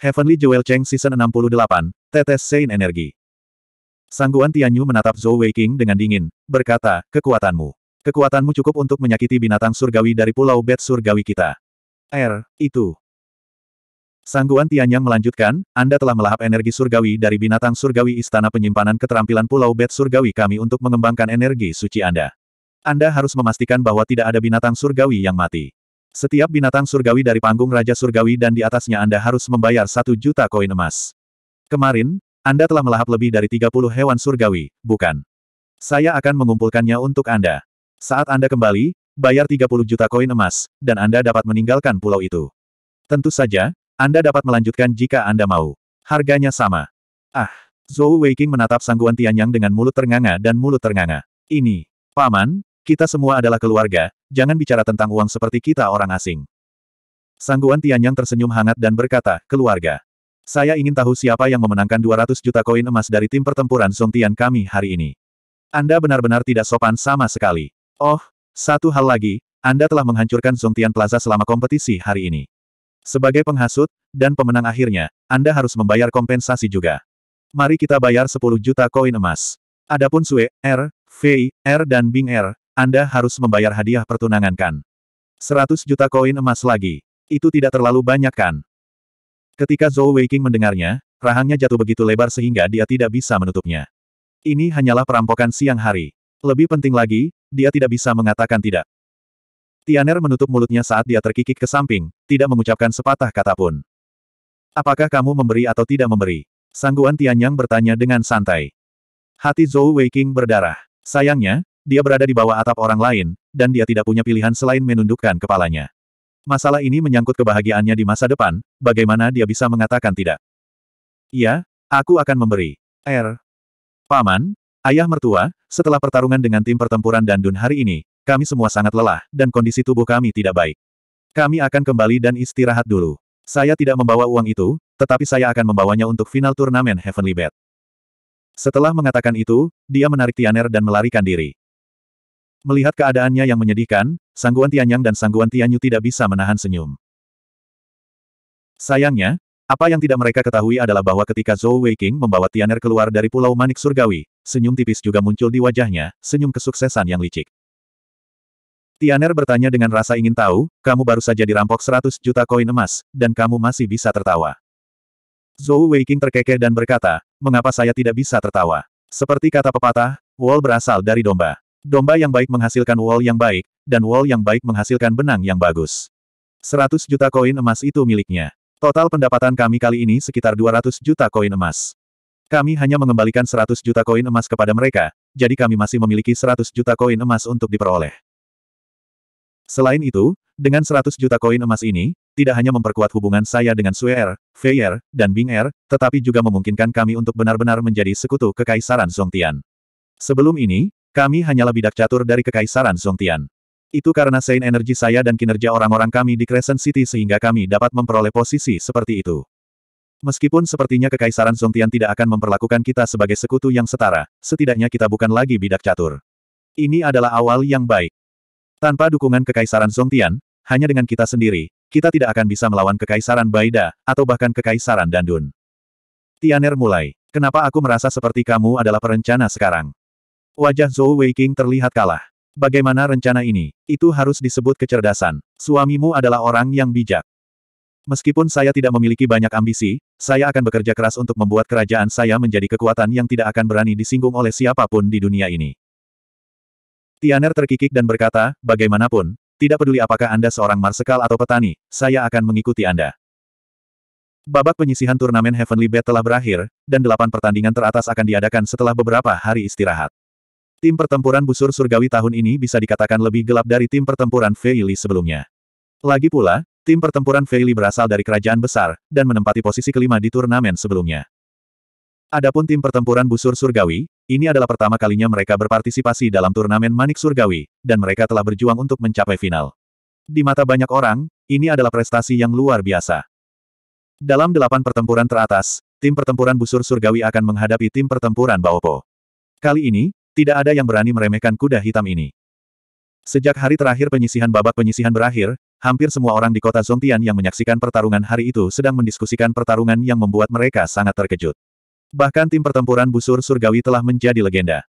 Heavenly Jewel Cheng Season 68, Tetes Sein Energi Sangguan Tianyu menatap Zhou Weiqing dengan dingin, berkata, kekuatanmu. Kekuatanmu cukup untuk menyakiti binatang surgawi dari pulau bed surgawi kita. Er, itu. Sangguan Tianyang melanjutkan, Anda telah melahap energi surgawi dari binatang surgawi istana penyimpanan keterampilan pulau bed surgawi kami untuk mengembangkan energi suci Anda. Anda harus memastikan bahwa tidak ada binatang surgawi yang mati. Setiap binatang surgawi dari panggung Raja Surgawi dan di atasnya Anda harus membayar satu juta koin emas. Kemarin, Anda telah melahap lebih dari 30 hewan surgawi, bukan? Saya akan mengumpulkannya untuk Anda. Saat Anda kembali, bayar 30 juta koin emas, dan Anda dapat meninggalkan pulau itu. Tentu saja, Anda dapat melanjutkan jika Anda mau. Harganya sama. Ah, Zhou Weiking menatap sangguan Tianyang dengan mulut ternganga dan mulut ternganga. Ini, Paman, kita semua adalah keluarga, jangan bicara tentang uang seperti kita orang asing. Sangguan Tianyang tersenyum hangat dan berkata, keluarga. Saya ingin tahu siapa yang memenangkan 200 juta koin emas dari tim pertempuran Tian kami hari ini. Anda benar-benar tidak sopan sama sekali. Oh, satu hal lagi, Anda telah menghancurkan Tian Plaza selama kompetisi hari ini. Sebagai penghasut, dan pemenang akhirnya, Anda harus membayar kompensasi juga. Mari kita bayar 10 juta koin emas. Adapun Sue, R, Fei, R er, dan Bing R, er, anda harus membayar hadiah pertunangan kan? 100 juta koin emas lagi. Itu tidak terlalu banyak kan? Ketika Zhou Weiqing mendengarnya, rahangnya jatuh begitu lebar sehingga dia tidak bisa menutupnya. Ini hanyalah perampokan siang hari. Lebih penting lagi, dia tidak bisa mengatakan tidak. Tianer menutup mulutnya saat dia terkikik ke samping, tidak mengucapkan sepatah kata pun. Apakah kamu memberi atau tidak memberi? Sangguan Tianyang bertanya dengan santai. Hati Zhou Weiqing berdarah. Sayangnya, dia berada di bawah atap orang lain, dan dia tidak punya pilihan selain menundukkan kepalanya. Masalah ini menyangkut kebahagiaannya di masa depan, bagaimana dia bisa mengatakan tidak? Iya, aku akan memberi. R. Er. Paman, ayah mertua, setelah pertarungan dengan tim pertempuran dan dun hari ini, kami semua sangat lelah, dan kondisi tubuh kami tidak baik. Kami akan kembali dan istirahat dulu. Saya tidak membawa uang itu, tetapi saya akan membawanya untuk final turnamen Heavenly Bed. Setelah mengatakan itu, dia menarik Tianer dan melarikan diri. Melihat keadaannya yang menyedihkan, Sangguan Tianyang dan Sangguan Tianyu tidak bisa menahan senyum. Sayangnya, apa yang tidak mereka ketahui adalah bahwa ketika Zhou Weiqing membawa Tianer keluar dari Pulau Manik Surgawi, senyum tipis juga muncul di wajahnya, senyum kesuksesan yang licik. Tianer bertanya dengan rasa ingin tahu, kamu baru saja dirampok 100 juta koin emas, dan kamu masih bisa tertawa. Zhou Weiqing terkekeh dan berkata, mengapa saya tidak bisa tertawa? Seperti kata pepatah, Wall berasal dari domba. Domba yang baik menghasilkan wall yang baik, dan wall yang baik menghasilkan benang yang bagus. 100 juta koin emas itu miliknya. Total pendapatan kami kali ini sekitar 200 juta koin emas. Kami hanya mengembalikan 100 juta koin emas kepada mereka, jadi kami masih memiliki 100 juta koin emas untuk diperoleh. Selain itu, dengan 100 juta koin emas ini, tidak hanya memperkuat hubungan saya dengan Su'er, Feier, dan Bing'er, tetapi juga memungkinkan kami untuk benar-benar menjadi sekutu kekaisaran Tian. Sebelum ini, kami hanyalah bidak catur dari Kekaisaran Zongtian. Itu karena sein energi saya dan kinerja orang-orang kami di Crescent City sehingga kami dapat memperoleh posisi seperti itu. Meskipun sepertinya Kekaisaran Zongtian tidak akan memperlakukan kita sebagai sekutu yang setara, setidaknya kita bukan lagi bidak catur. Ini adalah awal yang baik. Tanpa dukungan Kekaisaran Zongtian, hanya dengan kita sendiri, kita tidak akan bisa melawan Kekaisaran Baida, atau bahkan Kekaisaran Dandun. Tianer mulai. Kenapa aku merasa seperti kamu adalah perencana sekarang? Wajah Zhou Weiqing terlihat kalah. Bagaimana rencana ini? Itu harus disebut kecerdasan. Suamimu adalah orang yang bijak. Meskipun saya tidak memiliki banyak ambisi, saya akan bekerja keras untuk membuat kerajaan saya menjadi kekuatan yang tidak akan berani disinggung oleh siapapun di dunia ini. Tianer terkikik dan berkata, bagaimanapun, tidak peduli apakah Anda seorang marsekal atau petani, saya akan mengikuti Anda. Babak penyisihan turnamen Heavenly Bet telah berakhir, dan delapan pertandingan teratas akan diadakan setelah beberapa hari istirahat. Tim pertempuran busur surgawi tahun ini bisa dikatakan lebih gelap dari tim pertempuran Feili sebelumnya. Lagi pula, tim pertempuran Feili berasal dari kerajaan besar, dan menempati posisi kelima di turnamen sebelumnya. Adapun tim pertempuran busur surgawi, ini adalah pertama kalinya mereka berpartisipasi dalam turnamen manik surgawi, dan mereka telah berjuang untuk mencapai final. Di mata banyak orang, ini adalah prestasi yang luar biasa. Dalam delapan pertempuran teratas, tim pertempuran busur surgawi akan menghadapi tim pertempuran Baopo. Kali ini, tidak ada yang berani meremehkan kuda hitam ini. Sejak hari terakhir penyisihan babak penyisihan berakhir, hampir semua orang di kota Zongtian yang menyaksikan pertarungan hari itu sedang mendiskusikan pertarungan yang membuat mereka sangat terkejut. Bahkan tim pertempuran busur surgawi telah menjadi legenda.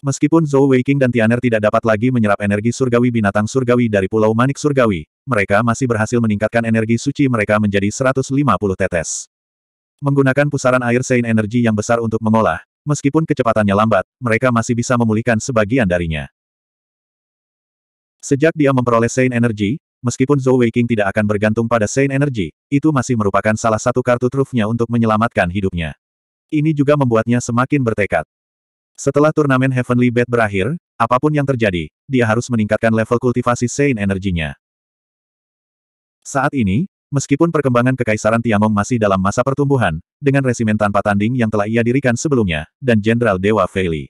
Meskipun Zhou Weiqing dan Tianer tidak dapat lagi menyerap energi surgawi binatang surgawi dari Pulau Manik Surgawi, mereka masih berhasil meningkatkan energi suci mereka menjadi 150 tetes. Menggunakan pusaran air Sein energi yang besar untuk mengolah, Meskipun kecepatannya lambat, mereka masih bisa memulihkan sebagian darinya. Sejak dia memperoleh Saint Energy, meskipun Zhou Weiqing tidak akan bergantung pada Saint Energy, itu masih merupakan salah satu kartu trufnya untuk menyelamatkan hidupnya. Ini juga membuatnya semakin bertekad. Setelah turnamen Heavenly Bed berakhir, apapun yang terjadi, dia harus meningkatkan level kultivasi Saint Energinya. Saat ini, Meskipun perkembangan Kekaisaran Tiangong masih dalam masa pertumbuhan, dengan resimen tanpa tanding yang telah ia dirikan sebelumnya, dan Jenderal Dewa Feili.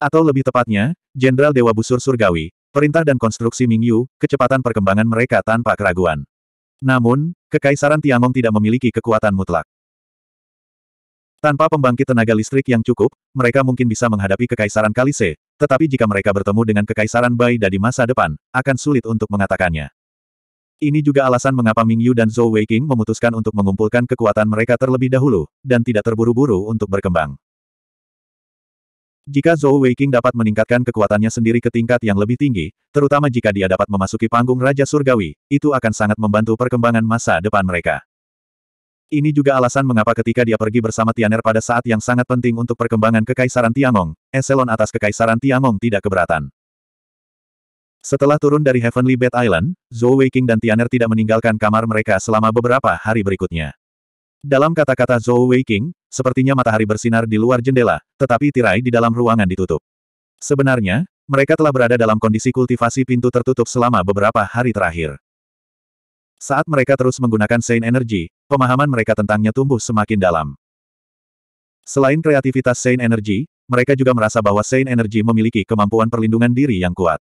Atau lebih tepatnya, Jenderal Dewa Busur Surgawi, perintah dan konstruksi Mingyu, kecepatan perkembangan mereka tanpa keraguan. Namun, Kekaisaran Tiangong tidak memiliki kekuatan mutlak. Tanpa pembangkit tenaga listrik yang cukup, mereka mungkin bisa menghadapi Kekaisaran Kalise, tetapi jika mereka bertemu dengan Kekaisaran Bai di masa depan, akan sulit untuk mengatakannya. Ini juga alasan mengapa Ming Yu dan Zhou Weiqing memutuskan untuk mengumpulkan kekuatan mereka terlebih dahulu, dan tidak terburu-buru untuk berkembang. Jika Zhou Weiqing dapat meningkatkan kekuatannya sendiri ke tingkat yang lebih tinggi, terutama jika dia dapat memasuki panggung Raja Surgawi, itu akan sangat membantu perkembangan masa depan mereka. Ini juga alasan mengapa ketika dia pergi bersama Tianer pada saat yang sangat penting untuk perkembangan Kekaisaran Tiangong, eselon atas Kekaisaran Tiangong tidak keberatan. Setelah turun dari Heavenly Bed Island, Zhou Weiqing dan Tianer tidak meninggalkan kamar mereka selama beberapa hari berikutnya. Dalam kata-kata Zhou Weiqing, sepertinya matahari bersinar di luar jendela, tetapi tirai di dalam ruangan ditutup. Sebenarnya, mereka telah berada dalam kondisi kultivasi pintu tertutup selama beberapa hari terakhir. Saat mereka terus menggunakan Saint Energy, pemahaman mereka tentangnya tumbuh semakin dalam. Selain kreativitas Saint Energy, mereka juga merasa bahwa Saint Energy memiliki kemampuan perlindungan diri yang kuat.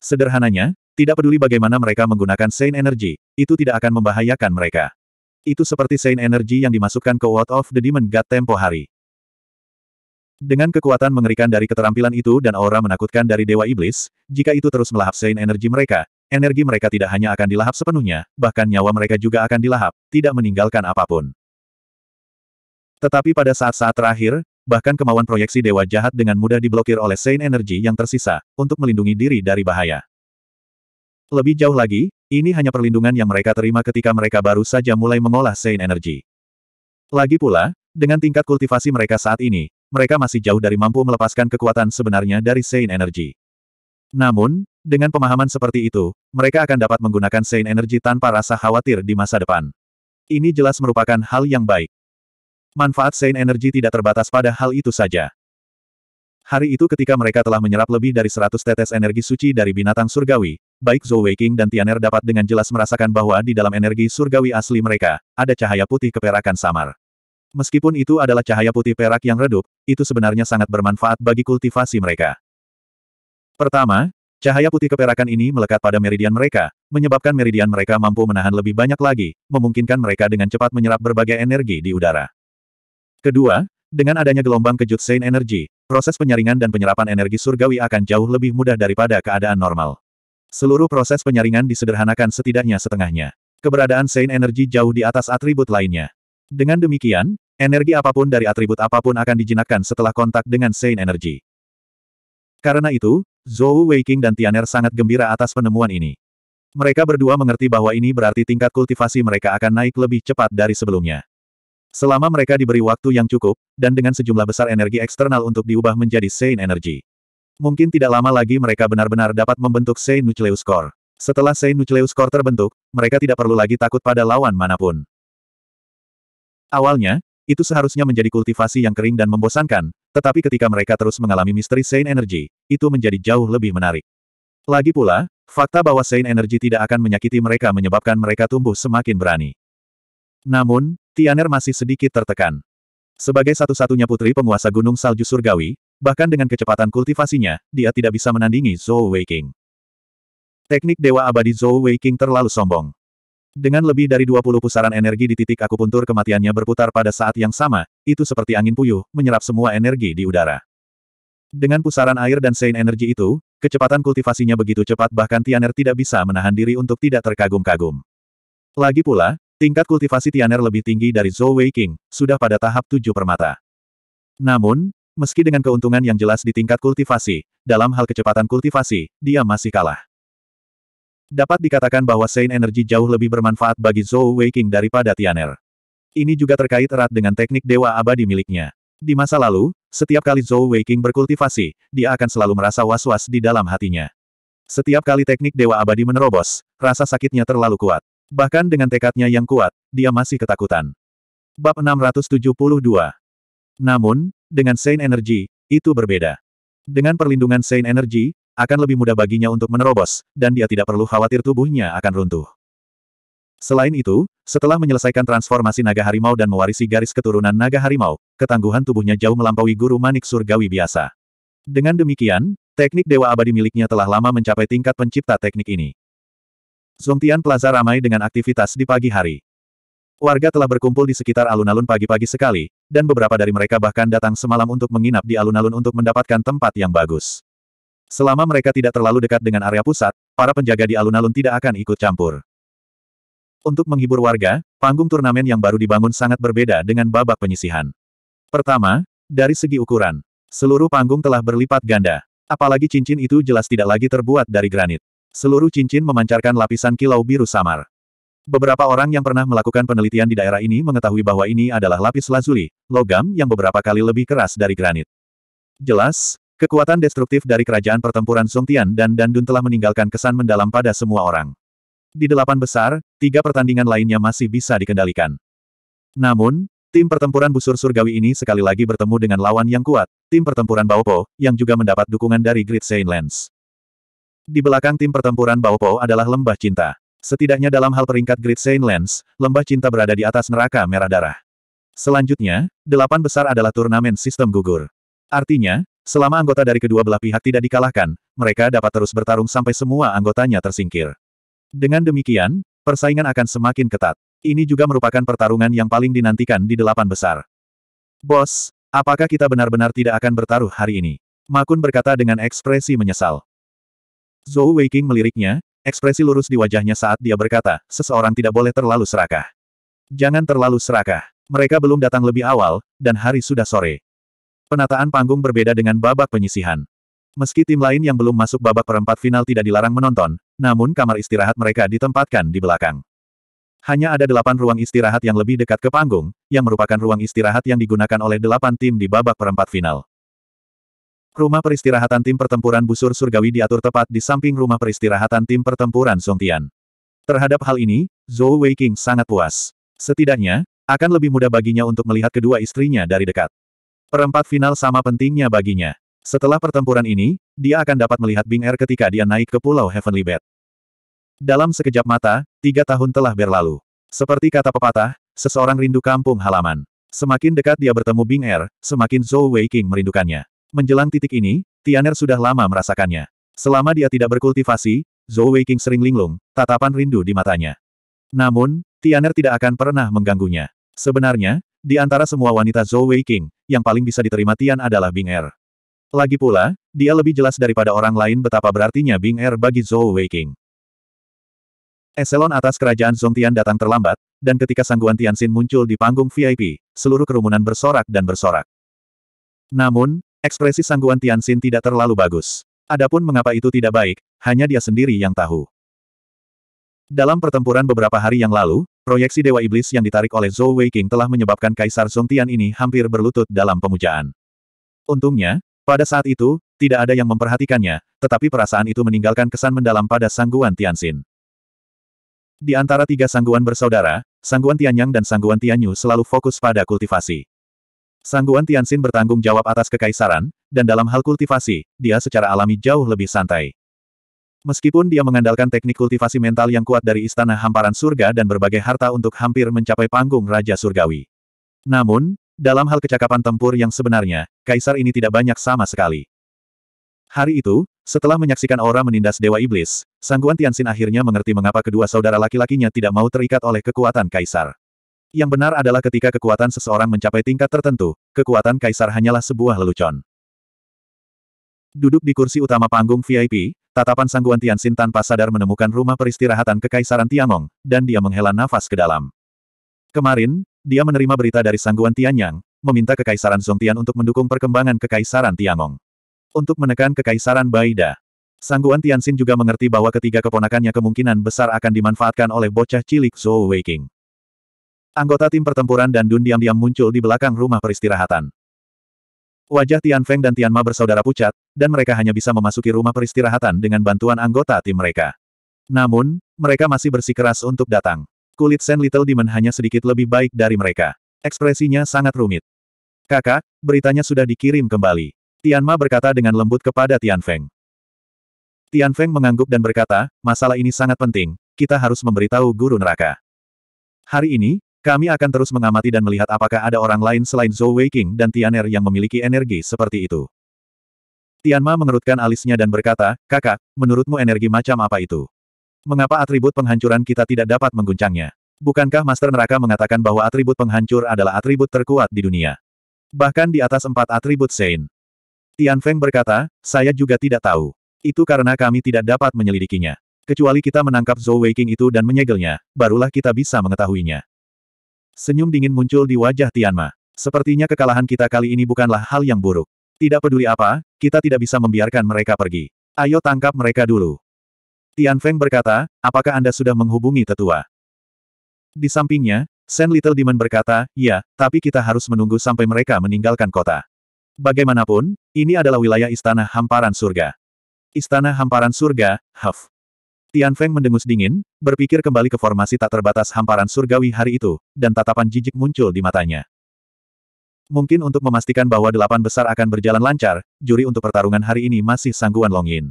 Sederhananya, tidak peduli bagaimana mereka menggunakan Saint Energy, itu tidak akan membahayakan mereka. Itu seperti Saint Energy yang dimasukkan ke World of the Demon God tempo hari. Dengan kekuatan mengerikan dari keterampilan itu dan aura menakutkan dari Dewa Iblis, jika itu terus melahap Saint Energy mereka, energi mereka tidak hanya akan dilahap sepenuhnya, bahkan nyawa mereka juga akan dilahap, tidak meninggalkan apapun. Tetapi pada saat-saat terakhir, bahkan kemauan proyeksi dewa jahat dengan mudah diblokir oleh Saint Energy yang tersisa, untuk melindungi diri dari bahaya. Lebih jauh lagi, ini hanya perlindungan yang mereka terima ketika mereka baru saja mulai mengolah Saint Energy. Lagi pula, dengan tingkat kultivasi mereka saat ini, mereka masih jauh dari mampu melepaskan kekuatan sebenarnya dari Saint Energy. Namun, dengan pemahaman seperti itu, mereka akan dapat menggunakan Saint Energy tanpa rasa khawatir di masa depan. Ini jelas merupakan hal yang baik. Manfaat Saint Energy tidak terbatas pada hal itu saja. Hari itu ketika mereka telah menyerap lebih dari 100 tetes energi suci dari binatang surgawi, baik Zhou Weiqing dan Tianer dapat dengan jelas merasakan bahwa di dalam energi surgawi asli mereka, ada cahaya putih keperakan samar. Meskipun itu adalah cahaya putih perak yang redup, itu sebenarnya sangat bermanfaat bagi kultivasi mereka. Pertama, cahaya putih keperakan ini melekat pada meridian mereka, menyebabkan meridian mereka mampu menahan lebih banyak lagi, memungkinkan mereka dengan cepat menyerap berbagai energi di udara. Kedua, dengan adanya gelombang kejut Saint Energy, proses penyaringan dan penyerapan energi surgawi akan jauh lebih mudah daripada keadaan normal. Seluruh proses penyaringan disederhanakan setidaknya setengahnya. Keberadaan Saint Energy jauh di atas atribut lainnya. Dengan demikian, energi apapun dari atribut apapun akan dijinakkan setelah kontak dengan Saint Energy. Karena itu, Zhou Weiqing dan Tianer sangat gembira atas penemuan ini. Mereka berdua mengerti bahwa ini berarti tingkat kultivasi mereka akan naik lebih cepat dari sebelumnya. Selama mereka diberi waktu yang cukup, dan dengan sejumlah besar energi eksternal untuk diubah menjadi Sein Energy. Mungkin tidak lama lagi mereka benar-benar dapat membentuk Sein Nucleus Core. Setelah Sein Nucleus Core terbentuk, mereka tidak perlu lagi takut pada lawan manapun. Awalnya, itu seharusnya menjadi kultivasi yang kering dan membosankan, tetapi ketika mereka terus mengalami misteri Sein Energy, itu menjadi jauh lebih menarik. Lagi pula, fakta bahwa Sein Energy tidak akan menyakiti mereka menyebabkan mereka tumbuh semakin berani. Namun, Tianer masih sedikit tertekan. Sebagai satu-satunya putri penguasa Gunung Salju Surgawi, bahkan dengan kecepatan kultivasinya, dia tidak bisa menandingi Zhou Weiqing. Teknik Dewa Abadi Zhou Weiqing terlalu sombong. Dengan lebih dari 20 pusaran energi di titik akupuntur kematiannya berputar pada saat yang sama, itu seperti angin puyuh, menyerap semua energi di udara. Dengan pusaran air dan sein energi itu, kecepatan kultivasinya begitu cepat bahkan Tianer tidak bisa menahan diri untuk tidak terkagum-kagum. Lagi pula, Tingkat kultivasi Tianer lebih tinggi dari Zhou Wei King, sudah pada tahap tujuh permata. Namun, meski dengan keuntungan yang jelas di tingkat kultivasi, dalam hal kecepatan kultivasi, dia masih kalah. Dapat dikatakan bahwa Sein Energy jauh lebih bermanfaat bagi Zhou Wei King daripada Tianer. Ini juga terkait erat dengan teknik Dewa Abadi miliknya. Di masa lalu, setiap kali Zhou Wei King berkultivasi, dia akan selalu merasa was-was di dalam hatinya. Setiap kali teknik Dewa Abadi menerobos, rasa sakitnya terlalu kuat. Bahkan dengan tekadnya yang kuat, dia masih ketakutan. Bab 672 Namun, dengan Saint Energy, itu berbeda. Dengan perlindungan Saint Energy, akan lebih mudah baginya untuk menerobos, dan dia tidak perlu khawatir tubuhnya akan runtuh. Selain itu, setelah menyelesaikan transformasi naga harimau dan mewarisi garis keturunan naga harimau, ketangguhan tubuhnya jauh melampaui guru manik surgawi biasa. Dengan demikian, teknik dewa abadi miliknya telah lama mencapai tingkat pencipta teknik ini. Zongtian Plaza ramai dengan aktivitas di pagi hari. Warga telah berkumpul di sekitar alun-alun pagi-pagi sekali, dan beberapa dari mereka bahkan datang semalam untuk menginap di alun-alun untuk mendapatkan tempat yang bagus. Selama mereka tidak terlalu dekat dengan area pusat, para penjaga di alun-alun tidak akan ikut campur. Untuk menghibur warga, panggung turnamen yang baru dibangun sangat berbeda dengan babak penyisihan. Pertama, dari segi ukuran, seluruh panggung telah berlipat ganda. Apalagi cincin itu jelas tidak lagi terbuat dari granit. Seluruh cincin memancarkan lapisan kilau biru samar. Beberapa orang yang pernah melakukan penelitian di daerah ini mengetahui bahwa ini adalah lapis lazuli, logam yang beberapa kali lebih keras dari granit. Jelas, kekuatan destruktif dari kerajaan pertempuran Songtian dan Dandun telah meninggalkan kesan mendalam pada semua orang. Di delapan besar, tiga pertandingan lainnya masih bisa dikendalikan. Namun, tim pertempuran busur surgawi ini sekali lagi bertemu dengan lawan yang kuat, tim pertempuran Baopo, yang juga mendapat dukungan dari Great Saint Lens. Di belakang tim pertempuran Baopo adalah lembah cinta. Setidaknya dalam hal peringkat Great Saint Lands, lembah cinta berada di atas neraka merah darah. Selanjutnya, delapan besar adalah turnamen sistem gugur. Artinya, selama anggota dari kedua belah pihak tidak dikalahkan, mereka dapat terus bertarung sampai semua anggotanya tersingkir. Dengan demikian, persaingan akan semakin ketat. Ini juga merupakan pertarungan yang paling dinantikan di delapan besar. Bos, apakah kita benar-benar tidak akan bertaruh hari ini? Makun berkata dengan ekspresi menyesal. Zhou Weiqing meliriknya, ekspresi lurus di wajahnya saat dia berkata, seseorang tidak boleh terlalu serakah. Jangan terlalu serakah. Mereka belum datang lebih awal, dan hari sudah sore. Penataan panggung berbeda dengan babak penyisihan. Meski tim lain yang belum masuk babak perempat final tidak dilarang menonton, namun kamar istirahat mereka ditempatkan di belakang. Hanya ada delapan ruang istirahat yang lebih dekat ke panggung, yang merupakan ruang istirahat yang digunakan oleh delapan tim di babak perempat final. Rumah peristirahatan tim pertempuran busur surgawi diatur tepat di samping rumah peristirahatan tim pertempuran Song Tian. Terhadap hal ini, Zhou Weiqing sangat puas. Setidaknya, akan lebih mudah baginya untuk melihat kedua istrinya dari dekat. Perempat final sama pentingnya baginya. Setelah pertempuran ini, dia akan dapat melihat Bing Er ketika dia naik ke Pulau Heavenly Bed. Dalam sekejap mata, tiga tahun telah berlalu. Seperti kata pepatah, seseorang rindu kampung halaman. Semakin dekat dia bertemu Bing Er, semakin Zhou Weiqing merindukannya. Menjelang titik ini, Tianer sudah lama merasakannya. Selama dia tidak berkultivasi, Zhou Weiqing sering linglung, tatapan rindu di matanya. Namun, Tianer tidak akan pernah mengganggunya. Sebenarnya, di antara semua wanita Zhou Weiqing, yang paling bisa diterima Tian adalah Bing Er. Lagi pula, dia lebih jelas daripada orang lain betapa berartinya Bing Er bagi Zhou Weiqing. Eselon atas kerajaan Zhong Tian datang terlambat, dan ketika sangguan Tianxin muncul di panggung VIP, seluruh kerumunan bersorak dan bersorak. Namun, Ekspresi sangguan Tianxin tidak terlalu bagus. Adapun mengapa itu tidak baik, hanya dia sendiri yang tahu. Dalam pertempuran beberapa hari yang lalu, proyeksi Dewa Iblis yang ditarik oleh Zhou Weiqing telah menyebabkan Kaisar Song Tian ini hampir berlutut dalam pemujaan. Untungnya, pada saat itu, tidak ada yang memperhatikannya, tetapi perasaan itu meninggalkan kesan mendalam pada sangguan Tianxin. Di antara tiga sangguan bersaudara, sangguan Tianyang dan sangguan Tianyu selalu fokus pada kultivasi. Sangguan Tianxin bertanggung jawab atas kekaisaran, dan dalam hal kultivasi, dia secara alami jauh lebih santai. Meskipun dia mengandalkan teknik kultivasi mental yang kuat dari Istana Hamparan Surga dan berbagai harta untuk hampir mencapai panggung Raja Surgawi. Namun, dalam hal kecakapan tempur yang sebenarnya, kaisar ini tidak banyak sama sekali. Hari itu, setelah menyaksikan aura menindas Dewa Iblis, Sangguan Tianxin akhirnya mengerti mengapa kedua saudara laki-lakinya tidak mau terikat oleh kekuatan kaisar. Yang benar adalah ketika kekuatan seseorang mencapai tingkat tertentu, kekuatan kaisar hanyalah sebuah lelucon. Duduk di kursi utama panggung VIP, tatapan Sangguan Tianxin tanpa sadar menemukan rumah peristirahatan Kekaisaran Tiangong, dan dia menghela nafas ke dalam. Kemarin, dia menerima berita dari Sangguan Tianyang, meminta Kekaisaran Zongtian untuk mendukung perkembangan Kekaisaran Tiangong. Untuk menekan Kekaisaran Baida, Sangguan Tianxin juga mengerti bahwa ketiga keponakannya kemungkinan besar akan dimanfaatkan oleh bocah cilik Zhou Weiking. Anggota tim pertempuran dan Dun diam-diam muncul di belakang rumah peristirahatan. Wajah Tian Feng dan Tian Ma bersaudara pucat, dan mereka hanya bisa memasuki rumah peristirahatan dengan bantuan anggota tim mereka. Namun, mereka masih bersikeras untuk datang. Kulit Sen Little Demon hanya sedikit lebih baik dari mereka. Ekspresinya sangat rumit. Kakak, beritanya sudah dikirim kembali. Tian Ma berkata dengan lembut kepada Tian Feng. Tian Feng mengangguk dan berkata, masalah ini sangat penting, kita harus memberitahu guru neraka. Hari ini, kami akan terus mengamati dan melihat apakah ada orang lain selain Zhou Weiqing dan Tianer yang memiliki energi seperti itu. Tianma mengerutkan alisnya dan berkata, Kakak, menurutmu energi macam apa itu? Mengapa atribut penghancuran kita tidak dapat mengguncangnya? Bukankah Master Neraka mengatakan bahwa atribut penghancur adalah atribut terkuat di dunia? Bahkan di atas empat atribut Sein. Tian Feng berkata, saya juga tidak tahu. Itu karena kami tidak dapat menyelidikinya. Kecuali kita menangkap Zhou Weiqing itu dan menyegelnya, barulah kita bisa mengetahuinya. Senyum dingin muncul di wajah Tianma. Sepertinya kekalahan kita kali ini bukanlah hal yang buruk. Tidak peduli apa, kita tidak bisa membiarkan mereka pergi. Ayo tangkap mereka dulu. Tian Feng berkata, apakah Anda sudah menghubungi tetua? Di sampingnya, Sen Little Demon berkata, ya, tapi kita harus menunggu sampai mereka meninggalkan kota. Bagaimanapun, ini adalah wilayah Istana Hamparan Surga. Istana Hamparan Surga, Huff. Tian Feng mendengus dingin, berpikir kembali ke formasi tak terbatas hamparan surgawi hari itu, dan tatapan jijik muncul di matanya. Mungkin untuk memastikan bahwa delapan besar akan berjalan lancar, juri untuk pertarungan hari ini masih sangguan Long Yin.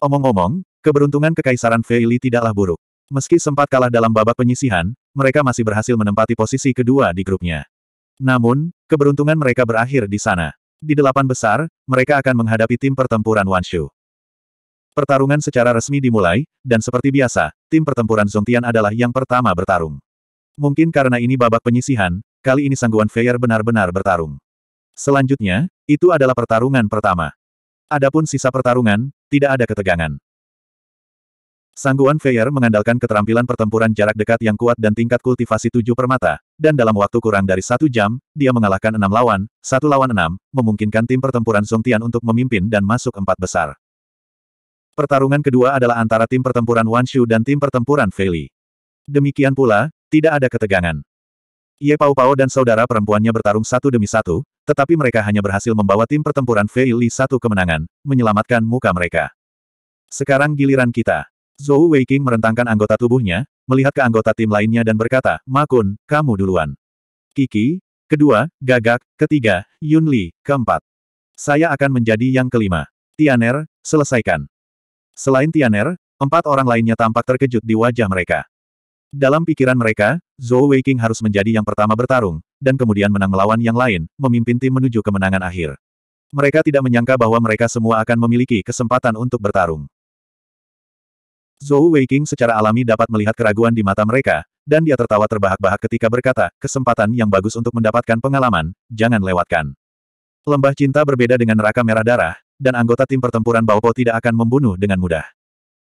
Omong-omong, keberuntungan kekaisaran Fei Li tidaklah buruk. Meski sempat kalah dalam babak penyisihan, mereka masih berhasil menempati posisi kedua di grupnya. Namun, keberuntungan mereka berakhir di sana. Di delapan besar, mereka akan menghadapi tim pertempuran Wanshu. Pertarungan secara resmi dimulai, dan seperti biasa, tim pertempuran Zongtian adalah yang pertama bertarung. Mungkin karena ini babak penyisihan, kali ini Sangguan Feier benar-benar bertarung. Selanjutnya, itu adalah pertarungan pertama. Adapun sisa pertarungan, tidak ada ketegangan. Sangguan Feier mengandalkan keterampilan pertempuran jarak dekat yang kuat dan tingkat kultivasi tujuh permata, dan dalam waktu kurang dari satu jam, dia mengalahkan enam lawan, satu lawan enam, memungkinkan tim pertempuran Zongtian untuk memimpin dan masuk empat besar. Pertarungan kedua adalah antara tim pertempuran Wanshu dan tim pertempuran Feli. Demikian pula, tidak ada ketegangan. Ye Pao Pao dan saudara perempuannya bertarung satu demi satu, tetapi mereka hanya berhasil membawa tim pertempuran Feili satu kemenangan, menyelamatkan muka mereka. Sekarang giliran kita. Zhou Weiking merentangkan anggota tubuhnya, melihat ke anggota tim lainnya dan berkata, Makun, kamu duluan. Kiki, kedua, Gagak, ketiga, Yunli, keempat. Saya akan menjadi yang kelima. Tianer, selesaikan. Selain Tianer, empat orang lainnya tampak terkejut di wajah mereka. Dalam pikiran mereka, Zhou Weiqing harus menjadi yang pertama bertarung, dan kemudian menang melawan yang lain, memimpin tim menuju kemenangan akhir. Mereka tidak menyangka bahwa mereka semua akan memiliki kesempatan untuk bertarung. Zhou Weiqing secara alami dapat melihat keraguan di mata mereka, dan dia tertawa terbahak-bahak ketika berkata, kesempatan yang bagus untuk mendapatkan pengalaman, jangan lewatkan. Lembah cinta berbeda dengan neraka merah darah, dan anggota tim pertempuran Baopo tidak akan membunuh dengan mudah.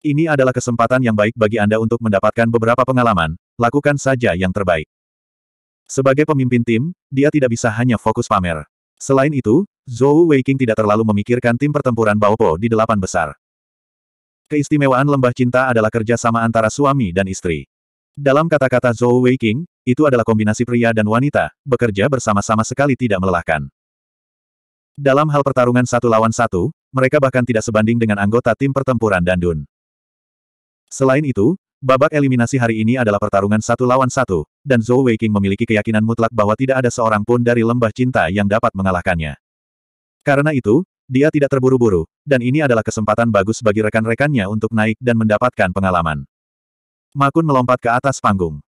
Ini adalah kesempatan yang baik bagi Anda untuk mendapatkan beberapa pengalaman, lakukan saja yang terbaik. Sebagai pemimpin tim, dia tidak bisa hanya fokus pamer. Selain itu, Zhou Weiqing tidak terlalu memikirkan tim pertempuran Baopo di delapan besar. Keistimewaan lembah cinta adalah kerjasama antara suami dan istri. Dalam kata-kata Zhou Weiqing, itu adalah kombinasi pria dan wanita, bekerja bersama-sama sekali tidak melelahkan. Dalam hal pertarungan satu lawan satu, mereka bahkan tidak sebanding dengan anggota tim pertempuran Dandun. Selain itu, babak eliminasi hari ini adalah pertarungan satu lawan satu, dan Zhou Weiqing memiliki keyakinan mutlak bahwa tidak ada seorang pun dari lembah cinta yang dapat mengalahkannya. Karena itu, dia tidak terburu-buru, dan ini adalah kesempatan bagus bagi rekan-rekannya untuk naik dan mendapatkan pengalaman. Makun melompat ke atas panggung.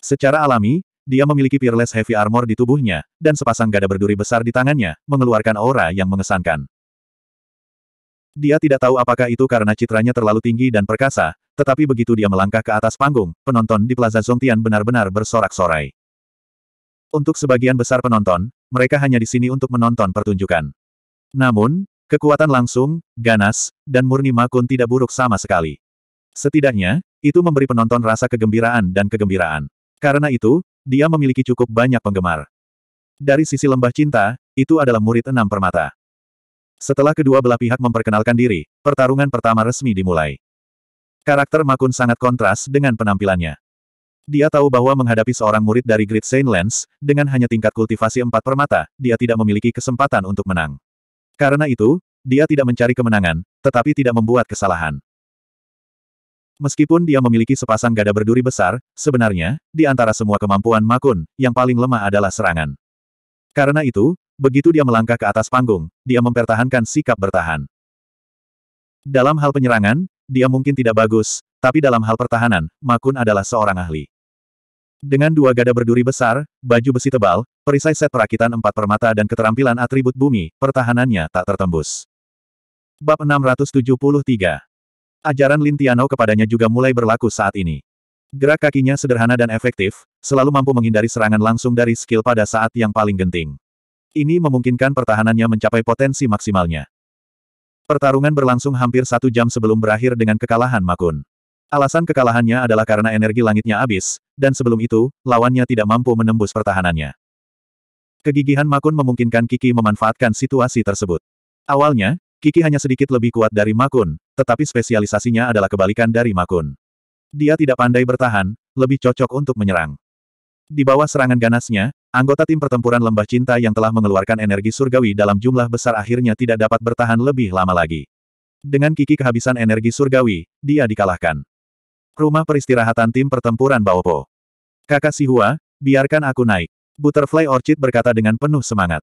Secara alami, dia memiliki peerless heavy armor di tubuhnya, dan sepasang gada berduri besar di tangannya, mengeluarkan aura yang mengesankan. Dia tidak tahu apakah itu karena citranya terlalu tinggi dan perkasa, tetapi begitu dia melangkah ke atas panggung, penonton di Plaza Zongtian benar-benar bersorak-sorai. Untuk sebagian besar penonton, mereka hanya di sini untuk menonton pertunjukan. Namun, kekuatan langsung, ganas, dan murni makun tidak buruk sama sekali. Setidaknya, itu memberi penonton rasa kegembiraan dan kegembiraan. Karena itu, dia memiliki cukup banyak penggemar. Dari sisi lembah cinta, itu adalah murid enam permata. Setelah kedua belah pihak memperkenalkan diri, pertarungan pertama resmi dimulai. Karakter Makun sangat kontras dengan penampilannya. Dia tahu bahwa menghadapi seorang murid dari Great Saint Lens, dengan hanya tingkat kultivasi empat permata, dia tidak memiliki kesempatan untuk menang. Karena itu, dia tidak mencari kemenangan, tetapi tidak membuat kesalahan. Meskipun dia memiliki sepasang gada berduri besar, sebenarnya, di antara semua kemampuan Makun, yang paling lemah adalah serangan. Karena itu, begitu dia melangkah ke atas panggung, dia mempertahankan sikap bertahan. Dalam hal penyerangan, dia mungkin tidak bagus, tapi dalam hal pertahanan, Makun adalah seorang ahli. Dengan dua gada berduri besar, baju besi tebal, perisai set perakitan empat permata dan keterampilan atribut bumi, pertahanannya tak tertembus. Bab 673 Ajaran Lin Tiano kepadanya juga mulai berlaku saat ini. Gerak kakinya sederhana dan efektif, selalu mampu menghindari serangan langsung dari skill pada saat yang paling genting. Ini memungkinkan pertahanannya mencapai potensi maksimalnya. Pertarungan berlangsung hampir satu jam sebelum berakhir dengan kekalahan Makun. Alasan kekalahannya adalah karena energi langitnya habis, dan sebelum itu, lawannya tidak mampu menembus pertahanannya. Kegigihan Makun memungkinkan Kiki memanfaatkan situasi tersebut. Awalnya, Kiki hanya sedikit lebih kuat dari Makun, tetapi spesialisasinya adalah kebalikan dari Makun. Dia tidak pandai bertahan, lebih cocok untuk menyerang. Di bawah serangan ganasnya, anggota tim pertempuran Lembah Cinta yang telah mengeluarkan energi surgawi dalam jumlah besar akhirnya tidak dapat bertahan lebih lama lagi. Dengan Kiki kehabisan energi surgawi, dia dikalahkan. Rumah peristirahatan tim pertempuran Baopo. Kakak Sihua, biarkan aku naik. Butterfly Orchid berkata dengan penuh semangat.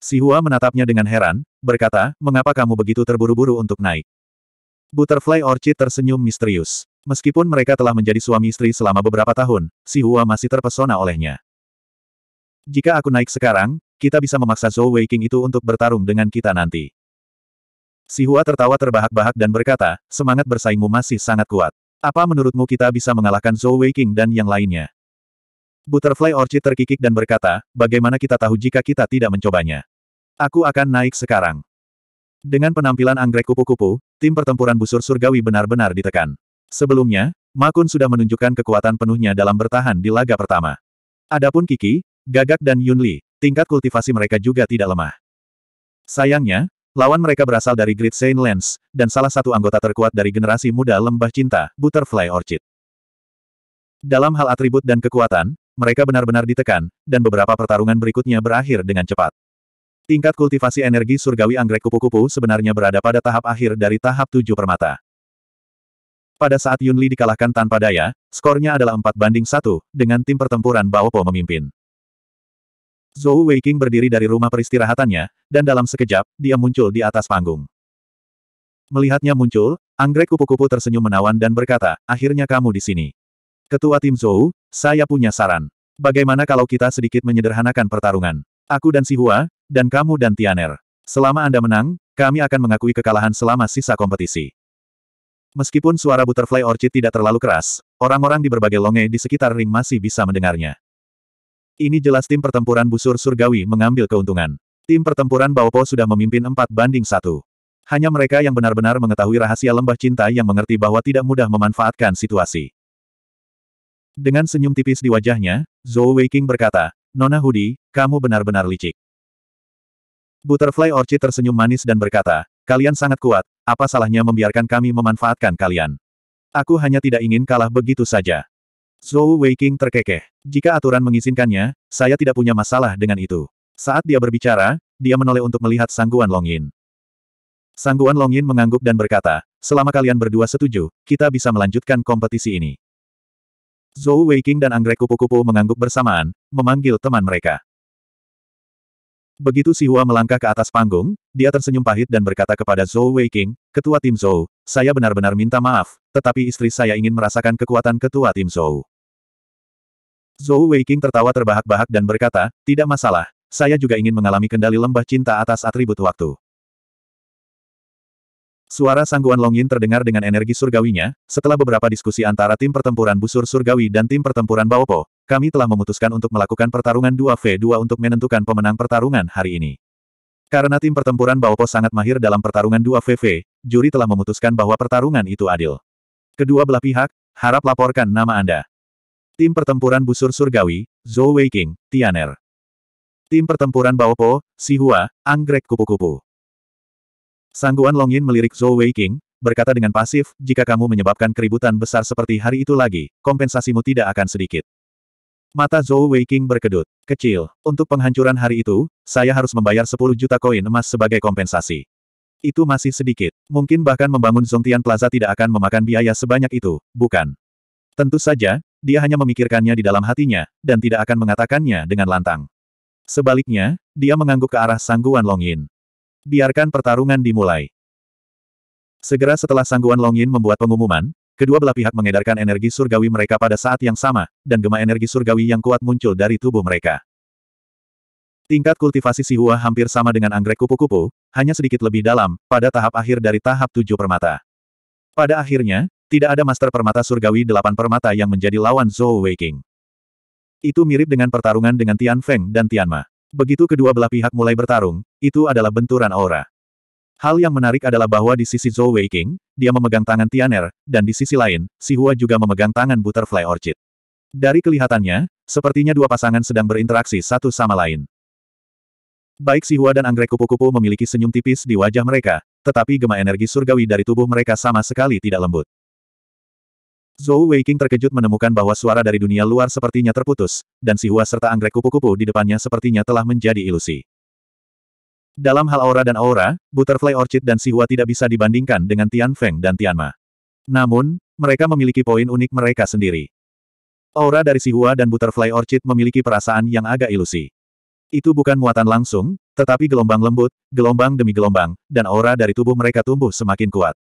Si Hua menatapnya dengan heran, berkata, mengapa kamu begitu terburu-buru untuk naik? Butterfly Orchid tersenyum misterius. Meskipun mereka telah menjadi suami istri selama beberapa tahun, si Hua masih terpesona olehnya. Jika aku naik sekarang, kita bisa memaksa Zhou Weiqing itu untuk bertarung dengan kita nanti. Si Hua tertawa terbahak-bahak dan berkata, semangat bersaingmu masih sangat kuat. Apa menurutmu kita bisa mengalahkan Zhou Weiqing dan yang lainnya? Butterfly Orchid terkikik dan berkata, bagaimana kita tahu jika kita tidak mencobanya? Aku akan naik sekarang. Dengan penampilan anggrek kupu-kupu, tim pertempuran busur surgawi benar-benar ditekan. Sebelumnya, Makun sudah menunjukkan kekuatan penuhnya dalam bertahan di laga pertama. Adapun Kiki, Gagak dan Yunli, tingkat kultivasi mereka juga tidak lemah. Sayangnya, lawan mereka berasal dari Great Saint Lens, dan salah satu anggota terkuat dari generasi muda lembah cinta, Butterfly Orchid. Dalam hal atribut dan kekuatan, mereka benar-benar ditekan, dan beberapa pertarungan berikutnya berakhir dengan cepat. Tingkat kultivasi energi surgawi anggrek kupu-kupu sebenarnya berada pada tahap akhir dari tahap tujuh permata. Pada saat Yunli dikalahkan tanpa daya, skornya adalah 4 banding 1, dengan tim pertempuran Baopo memimpin. Zhou Weiqing berdiri dari rumah peristirahatannya, dan dalam sekejap, dia muncul di atas panggung. Melihatnya muncul, anggrek kupu-kupu tersenyum menawan dan berkata, akhirnya kamu di sini. Ketua tim Zhou, saya punya saran. Bagaimana kalau kita sedikit menyederhanakan pertarungan? Aku dan Si Hua, dan kamu dan Tianer. Selama Anda menang, kami akan mengakui kekalahan selama sisa kompetisi. Meskipun suara Butterfly Orchid tidak terlalu keras, orang-orang di berbagai longe di sekitar ring masih bisa mendengarnya. Ini jelas tim pertempuran busur surgawi mengambil keuntungan. Tim pertempuran Baopo sudah memimpin 4 banding 1. Hanya mereka yang benar-benar mengetahui rahasia lembah cinta yang mengerti bahwa tidak mudah memanfaatkan situasi. Dengan senyum tipis di wajahnya, Zhou Weiking berkata, Nona Hudi, kamu benar-benar licik. Butterfly Orchid tersenyum manis dan berkata, kalian sangat kuat, apa salahnya membiarkan kami memanfaatkan kalian? Aku hanya tidak ingin kalah begitu saja. Zhou Weiqing terkekeh. Jika aturan mengizinkannya, saya tidak punya masalah dengan itu. Saat dia berbicara, dia menoleh untuk melihat Sangguan Longin. Sangguan Longin mengangguk dan berkata, selama kalian berdua setuju, kita bisa melanjutkan kompetisi ini. Zhou Weiqing dan Anggrek Kupu-Kupu mengangguk bersamaan, memanggil teman mereka. Begitu Si Hua melangkah ke atas panggung, dia tersenyum pahit dan berkata kepada Zhou Weiqing, ketua tim Zhou, saya benar-benar minta maaf, tetapi istri saya ingin merasakan kekuatan ketua tim Zhou. Zhou Weiqing tertawa terbahak-bahak dan berkata, tidak masalah, saya juga ingin mengalami kendali lembah cinta atas atribut waktu. Suara sangguan Long Yin terdengar dengan energi surgawinya, setelah beberapa diskusi antara tim pertempuran busur surgawi dan tim pertempuran Baopo, kami telah memutuskan untuk melakukan pertarungan 2v2 untuk menentukan pemenang pertarungan hari ini. Karena tim pertempuran Baopo sangat mahir dalam pertarungan 2VV, juri telah memutuskan bahwa pertarungan itu adil. Kedua belah pihak, harap laporkan nama Anda. Tim pertempuran Busur Surgawi, Zhou Weiking, Tianer. Tim pertempuran Baopo, Hua, Anggrek Kupu-Kupu. Sangguan Longin melirik Zhou Weiking, berkata dengan pasif, jika kamu menyebabkan keributan besar seperti hari itu lagi, kompensasimu tidak akan sedikit. Mata Zhou Weiqing berkedut. Kecil. Untuk penghancuran hari itu, saya harus membayar 10 juta koin emas sebagai kompensasi. Itu masih sedikit. Mungkin bahkan membangun Zongtian Plaza tidak akan memakan biaya sebanyak itu, bukan? Tentu saja, dia hanya memikirkannya di dalam hatinya, dan tidak akan mengatakannya dengan lantang. Sebaliknya, dia mengangguk ke arah sangguan Longyin. Biarkan pertarungan dimulai. Segera setelah sangguan Longyin membuat pengumuman, Kedua belah pihak mengedarkan energi surgawi mereka pada saat yang sama, dan gema energi surgawi yang kuat muncul dari tubuh mereka. Tingkat kultivasi Sihua hampir sama dengan anggrek kupu-kupu, hanya sedikit lebih dalam, pada tahap akhir dari tahap tujuh permata. Pada akhirnya, tidak ada master permata surgawi delapan permata yang menjadi lawan Zhou Weiqing. Itu mirip dengan pertarungan dengan Tian Feng dan Tian Ma. Begitu kedua belah pihak mulai bertarung, itu adalah benturan aura. Hal yang menarik adalah bahwa di sisi Zhou Weiqing, dia memegang tangan Tianer, dan di sisi lain, Si Hua juga memegang tangan Butterfly Orchid. Dari kelihatannya, sepertinya dua pasangan sedang berinteraksi satu sama lain. Baik Si Hua dan Anggrek Kupu-Kupu memiliki senyum tipis di wajah mereka, tetapi gema energi surgawi dari tubuh mereka sama sekali tidak lembut. Zhou Weiking terkejut menemukan bahwa suara dari dunia luar sepertinya terputus, dan si Hua serta anggrek kupu-kupu di depannya sepertinya telah menjadi ilusi. Dalam hal aura dan aura, Butterfly Orchid dan Siwa tidak bisa dibandingkan dengan Tian Feng dan Tian Ma. Namun, mereka memiliki poin unik mereka sendiri. Aura dari Siwa dan Butterfly Orchid memiliki perasaan yang agak ilusi. Itu bukan muatan langsung, tetapi gelombang lembut, gelombang demi gelombang, dan aura dari tubuh mereka tumbuh semakin kuat.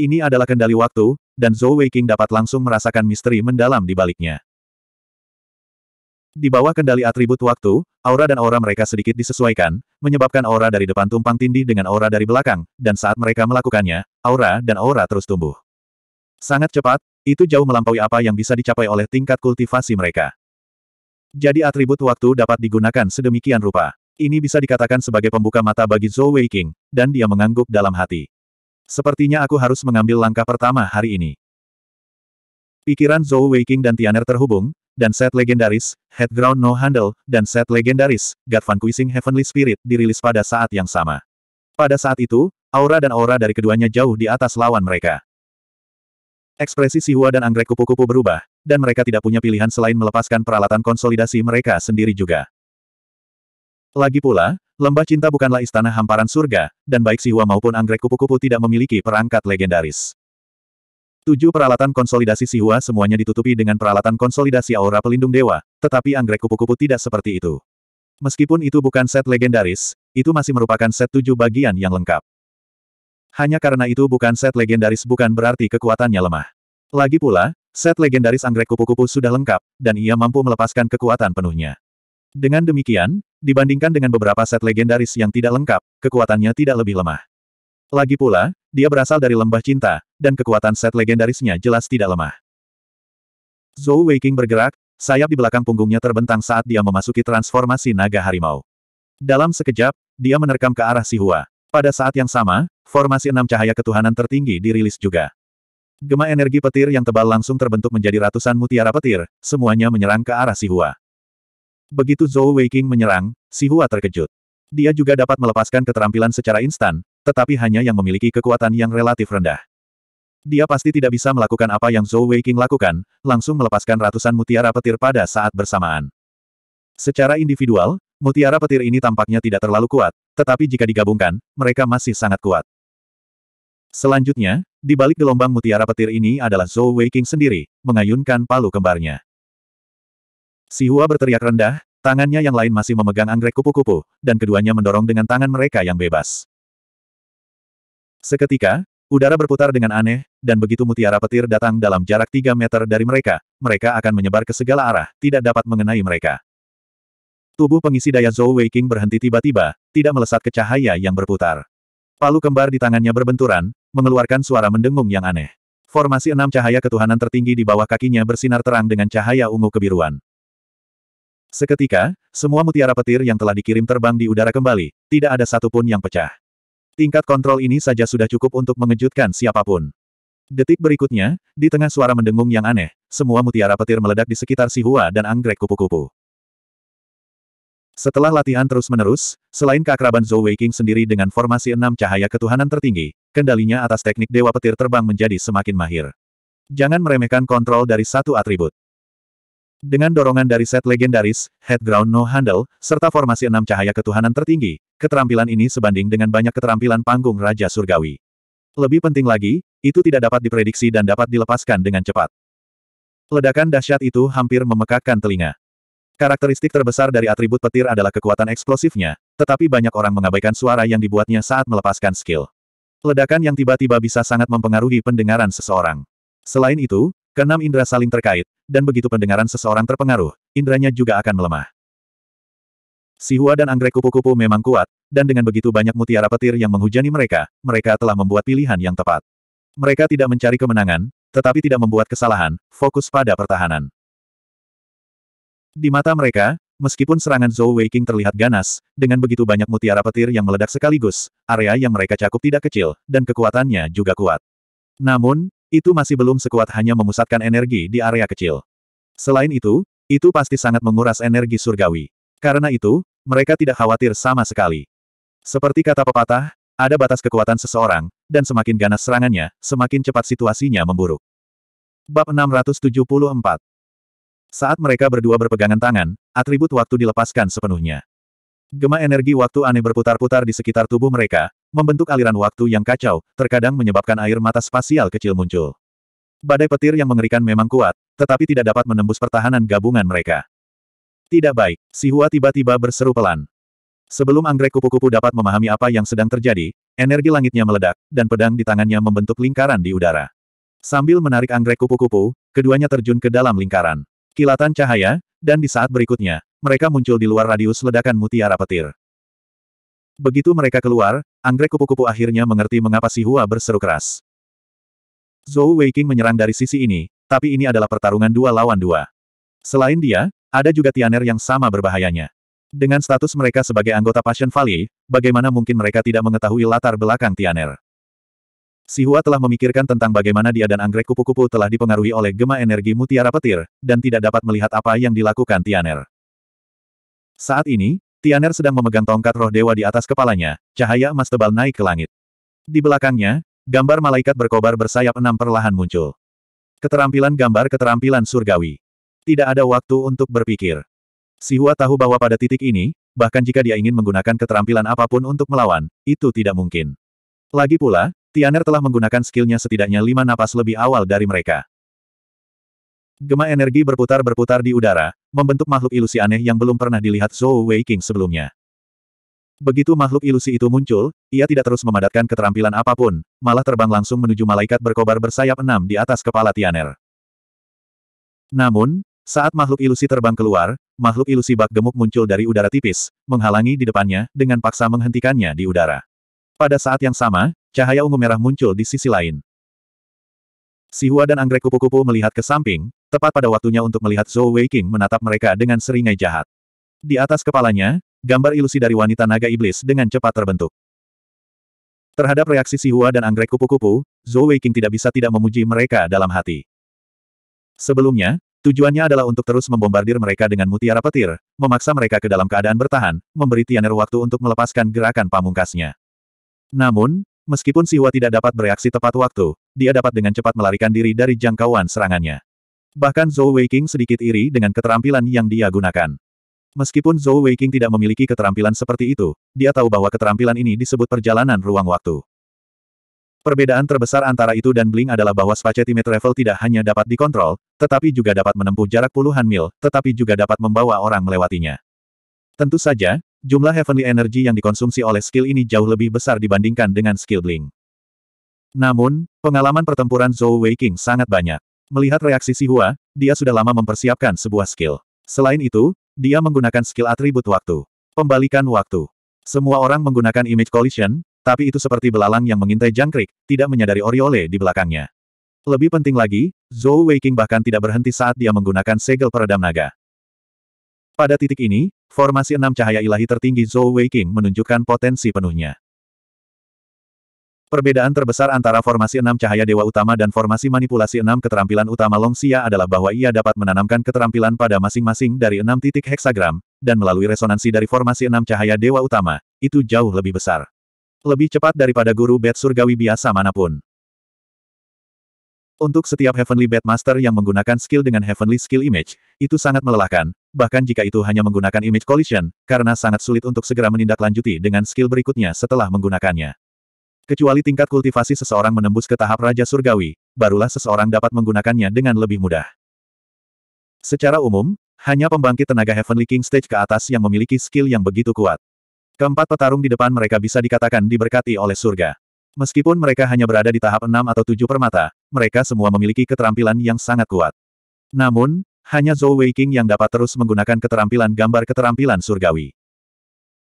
Ini adalah kendali waktu, dan Zhou Weiqing dapat langsung merasakan misteri mendalam di baliknya. Di bawah kendali atribut waktu, aura dan aura mereka sedikit disesuaikan, menyebabkan aura dari depan tumpang tindih dengan aura dari belakang, dan saat mereka melakukannya, aura dan aura terus tumbuh. Sangat cepat, itu jauh melampaui apa yang bisa dicapai oleh tingkat kultivasi mereka. Jadi atribut waktu dapat digunakan sedemikian rupa. Ini bisa dikatakan sebagai pembuka mata bagi Zhou Weiqing, dan dia mengangguk dalam hati. Sepertinya aku harus mengambil langkah pertama hari ini. Pikiran Zhou Weiqing dan Tianer terhubung, dan set legendaris, head ground No Handle, dan set legendaris, God Vanquishing Heavenly Spirit dirilis pada saat yang sama. Pada saat itu, aura dan aura dari keduanya jauh di atas lawan mereka. Ekspresi Sihua dan Anggrek Kupu-Kupu berubah, dan mereka tidak punya pilihan selain melepaskan peralatan konsolidasi mereka sendiri juga. Lagi pula, Lembah Cinta bukanlah istana hamparan surga, dan baik Sihua maupun Anggrek Kupu-Kupu tidak memiliki perangkat legendaris. Tujuh peralatan konsolidasi Sihua semuanya ditutupi dengan peralatan konsolidasi aura pelindung dewa, tetapi anggrek kupu-kupu tidak seperti itu. Meskipun itu bukan set legendaris, itu masih merupakan set tujuh bagian yang lengkap. Hanya karena itu bukan set legendaris bukan berarti kekuatannya lemah. Lagi pula, set legendaris anggrek kupu-kupu sudah lengkap, dan ia mampu melepaskan kekuatan penuhnya. Dengan demikian, dibandingkan dengan beberapa set legendaris yang tidak lengkap, kekuatannya tidak lebih lemah. Lagi pula, dia berasal dari lembah cinta, dan kekuatan set legendarisnya jelas tidak lemah. Zhou Weiqing bergerak, sayap di belakang punggungnya terbentang saat dia memasuki transformasi naga harimau. Dalam sekejap, dia menerkam ke arah Si Hua. Pada saat yang sama, formasi enam cahaya ketuhanan tertinggi dirilis juga. Gema energi petir yang tebal langsung terbentuk menjadi ratusan mutiara petir, semuanya menyerang ke arah Si Hua. Begitu Zhou Weiqing menyerang, Si Hua terkejut. Dia juga dapat melepaskan keterampilan secara instan, tetapi hanya yang memiliki kekuatan yang relatif rendah. Dia pasti tidak bisa melakukan apa yang Zhou Weiqing lakukan, langsung melepaskan ratusan mutiara petir pada saat bersamaan. Secara individual, mutiara petir ini tampaknya tidak terlalu kuat, tetapi jika digabungkan, mereka masih sangat kuat. Selanjutnya, di balik gelombang mutiara petir ini adalah Zhou Weiqing sendiri, mengayunkan palu kembarnya. Si Hua berteriak rendah, tangannya yang lain masih memegang anggrek kupu-kupu, dan keduanya mendorong dengan tangan mereka yang bebas. Seketika, Udara berputar dengan aneh, dan begitu mutiara petir datang dalam jarak 3 meter dari mereka, mereka akan menyebar ke segala arah, tidak dapat mengenai mereka. Tubuh pengisi daya Zhou King berhenti tiba-tiba, tidak melesat ke cahaya yang berputar. Palu kembar di tangannya berbenturan, mengeluarkan suara mendengung yang aneh. Formasi enam cahaya ketuhanan tertinggi di bawah kakinya bersinar terang dengan cahaya ungu kebiruan. Seketika, semua mutiara petir yang telah dikirim terbang di udara kembali, tidak ada satupun yang pecah. Tingkat kontrol ini saja sudah cukup untuk mengejutkan siapapun. Detik berikutnya, di tengah suara mendengung yang aneh, semua mutiara petir meledak di sekitar si Hua dan anggrek kupu-kupu. Setelah latihan terus-menerus, selain keakraban Zhou King sendiri dengan formasi enam cahaya ketuhanan tertinggi, kendalinya atas teknik Dewa Petir Terbang menjadi semakin mahir. Jangan meremehkan kontrol dari satu atribut. Dengan dorongan dari set legendaris, Headground No Handle, serta formasi enam cahaya ketuhanan tertinggi, keterampilan ini sebanding dengan banyak keterampilan panggung Raja Surgawi. Lebih penting lagi, itu tidak dapat diprediksi dan dapat dilepaskan dengan cepat. Ledakan dahsyat itu hampir memekakkan telinga. Karakteristik terbesar dari atribut petir adalah kekuatan eksplosifnya, tetapi banyak orang mengabaikan suara yang dibuatnya saat melepaskan skill. Ledakan yang tiba-tiba bisa sangat mempengaruhi pendengaran seseorang. Selain itu, keenam indera saling terkait, dan begitu pendengaran seseorang terpengaruh, indranya juga akan melemah. Sihua dan anggrek kupu-kupu memang kuat, dan dengan begitu banyak mutiara petir yang menghujani mereka, mereka telah membuat pilihan yang tepat. Mereka tidak mencari kemenangan, tetapi tidak membuat kesalahan, fokus pada pertahanan. Di mata mereka, Meskipun serangan Zhou Weiqing terlihat ganas, dengan begitu banyak mutiara petir yang meledak sekaligus, area yang mereka cakup tidak kecil, dan kekuatannya juga kuat. Namun, itu masih belum sekuat hanya memusatkan energi di area kecil. Selain itu, itu pasti sangat menguras energi surgawi. Karena itu, mereka tidak khawatir sama sekali. Seperti kata pepatah, ada batas kekuatan seseorang, dan semakin ganas serangannya, semakin cepat situasinya memburuk. Bab 674 Saat mereka berdua berpegangan tangan, atribut waktu dilepaskan sepenuhnya. Gema energi waktu aneh berputar-putar di sekitar tubuh mereka, membentuk aliran waktu yang kacau, terkadang menyebabkan air mata spasial kecil muncul. Badai petir yang mengerikan memang kuat, tetapi tidak dapat menembus pertahanan gabungan mereka. Tidak baik, si Hua tiba-tiba berseru pelan. Sebelum anggrek kupu-kupu dapat memahami apa yang sedang terjadi, energi langitnya meledak, dan pedang di tangannya membentuk lingkaran di udara. Sambil menarik anggrek kupu-kupu, keduanya terjun ke dalam lingkaran. Kilatan cahaya, dan di saat berikutnya, mereka muncul di luar radius ledakan mutiara petir. Begitu mereka keluar, anggrek kupu-kupu akhirnya mengerti mengapa si Hua berseru keras. Zhou Weiqing menyerang dari sisi ini, tapi ini adalah pertarungan dua lawan dua. Selain dia, ada juga Tianer yang sama berbahayanya. Dengan status mereka sebagai anggota Passion Valley, bagaimana mungkin mereka tidak mengetahui latar belakang Tianer? Si Hua telah memikirkan tentang bagaimana dia dan anggrek kupu-kupu telah dipengaruhi oleh gema energi mutiara petir, dan tidak dapat melihat apa yang dilakukan Tianer. Saat ini, Tianer sedang memegang tongkat roh dewa di atas kepalanya, cahaya emas tebal naik ke langit. Di belakangnya, gambar malaikat berkobar bersayap enam perlahan muncul. Keterampilan gambar keterampilan surgawi. Tidak ada waktu untuk berpikir. Sihua tahu bahwa pada titik ini, bahkan jika dia ingin menggunakan keterampilan apapun untuk melawan, itu tidak mungkin. Lagi pula, Tianer telah menggunakan skillnya setidaknya lima napas lebih awal dari mereka. Gema energi berputar-berputar di udara, membentuk makhluk ilusi aneh yang belum pernah dilihat Zhou Weiqing sebelumnya. Begitu makhluk ilusi itu muncul, ia tidak terus memadatkan keterampilan apapun, malah terbang langsung menuju malaikat berkobar bersayap enam di atas kepala Tianer. Namun, saat makhluk ilusi terbang keluar, makhluk ilusi bak gemuk muncul dari udara tipis, menghalangi di depannya, dengan paksa menghentikannya di udara. Pada saat yang sama, cahaya ungu merah muncul di sisi lain. Sihua dan Anggrek Kupu-Kupu melihat ke samping, Tepat pada waktunya untuk melihat Zhou Weiqing menatap mereka dengan seringai jahat. Di atas kepalanya, gambar ilusi dari wanita naga iblis dengan cepat terbentuk. Terhadap reaksi Sihua dan anggrek kupu-kupu, Zhou Weiqing tidak bisa tidak memuji mereka dalam hati. Sebelumnya, Tujuannya adalah untuk terus membombardir mereka dengan mutiara petir, memaksa mereka ke dalam keadaan bertahan, memberi Tianer waktu untuk melepaskan gerakan pamungkasnya. Namun, meskipun Siwa tidak dapat bereaksi tepat waktu, dia dapat dengan cepat melarikan diri dari jangkauan serangannya. Bahkan Zhou Weiqing sedikit iri dengan keterampilan yang dia gunakan. Meskipun Zhou Weiqing tidak memiliki keterampilan seperti itu, dia tahu bahwa keterampilan ini disebut perjalanan ruang waktu. Perbedaan terbesar antara itu dan Bling adalah bahwa Space Time Travel tidak hanya dapat dikontrol, tetapi juga dapat menempuh jarak puluhan mil, tetapi juga dapat membawa orang melewatinya. Tentu saja, jumlah Heavenly Energy yang dikonsumsi oleh skill ini jauh lebih besar dibandingkan dengan skill Bling. Namun, pengalaman pertempuran Zhou Weiqing sangat banyak. Melihat reaksi Si Hua, dia sudah lama mempersiapkan sebuah skill. Selain itu, dia menggunakan skill atribut waktu. Pembalikan waktu. Semua orang menggunakan image collision, tapi itu seperti belalang yang mengintai jangkrik, tidak menyadari Oriole di belakangnya. Lebih penting lagi, Zhou Weiqing bahkan tidak berhenti saat dia menggunakan segel peredam naga. Pada titik ini, formasi enam cahaya ilahi tertinggi Zhou Weiqing menunjukkan potensi penuhnya. Perbedaan terbesar antara formasi enam cahaya dewa utama dan formasi manipulasi enam keterampilan utama Long Xia adalah bahwa ia dapat menanamkan keterampilan pada masing-masing dari enam titik heksagram, dan melalui resonansi dari formasi enam cahaya dewa utama, itu jauh lebih besar. Lebih cepat daripada guru bed surgawi biasa manapun. Untuk setiap Heavenly Bed Master yang menggunakan skill dengan Heavenly Skill Image, itu sangat melelahkan, bahkan jika itu hanya menggunakan Image Collision, karena sangat sulit untuk segera menindaklanjuti dengan skill berikutnya setelah menggunakannya. Kecuali tingkat kultivasi seseorang menembus ke tahap Raja Surgawi, barulah seseorang dapat menggunakannya dengan lebih mudah. Secara umum, hanya pembangkit tenaga Heavenly King Stage ke atas yang memiliki skill yang begitu kuat. Keempat petarung di depan mereka bisa dikatakan diberkati oleh surga. Meskipun mereka hanya berada di tahap enam atau tujuh permata, mereka semua memiliki keterampilan yang sangat kuat. Namun, hanya Zhou Wei King yang dapat terus menggunakan keterampilan gambar keterampilan surgawi.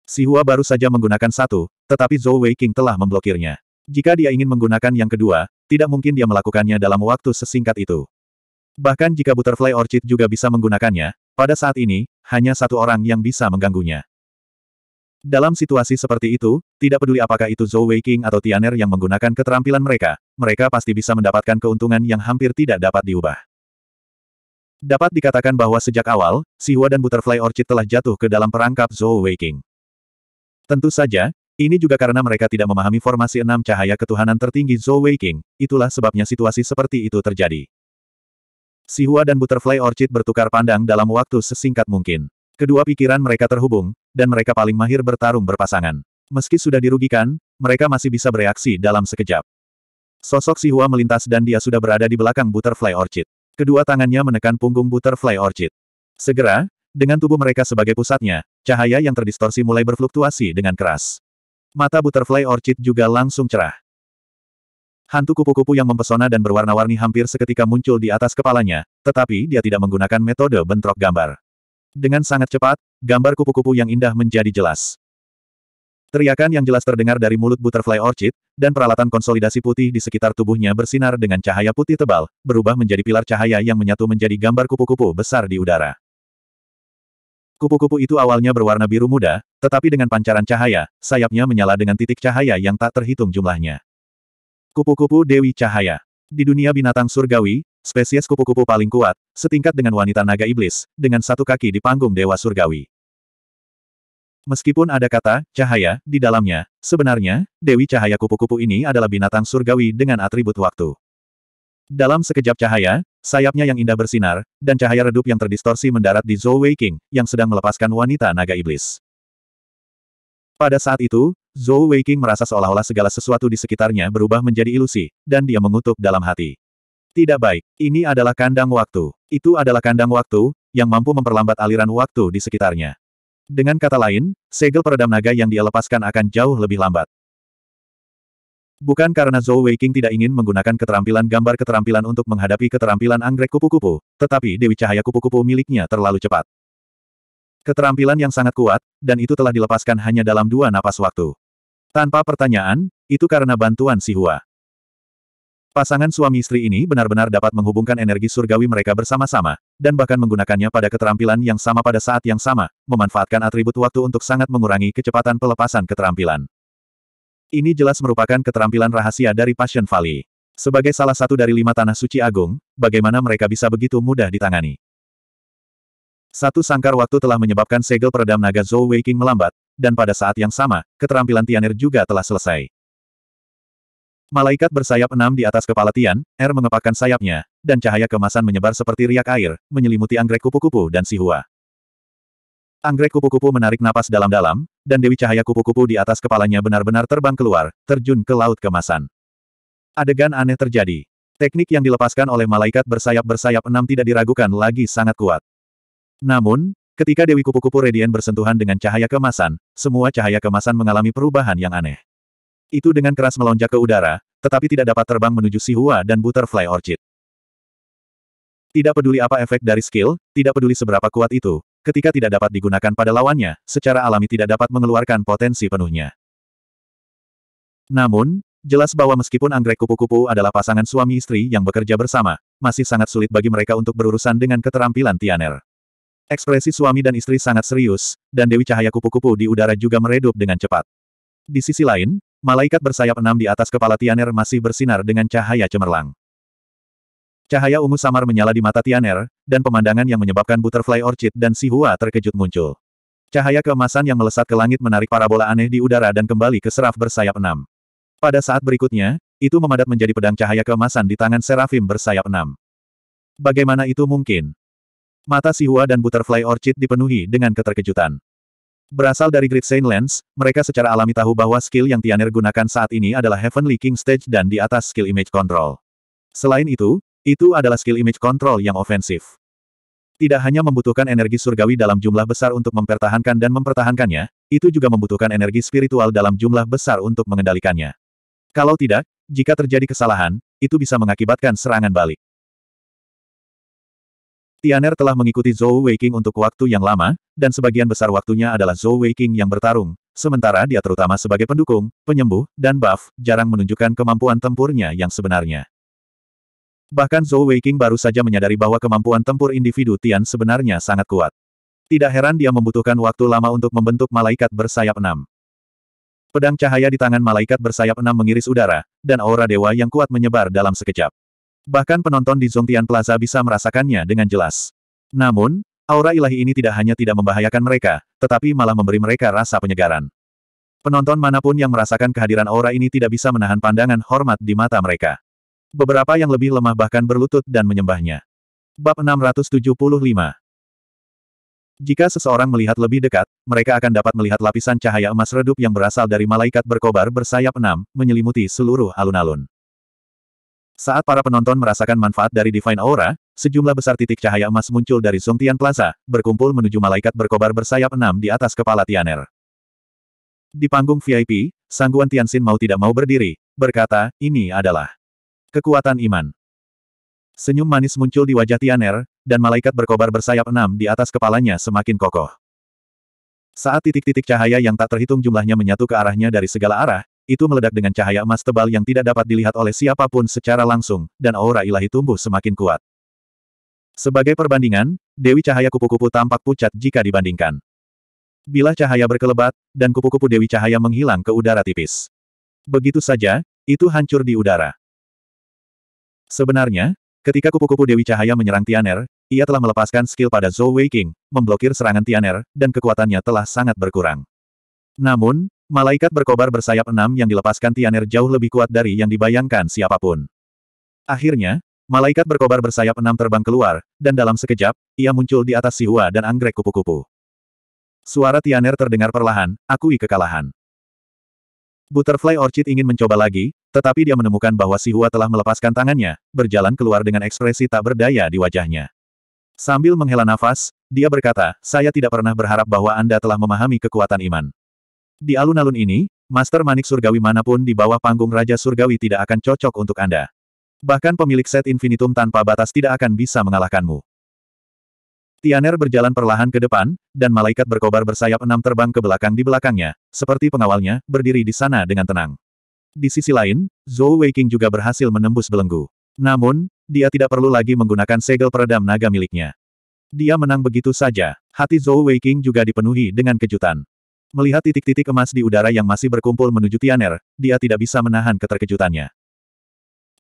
Si Hua baru saja menggunakan satu, tetapi Zhou Wei King telah memblokirnya. Jika dia ingin menggunakan yang kedua, tidak mungkin dia melakukannya dalam waktu sesingkat itu. Bahkan jika Butterfly Orchid juga bisa menggunakannya, pada saat ini, hanya satu orang yang bisa mengganggunya. Dalam situasi seperti itu, tidak peduli apakah itu Zhou Wei King atau Tianer yang menggunakan keterampilan mereka, mereka pasti bisa mendapatkan keuntungan yang hampir tidak dapat diubah. Dapat dikatakan bahwa sejak awal, Si Hua dan Butterfly Orchid telah jatuh ke dalam perangkap Zhou Wei King. Tentu saja, ini juga karena mereka tidak memahami formasi enam cahaya ketuhanan tertinggi Zhou Weiqing, itulah sebabnya situasi seperti itu terjadi. Sihua dan Butterfly Orchid bertukar pandang dalam waktu sesingkat mungkin. Kedua pikiran mereka terhubung, dan mereka paling mahir bertarung berpasangan. Meski sudah dirugikan, mereka masih bisa bereaksi dalam sekejap. Sosok Sihua melintas dan dia sudah berada di belakang Butterfly Orchid. Kedua tangannya menekan punggung Butterfly Orchid. Segera, dengan tubuh mereka sebagai pusatnya, cahaya yang terdistorsi mulai berfluktuasi dengan keras. Mata butterfly orchid juga langsung cerah. Hantu kupu-kupu yang mempesona dan berwarna-warni hampir seketika muncul di atas kepalanya, tetapi dia tidak menggunakan metode bentrok gambar. Dengan sangat cepat, gambar kupu-kupu yang indah menjadi jelas. Teriakan yang jelas terdengar dari mulut butterfly orchid, dan peralatan konsolidasi putih di sekitar tubuhnya bersinar dengan cahaya putih tebal, berubah menjadi pilar cahaya yang menyatu menjadi gambar kupu-kupu besar di udara. Kupu-kupu itu awalnya berwarna biru muda, tetapi dengan pancaran cahaya, sayapnya menyala dengan titik cahaya yang tak terhitung jumlahnya. Kupu-kupu Dewi Cahaya. Di dunia binatang surgawi, spesies kupu-kupu paling kuat, setingkat dengan wanita naga iblis, dengan satu kaki di panggung dewa surgawi. Meskipun ada kata cahaya di dalamnya, sebenarnya, Dewi Cahaya kupu-kupu ini adalah binatang surgawi dengan atribut waktu. Dalam sekejap cahaya, sayapnya yang indah bersinar, dan cahaya redup yang terdistorsi mendarat di Zhou Weiking, yang sedang melepaskan wanita naga iblis. Pada saat itu, Zhou Weiking merasa seolah-olah segala sesuatu di sekitarnya berubah menjadi ilusi, dan dia mengutuk dalam hati. Tidak baik, ini adalah kandang waktu. Itu adalah kandang waktu, yang mampu memperlambat aliran waktu di sekitarnya. Dengan kata lain, segel peredam naga yang dia lepaskan akan jauh lebih lambat. Bukan karena Zhou Weiqing tidak ingin menggunakan keterampilan gambar keterampilan untuk menghadapi keterampilan anggrek kupu-kupu, tetapi Dewi Cahaya Kupu-Kupu miliknya terlalu cepat. Keterampilan yang sangat kuat, dan itu telah dilepaskan hanya dalam dua napas waktu. Tanpa pertanyaan, itu karena bantuan si Hua. Pasangan suami istri ini benar-benar dapat menghubungkan energi surgawi mereka bersama-sama, dan bahkan menggunakannya pada keterampilan yang sama pada saat yang sama, memanfaatkan atribut waktu untuk sangat mengurangi kecepatan pelepasan keterampilan. Ini jelas merupakan keterampilan rahasia dari Passion Valley. Sebagai salah satu dari lima tanah suci agung, bagaimana mereka bisa begitu mudah ditangani? Satu sangkar waktu telah menyebabkan segel peredam naga Zhou Weiking melambat, dan pada saat yang sama, keterampilan Tianer juga telah selesai. Malaikat bersayap enam di atas kepala Tian, Er mengepakkan sayapnya, dan cahaya kemasan menyebar seperti riak air, menyelimuti anggrek kupu-kupu dan si Hua. Anggrek kupu-kupu menarik napas dalam-dalam, dan Dewi Cahaya kupu-kupu di atas kepalanya benar-benar terbang keluar, terjun ke Laut Kemasan. Adegan aneh terjadi. Teknik yang dilepaskan oleh malaikat bersayap-bersayap enam tidak diragukan lagi sangat kuat. Namun, ketika Dewi Kupu-Kupu Radian bersentuhan dengan cahaya kemasan, semua cahaya kemasan mengalami perubahan yang aneh. Itu dengan keras melonjak ke udara, tetapi tidak dapat terbang menuju Sihua dan Butterfly Orchid. Tidak peduli apa efek dari skill, tidak peduli seberapa kuat itu, ketika tidak dapat digunakan pada lawannya, secara alami tidak dapat mengeluarkan potensi penuhnya. Namun, jelas bahwa meskipun anggrek kupu-kupu adalah pasangan suami istri yang bekerja bersama, masih sangat sulit bagi mereka untuk berurusan dengan keterampilan Tianer. Ekspresi suami dan istri sangat serius, dan Dewi Cahaya Kupu-Kupu di udara juga meredup dengan cepat. Di sisi lain, malaikat bersayap enam di atas kepala Tianer masih bersinar dengan cahaya cemerlang. Cahaya ungu samar menyala di mata Tianer, dan pemandangan yang menyebabkan Butterfly Orchid dan Sihua terkejut muncul. Cahaya keemasan yang melesat ke langit menarik parabola aneh di udara dan kembali ke seraf bersayap enam. Pada saat berikutnya, itu memadat menjadi pedang cahaya keemasan di tangan Serafim bersayap enam. Bagaimana itu mungkin? Mata Sihua dan Butterfly Orchid dipenuhi dengan keterkejutan. Berasal dari Great Saint Lens, mereka secara alami tahu bahwa skill yang Tianer gunakan saat ini adalah Heavenly King Stage dan di atas skill Image Control. Selain itu, itu adalah skill image control yang ofensif. Tidak hanya membutuhkan energi surgawi dalam jumlah besar untuk mempertahankan dan mempertahankannya, itu juga membutuhkan energi spiritual dalam jumlah besar untuk mengendalikannya. Kalau tidak, jika terjadi kesalahan, itu bisa mengakibatkan serangan balik. Tianer telah mengikuti Zhou Weiqing untuk waktu yang lama, dan sebagian besar waktunya adalah Zhou Weiqing yang bertarung, sementara dia terutama sebagai pendukung, penyembuh, dan buff, jarang menunjukkan kemampuan tempurnya yang sebenarnya. Bahkan Zhou Weiqing baru saja menyadari bahwa kemampuan tempur individu Tian sebenarnya sangat kuat. Tidak heran dia membutuhkan waktu lama untuk membentuk malaikat bersayap enam. Pedang cahaya di tangan malaikat bersayap enam mengiris udara, dan aura dewa yang kuat menyebar dalam sekejap. Bahkan penonton di Zongtian Plaza bisa merasakannya dengan jelas. Namun, aura ilahi ini tidak hanya tidak membahayakan mereka, tetapi malah memberi mereka rasa penyegaran. Penonton manapun yang merasakan kehadiran aura ini tidak bisa menahan pandangan hormat di mata mereka beberapa yang lebih lemah bahkan berlutut dan menyembahnya. Bab 675 Jika seseorang melihat lebih dekat, mereka akan dapat melihat lapisan cahaya emas redup yang berasal dari malaikat berkobar bersayap enam, menyelimuti seluruh alun-alun. Saat para penonton merasakan manfaat dari Divine Aura, sejumlah besar titik cahaya emas muncul dari Zongtian Plaza, berkumpul menuju malaikat berkobar bersayap enam di atas kepala Tianer. Di panggung VIP, Sangguan Tianxin mau tidak mau berdiri, berkata, ini adalah Kekuatan iman. Senyum manis muncul di wajah Tianer, dan malaikat berkobar bersayap enam di atas kepalanya semakin kokoh. Saat titik-titik cahaya yang tak terhitung jumlahnya menyatu ke arahnya dari segala arah, itu meledak dengan cahaya emas tebal yang tidak dapat dilihat oleh siapapun secara langsung, dan aura ilahi tumbuh semakin kuat. Sebagai perbandingan, Dewi Cahaya Kupu-Kupu tampak pucat jika dibandingkan. Bila cahaya berkelebat, dan kupu-kupu Dewi Cahaya menghilang ke udara tipis. Begitu saja, itu hancur di udara. Sebenarnya, ketika kupu-kupu Dewi Cahaya menyerang Tianer, ia telah melepaskan skill pada Zhou Wei King, memblokir serangan Tianer, dan kekuatannya telah sangat berkurang. Namun, malaikat berkobar bersayap enam yang dilepaskan Tianer jauh lebih kuat dari yang dibayangkan siapapun. Akhirnya, malaikat berkobar bersayap enam terbang keluar, dan dalam sekejap, ia muncul di atas Sihua dan anggrek kupu-kupu. Suara Tianer terdengar perlahan, akui kekalahan. Butterfly Orchid ingin mencoba lagi, tetapi dia menemukan bahwa si Hua telah melepaskan tangannya, berjalan keluar dengan ekspresi tak berdaya di wajahnya. Sambil menghela nafas, dia berkata, saya tidak pernah berharap bahwa Anda telah memahami kekuatan iman. Di alun-alun ini, Master Manik Surgawi manapun di bawah panggung Raja Surgawi tidak akan cocok untuk Anda. Bahkan pemilik set infinitum tanpa batas tidak akan bisa mengalahkanmu. Tianer berjalan perlahan ke depan, dan malaikat berkobar bersayap enam terbang ke belakang di belakangnya, seperti pengawalnya, berdiri di sana dengan tenang. Di sisi lain, Zhou Weiqing juga berhasil menembus belenggu. Namun, dia tidak perlu lagi menggunakan segel peredam naga miliknya. Dia menang begitu saja. Hati Zhou Weiqing juga dipenuhi dengan kejutan. Melihat titik-titik emas di udara yang masih berkumpul menuju Tianer, dia tidak bisa menahan keterkejutannya.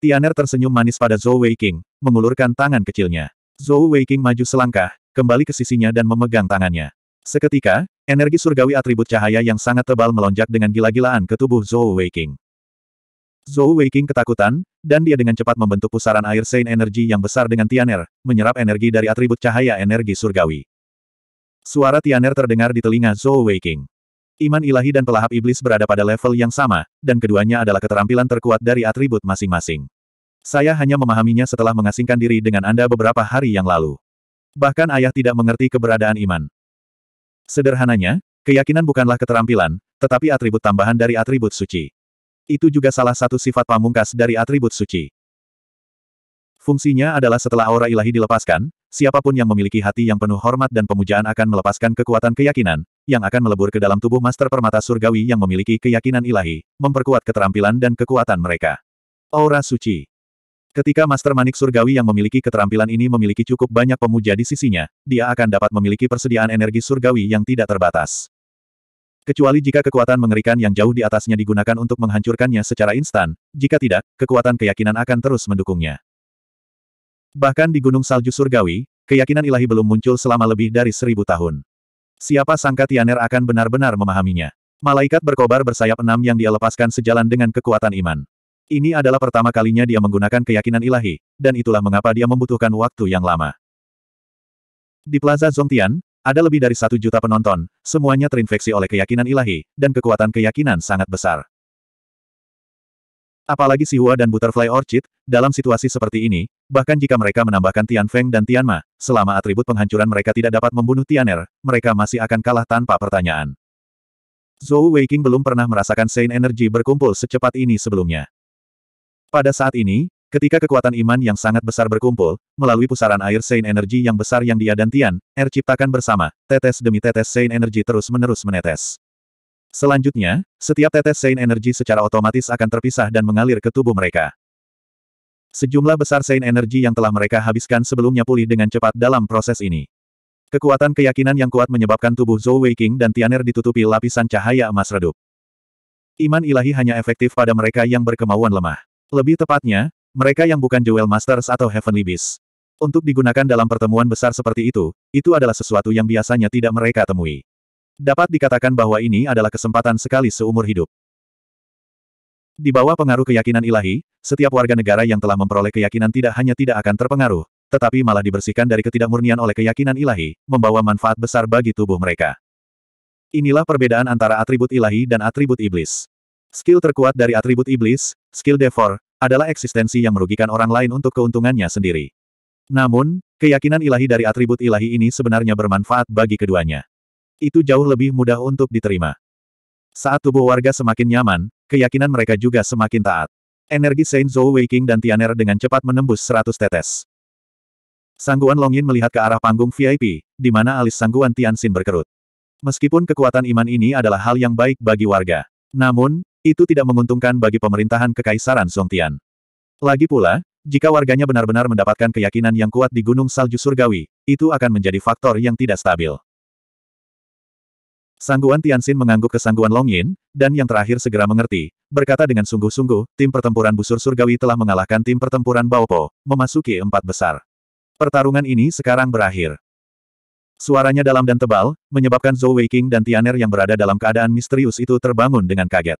Tianer tersenyum manis pada Zhou Weiqing, mengulurkan tangan kecilnya. Zhou Weiqing maju selangkah, kembali ke sisinya dan memegang tangannya. Seketika, energi surgawi atribut cahaya yang sangat tebal melonjak dengan gila-gilaan ke tubuh Zhou Weiking. Zhou Weiking ketakutan, dan dia dengan cepat membentuk pusaran air Sein energi yang besar dengan Tianer, menyerap energi dari atribut cahaya energi surgawi. Suara Tianer terdengar di telinga Zhou Weiking. Iman ilahi dan pelahap iblis berada pada level yang sama, dan keduanya adalah keterampilan terkuat dari atribut masing-masing. Saya hanya memahaminya setelah mengasingkan diri dengan Anda beberapa hari yang lalu. Bahkan ayah tidak mengerti keberadaan iman. Sederhananya, keyakinan bukanlah keterampilan, tetapi atribut tambahan dari atribut suci. Itu juga salah satu sifat pamungkas dari atribut suci. Fungsinya adalah setelah aura ilahi dilepaskan, siapapun yang memiliki hati yang penuh hormat dan pemujaan akan melepaskan kekuatan keyakinan, yang akan melebur ke dalam tubuh Master Permata Surgawi yang memiliki keyakinan ilahi, memperkuat keterampilan dan kekuatan mereka. Aura Suci Ketika Master Manik Surgawi yang memiliki keterampilan ini memiliki cukup banyak pemuja di sisinya, dia akan dapat memiliki persediaan energi surgawi yang tidak terbatas. Kecuali jika kekuatan mengerikan yang jauh di atasnya digunakan untuk menghancurkannya secara instan, jika tidak, kekuatan keyakinan akan terus mendukungnya. Bahkan di Gunung Salju Surgawi, keyakinan ilahi belum muncul selama lebih dari seribu tahun. Siapa sangka Tianer akan benar-benar memahaminya. Malaikat berkobar bersayap enam yang dia lepaskan sejalan dengan kekuatan iman. Ini adalah pertama kalinya dia menggunakan keyakinan ilahi, dan itulah mengapa dia membutuhkan waktu yang lama. Di Plaza Zongtian, ada lebih dari satu juta penonton, semuanya terinfeksi oleh keyakinan ilahi, dan kekuatan keyakinan sangat besar. Apalagi Sihua dan Butterfly Orchid, dalam situasi seperti ini, bahkan jika mereka menambahkan Tian Feng dan Tian Ma, selama atribut penghancuran mereka tidak dapat membunuh Tian Er, mereka masih akan kalah tanpa pertanyaan. Zhou Weiqing belum pernah merasakan Sein Energy berkumpul secepat ini sebelumnya. Pada saat ini, ketika kekuatan iman yang sangat besar berkumpul, melalui pusaran air Saint energi yang besar yang dia dan Tian, Er ciptakan bersama, tetes demi tetes Saint energi terus-menerus menetes. Selanjutnya, setiap tetes Saint energi secara otomatis akan terpisah dan mengalir ke tubuh mereka. Sejumlah besar Saint energi yang telah mereka habiskan sebelumnya pulih dengan cepat dalam proses ini. Kekuatan keyakinan yang kuat menyebabkan tubuh Zhou Weiqing dan Tianer ditutupi lapisan cahaya emas redup. Iman ilahi hanya efektif pada mereka yang berkemauan lemah. Lebih tepatnya, mereka yang bukan Jewel Masters atau Heavenly Beast. Untuk digunakan dalam pertemuan besar seperti itu, itu adalah sesuatu yang biasanya tidak mereka temui. Dapat dikatakan bahwa ini adalah kesempatan sekali seumur hidup. Di bawah pengaruh keyakinan ilahi, setiap warga negara yang telah memperoleh keyakinan tidak hanya tidak akan terpengaruh, tetapi malah dibersihkan dari ketidakmurnian oleh keyakinan ilahi, membawa manfaat besar bagi tubuh mereka. Inilah perbedaan antara atribut ilahi dan atribut iblis. Skill terkuat dari atribut iblis, skill Devor, adalah eksistensi yang merugikan orang lain untuk keuntungannya sendiri. Namun, keyakinan ilahi dari atribut ilahi ini sebenarnya bermanfaat bagi keduanya. Itu jauh lebih mudah untuk diterima. Saat tubuh warga semakin nyaman, keyakinan mereka juga semakin taat. Energi Saint Zhou Weiqing dan Tianer dengan cepat menembus 100 tetes. Sangguan Longin melihat ke arah panggung VIP, di mana alis Sangguan Tianxin berkerut. Meskipun kekuatan iman ini adalah hal yang baik bagi warga. Namun, itu tidak menguntungkan bagi pemerintahan Kekaisaran Song Tian. Lagi pula, jika warganya benar-benar mendapatkan keyakinan yang kuat di Gunung Salju Surgawi, itu akan menjadi faktor yang tidak stabil. Sangguan Tianxin mengangguk ke Sangguan Longyin, dan yang terakhir segera mengerti, berkata dengan sungguh-sungguh, tim pertempuran busur surgawi telah mengalahkan tim pertempuran Baopo, memasuki empat besar. Pertarungan ini sekarang berakhir. Suaranya dalam dan tebal, menyebabkan Zhou Weiqing dan Tianer yang berada dalam keadaan misterius itu terbangun dengan kaget.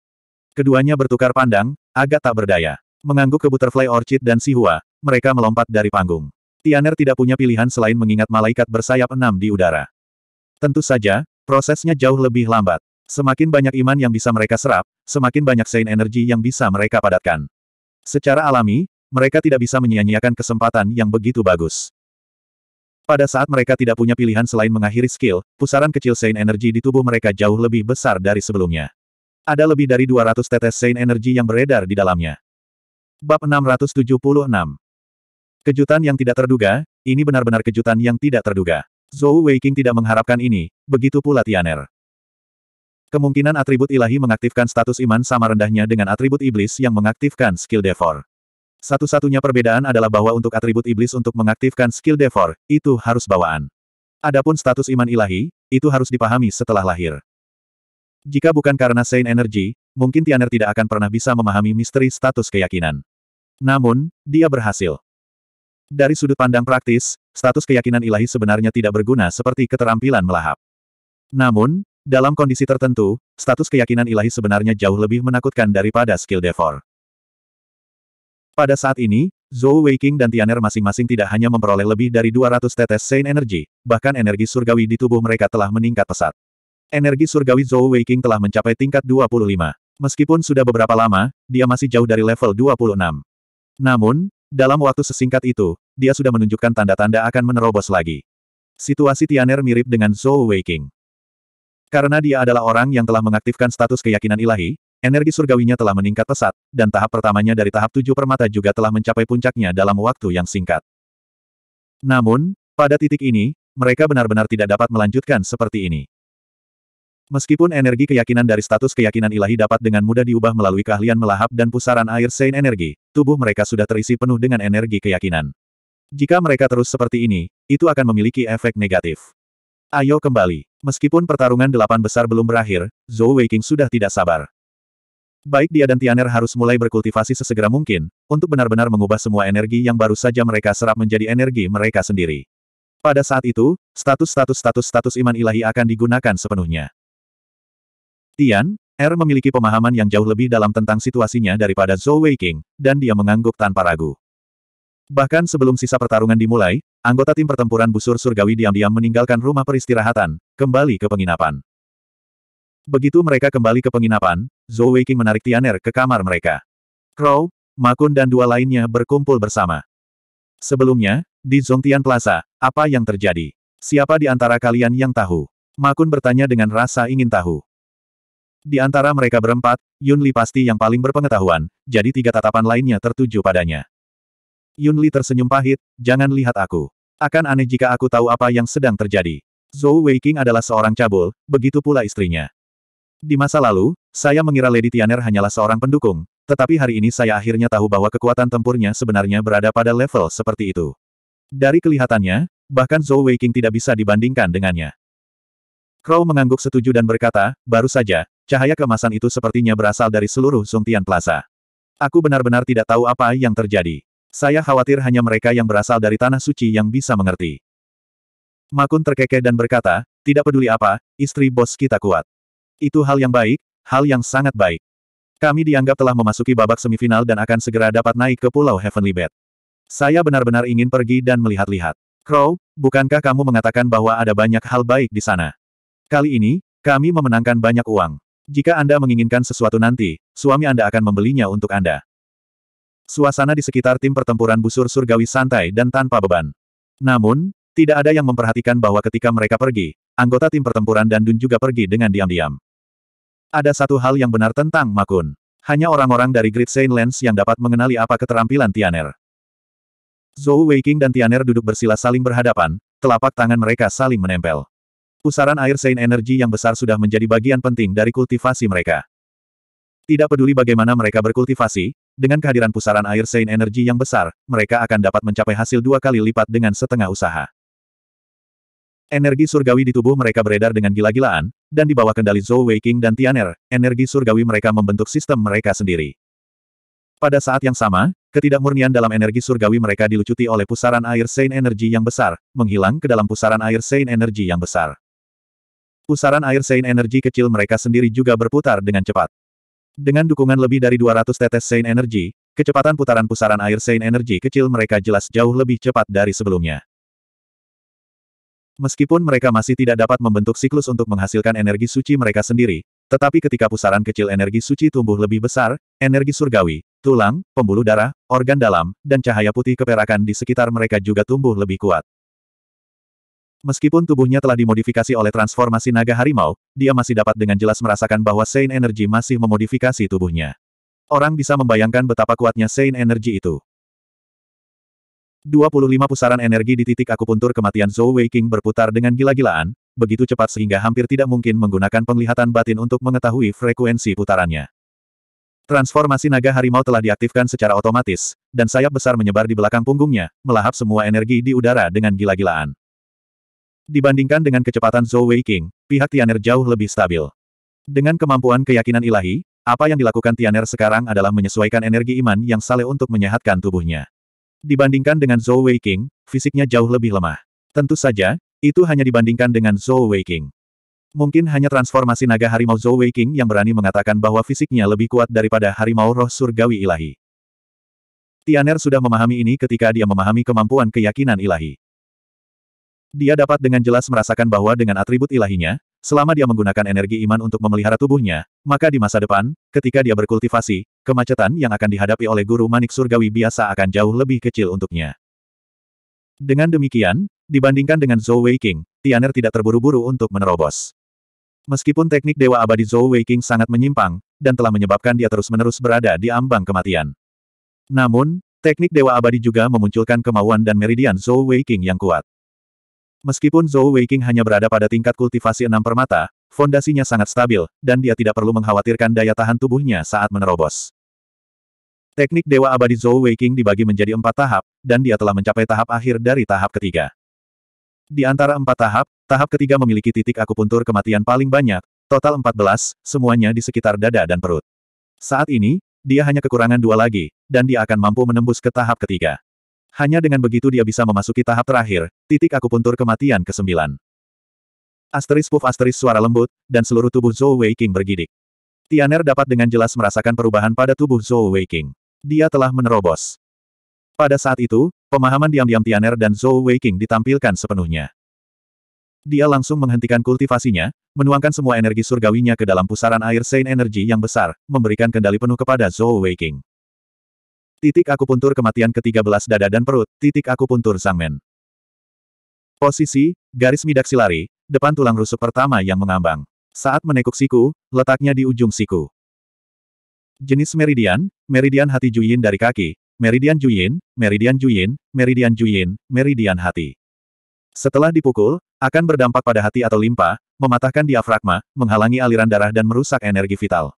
Keduanya bertukar pandang, agak tak berdaya. Mengangguk ke Butterfly Orchid dan Sihua, mereka melompat dari panggung. Tianer tidak punya pilihan selain mengingat malaikat bersayap enam di udara. Tentu saja, prosesnya jauh lebih lambat. Semakin banyak iman yang bisa mereka serap, semakin banyak sein energi yang bisa mereka padatkan. Secara alami, mereka tidak bisa menyia-nyiakan kesempatan yang begitu bagus. Pada saat mereka tidak punya pilihan selain mengakhiri skill, pusaran kecil sein energi di tubuh mereka jauh lebih besar dari sebelumnya. Ada lebih dari 200 tetes Saint energi yang beredar di dalamnya. Bab 676 Kejutan yang tidak terduga, ini benar-benar kejutan yang tidak terduga. Zhou Weiking tidak mengharapkan ini, begitu pula Tianer. Kemungkinan atribut ilahi mengaktifkan status iman sama rendahnya dengan atribut iblis yang mengaktifkan skill devor. Satu-satunya perbedaan adalah bahwa untuk atribut iblis untuk mengaktifkan skill devor, itu harus bawaan. Adapun status iman ilahi, itu harus dipahami setelah lahir. Jika bukan karena Sein Energy, mungkin Tianer tidak akan pernah bisa memahami misteri status keyakinan. Namun, dia berhasil. Dari sudut pandang praktis, status keyakinan ilahi sebenarnya tidak berguna seperti keterampilan melahap. Namun, dalam kondisi tertentu, status keyakinan ilahi sebenarnya jauh lebih menakutkan daripada skill devor. Pada saat ini, Zhou Weiqing dan Tianer masing-masing tidak hanya memperoleh lebih dari 200 tetes Sein Energy, bahkan energi surgawi di tubuh mereka telah meningkat pesat. Energi surgawi Zhou Weiqing telah mencapai tingkat 25. Meskipun sudah beberapa lama, dia masih jauh dari level 26. Namun, dalam waktu sesingkat itu, dia sudah menunjukkan tanda-tanda akan menerobos lagi. Situasi Tianer mirip dengan Zhou Weiqing. Karena dia adalah orang yang telah mengaktifkan status keyakinan ilahi, energi surgawinya telah meningkat pesat, dan tahap pertamanya dari tahap tujuh permata juga telah mencapai puncaknya dalam waktu yang singkat. Namun, pada titik ini, mereka benar-benar tidak dapat melanjutkan seperti ini. Meskipun energi keyakinan dari status keyakinan ilahi dapat dengan mudah diubah melalui keahlian melahap dan pusaran air sein energi, tubuh mereka sudah terisi penuh dengan energi keyakinan. Jika mereka terus seperti ini, itu akan memiliki efek negatif. Ayo kembali. Meskipun pertarungan delapan besar belum berakhir, Zhou Weiqing sudah tidak sabar. Baik dia dan Tianer harus mulai berkultivasi sesegera mungkin, untuk benar-benar mengubah semua energi yang baru saja mereka serap menjadi energi mereka sendiri. Pada saat itu, status-status-status-status iman ilahi akan digunakan sepenuhnya. Tian, Er memiliki pemahaman yang jauh lebih dalam tentang situasinya daripada Zhou Weiqing, dan dia mengangguk tanpa ragu. Bahkan sebelum sisa pertarungan dimulai, anggota tim pertempuran busur surgawi diam-diam meninggalkan rumah peristirahatan, kembali ke penginapan. Begitu mereka kembali ke penginapan, Zhou Weiqing menarik Tianer ke kamar mereka. Crow, Makun dan dua lainnya berkumpul bersama. Sebelumnya, di Zongtian Plaza, apa yang terjadi? Siapa di antara kalian yang tahu? Makun bertanya dengan rasa ingin tahu. Di antara mereka berempat, Yun Li pasti yang paling berpengetahuan, jadi tiga tatapan lainnya tertuju padanya. Yun Li tersenyum pahit, jangan lihat aku. Akan aneh jika aku tahu apa yang sedang terjadi. Zhou Weiqing adalah seorang cabul, begitu pula istrinya. Di masa lalu, saya mengira Lady Tianer hanyalah seorang pendukung, tetapi hari ini saya akhirnya tahu bahwa kekuatan tempurnya sebenarnya berada pada level seperti itu. Dari kelihatannya, bahkan Zhou Weiqing tidak bisa dibandingkan dengannya. Crow mengangguk setuju dan berkata, baru saja, Cahaya kemasan itu sepertinya berasal dari seluruh Sungtian Plaza. Aku benar-benar tidak tahu apa yang terjadi. Saya khawatir hanya mereka yang berasal dari Tanah Suci yang bisa mengerti. Makun terkekeh dan berkata, tidak peduli apa, istri bos kita kuat. Itu hal yang baik, hal yang sangat baik. Kami dianggap telah memasuki babak semifinal dan akan segera dapat naik ke Pulau Heavenly Bed. Saya benar-benar ingin pergi dan melihat-lihat. Crow, bukankah kamu mengatakan bahwa ada banyak hal baik di sana? Kali ini, kami memenangkan banyak uang. Jika Anda menginginkan sesuatu nanti, suami Anda akan membelinya untuk Anda. Suasana di sekitar tim pertempuran busur surgawi santai dan tanpa beban. Namun, tidak ada yang memperhatikan bahwa ketika mereka pergi, anggota tim pertempuran dan Dun juga pergi dengan diam-diam. Ada satu hal yang benar tentang Makun. Hanya orang-orang dari Great Saint Lens yang dapat mengenali apa keterampilan Tianer. Zhou Weiqing dan Tianer duduk bersila saling berhadapan, telapak tangan mereka saling menempel. Pusaran air Saint energi yang besar sudah menjadi bagian penting dari kultivasi mereka. Tidak peduli bagaimana mereka berkultivasi, dengan kehadiran pusaran air Saint energi yang besar, mereka akan dapat mencapai hasil dua kali lipat dengan setengah usaha. Energi surgawi di tubuh mereka beredar dengan gila-gilaan, dan di bawah kendali Zhou Weiqing dan Tianer, energi surgawi mereka membentuk sistem mereka sendiri. Pada saat yang sama, ketidakmurnian dalam energi surgawi mereka dilucuti oleh pusaran air Saint energi yang besar, menghilang ke dalam pusaran air Saint energi yang besar. Pusaran air Sein energi kecil mereka sendiri juga berputar dengan cepat. Dengan dukungan lebih dari 200 tetes Sein energi, kecepatan putaran pusaran air Sein energi kecil mereka jelas jauh lebih cepat dari sebelumnya. Meskipun mereka masih tidak dapat membentuk siklus untuk menghasilkan energi suci mereka sendiri, tetapi ketika pusaran kecil energi suci tumbuh lebih besar, energi surgawi, tulang, pembuluh darah, organ dalam, dan cahaya putih keperakan di sekitar mereka juga tumbuh lebih kuat. Meskipun tubuhnya telah dimodifikasi oleh transformasi naga harimau, dia masih dapat dengan jelas merasakan bahwa Sein Energy masih memodifikasi tubuhnya. Orang bisa membayangkan betapa kuatnya Sein Energy itu. 25 pusaran energi di titik akupuntur kematian Zhou Weiqing berputar dengan gila-gilaan, begitu cepat sehingga hampir tidak mungkin menggunakan penglihatan batin untuk mengetahui frekuensi putarannya. Transformasi naga harimau telah diaktifkan secara otomatis, dan sayap besar menyebar di belakang punggungnya, melahap semua energi di udara dengan gila-gilaan. Dibandingkan dengan kecepatan Zhou Wei King, pihak Tianer jauh lebih stabil. Dengan kemampuan keyakinan ilahi, apa yang dilakukan Tianer sekarang adalah menyesuaikan energi iman yang saleh untuk menyehatkan tubuhnya. Dibandingkan dengan Zhou Wei King, fisiknya jauh lebih lemah. Tentu saja, itu hanya dibandingkan dengan Zhou Wei King. Mungkin hanya transformasi naga harimau Zhou Wei King yang berani mengatakan bahwa fisiknya lebih kuat daripada harimau roh surgawi ilahi. Tianer sudah memahami ini ketika dia memahami kemampuan keyakinan ilahi. Dia dapat dengan jelas merasakan bahwa dengan atribut ilahinya, selama dia menggunakan energi iman untuk memelihara tubuhnya, maka di masa depan, ketika dia berkultivasi, kemacetan yang akan dihadapi oleh guru manik surgawi biasa akan jauh lebih kecil untuknya. Dengan demikian, dibandingkan dengan Zhou Wei Tianer tidak terburu-buru untuk menerobos. Meskipun teknik Dewa Abadi Zhou Wei sangat menyimpang, dan telah menyebabkan dia terus-menerus berada di ambang kematian. Namun, teknik Dewa Abadi juga memunculkan kemauan dan meridian Zhou Wei yang kuat. Meskipun Zhou Weiqing hanya berada pada tingkat kultivasi enam permata, fondasinya sangat stabil, dan dia tidak perlu mengkhawatirkan daya tahan tubuhnya saat menerobos. Teknik Dewa Abadi Zhou Weiqing dibagi menjadi empat tahap, dan dia telah mencapai tahap akhir dari tahap ketiga. Di antara empat tahap, tahap ketiga memiliki titik akupuntur kematian paling banyak, total 14, semuanya di sekitar dada dan perut. Saat ini, dia hanya kekurangan dua lagi, dan dia akan mampu menembus ke tahap ketiga. Hanya dengan begitu dia bisa memasuki tahap terakhir, titik aku puntur kematian ke-9. Asteris puff asteris suara lembut, dan seluruh tubuh Zhou Weiqing bergidik. Tianer dapat dengan jelas merasakan perubahan pada tubuh Zhou Weiqing. Dia telah menerobos. Pada saat itu, pemahaman diam-diam Tianer dan Zhou Weiqing ditampilkan sepenuhnya. Dia langsung menghentikan kultivasinya, menuangkan semua energi surgawinya ke dalam pusaran air Saint Energy yang besar, memberikan kendali penuh kepada Zhou Weiqing. Titik aku puntur kematian ke-13 dada dan perut, titik aku puntur sangmen. Posisi, garis midak silari, depan tulang rusuk pertama yang mengambang. Saat menekuk siku, letaknya di ujung siku. Jenis meridian, meridian hati Juyin dari kaki, meridian Juyin, meridian Juyin, meridian Juyin, meridian hati. Setelah dipukul, akan berdampak pada hati atau limpa, mematahkan diafragma, menghalangi aliran darah dan merusak energi vital.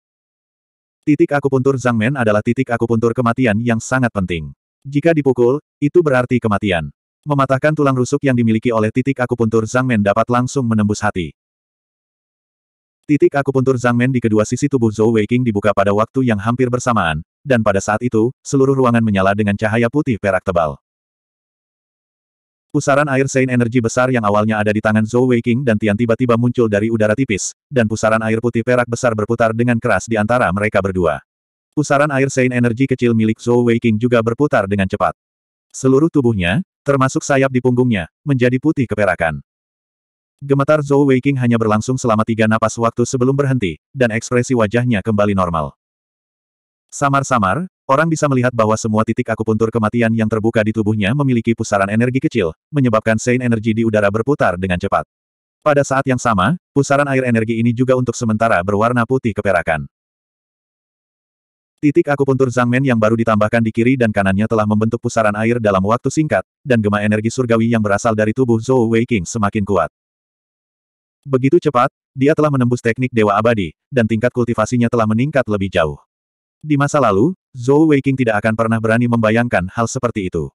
Titik akupuntur Zhang Men adalah titik akupuntur kematian yang sangat penting. Jika dipukul, itu berarti kematian. Mematahkan tulang rusuk yang dimiliki oleh titik akupuntur Zhang Men dapat langsung menembus hati. Titik akupuntur Zhang Men di kedua sisi tubuh Zhou Weiqing dibuka pada waktu yang hampir bersamaan, dan pada saat itu, seluruh ruangan menyala dengan cahaya putih perak tebal. Pusaran air sein energi besar yang awalnya ada di tangan Zhou Weiqing dan Tian tiba-tiba muncul dari udara tipis, dan pusaran air putih perak besar berputar dengan keras di antara mereka berdua. Pusaran air sein energi kecil milik Zhou Weiqing juga berputar dengan cepat. Seluruh tubuhnya, termasuk sayap di punggungnya, menjadi putih keperakan. Gemetar Zhou Weiqing hanya berlangsung selama tiga napas waktu sebelum berhenti, dan ekspresi wajahnya kembali normal. Samar-samar, orang bisa melihat bahwa semua titik akupuntur kematian yang terbuka di tubuhnya memiliki pusaran energi kecil, menyebabkan sein energi di udara berputar dengan cepat. Pada saat yang sama, pusaran air energi ini juga untuk sementara berwarna putih keperakan. Titik akupuntur Zhang Men yang baru ditambahkan di kiri dan kanannya telah membentuk pusaran air dalam waktu singkat, dan gema energi surgawi yang berasal dari tubuh Zhou Weiqing semakin kuat. Begitu cepat, dia telah menembus teknik Dewa Abadi, dan tingkat kultivasinya telah meningkat lebih jauh. Di masa lalu, Zhou Weiqing tidak akan pernah berani membayangkan hal seperti itu.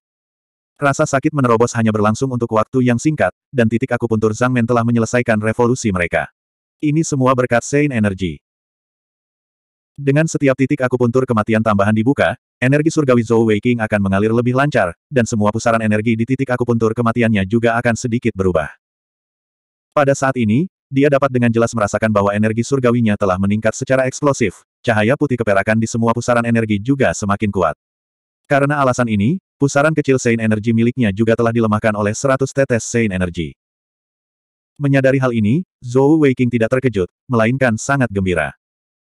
Rasa sakit menerobos hanya berlangsung untuk waktu yang singkat, dan titik akupuntur Zhang Men telah menyelesaikan revolusi mereka. Ini semua berkat Sein Energy. Dengan setiap titik akupuntur kematian tambahan dibuka, energi surgawi Zhou Weiqing akan mengalir lebih lancar, dan semua pusaran energi di titik akupuntur kematiannya juga akan sedikit berubah. Pada saat ini, dia dapat dengan jelas merasakan bahwa energi surgawinya telah meningkat secara eksplosif, cahaya putih keperakan di semua pusaran energi juga semakin kuat. Karena alasan ini, pusaran kecil Sein Energy miliknya juga telah dilemahkan oleh 100 tetes Sein Energy. Menyadari hal ini, Zhou Weiqing tidak terkejut, melainkan sangat gembira.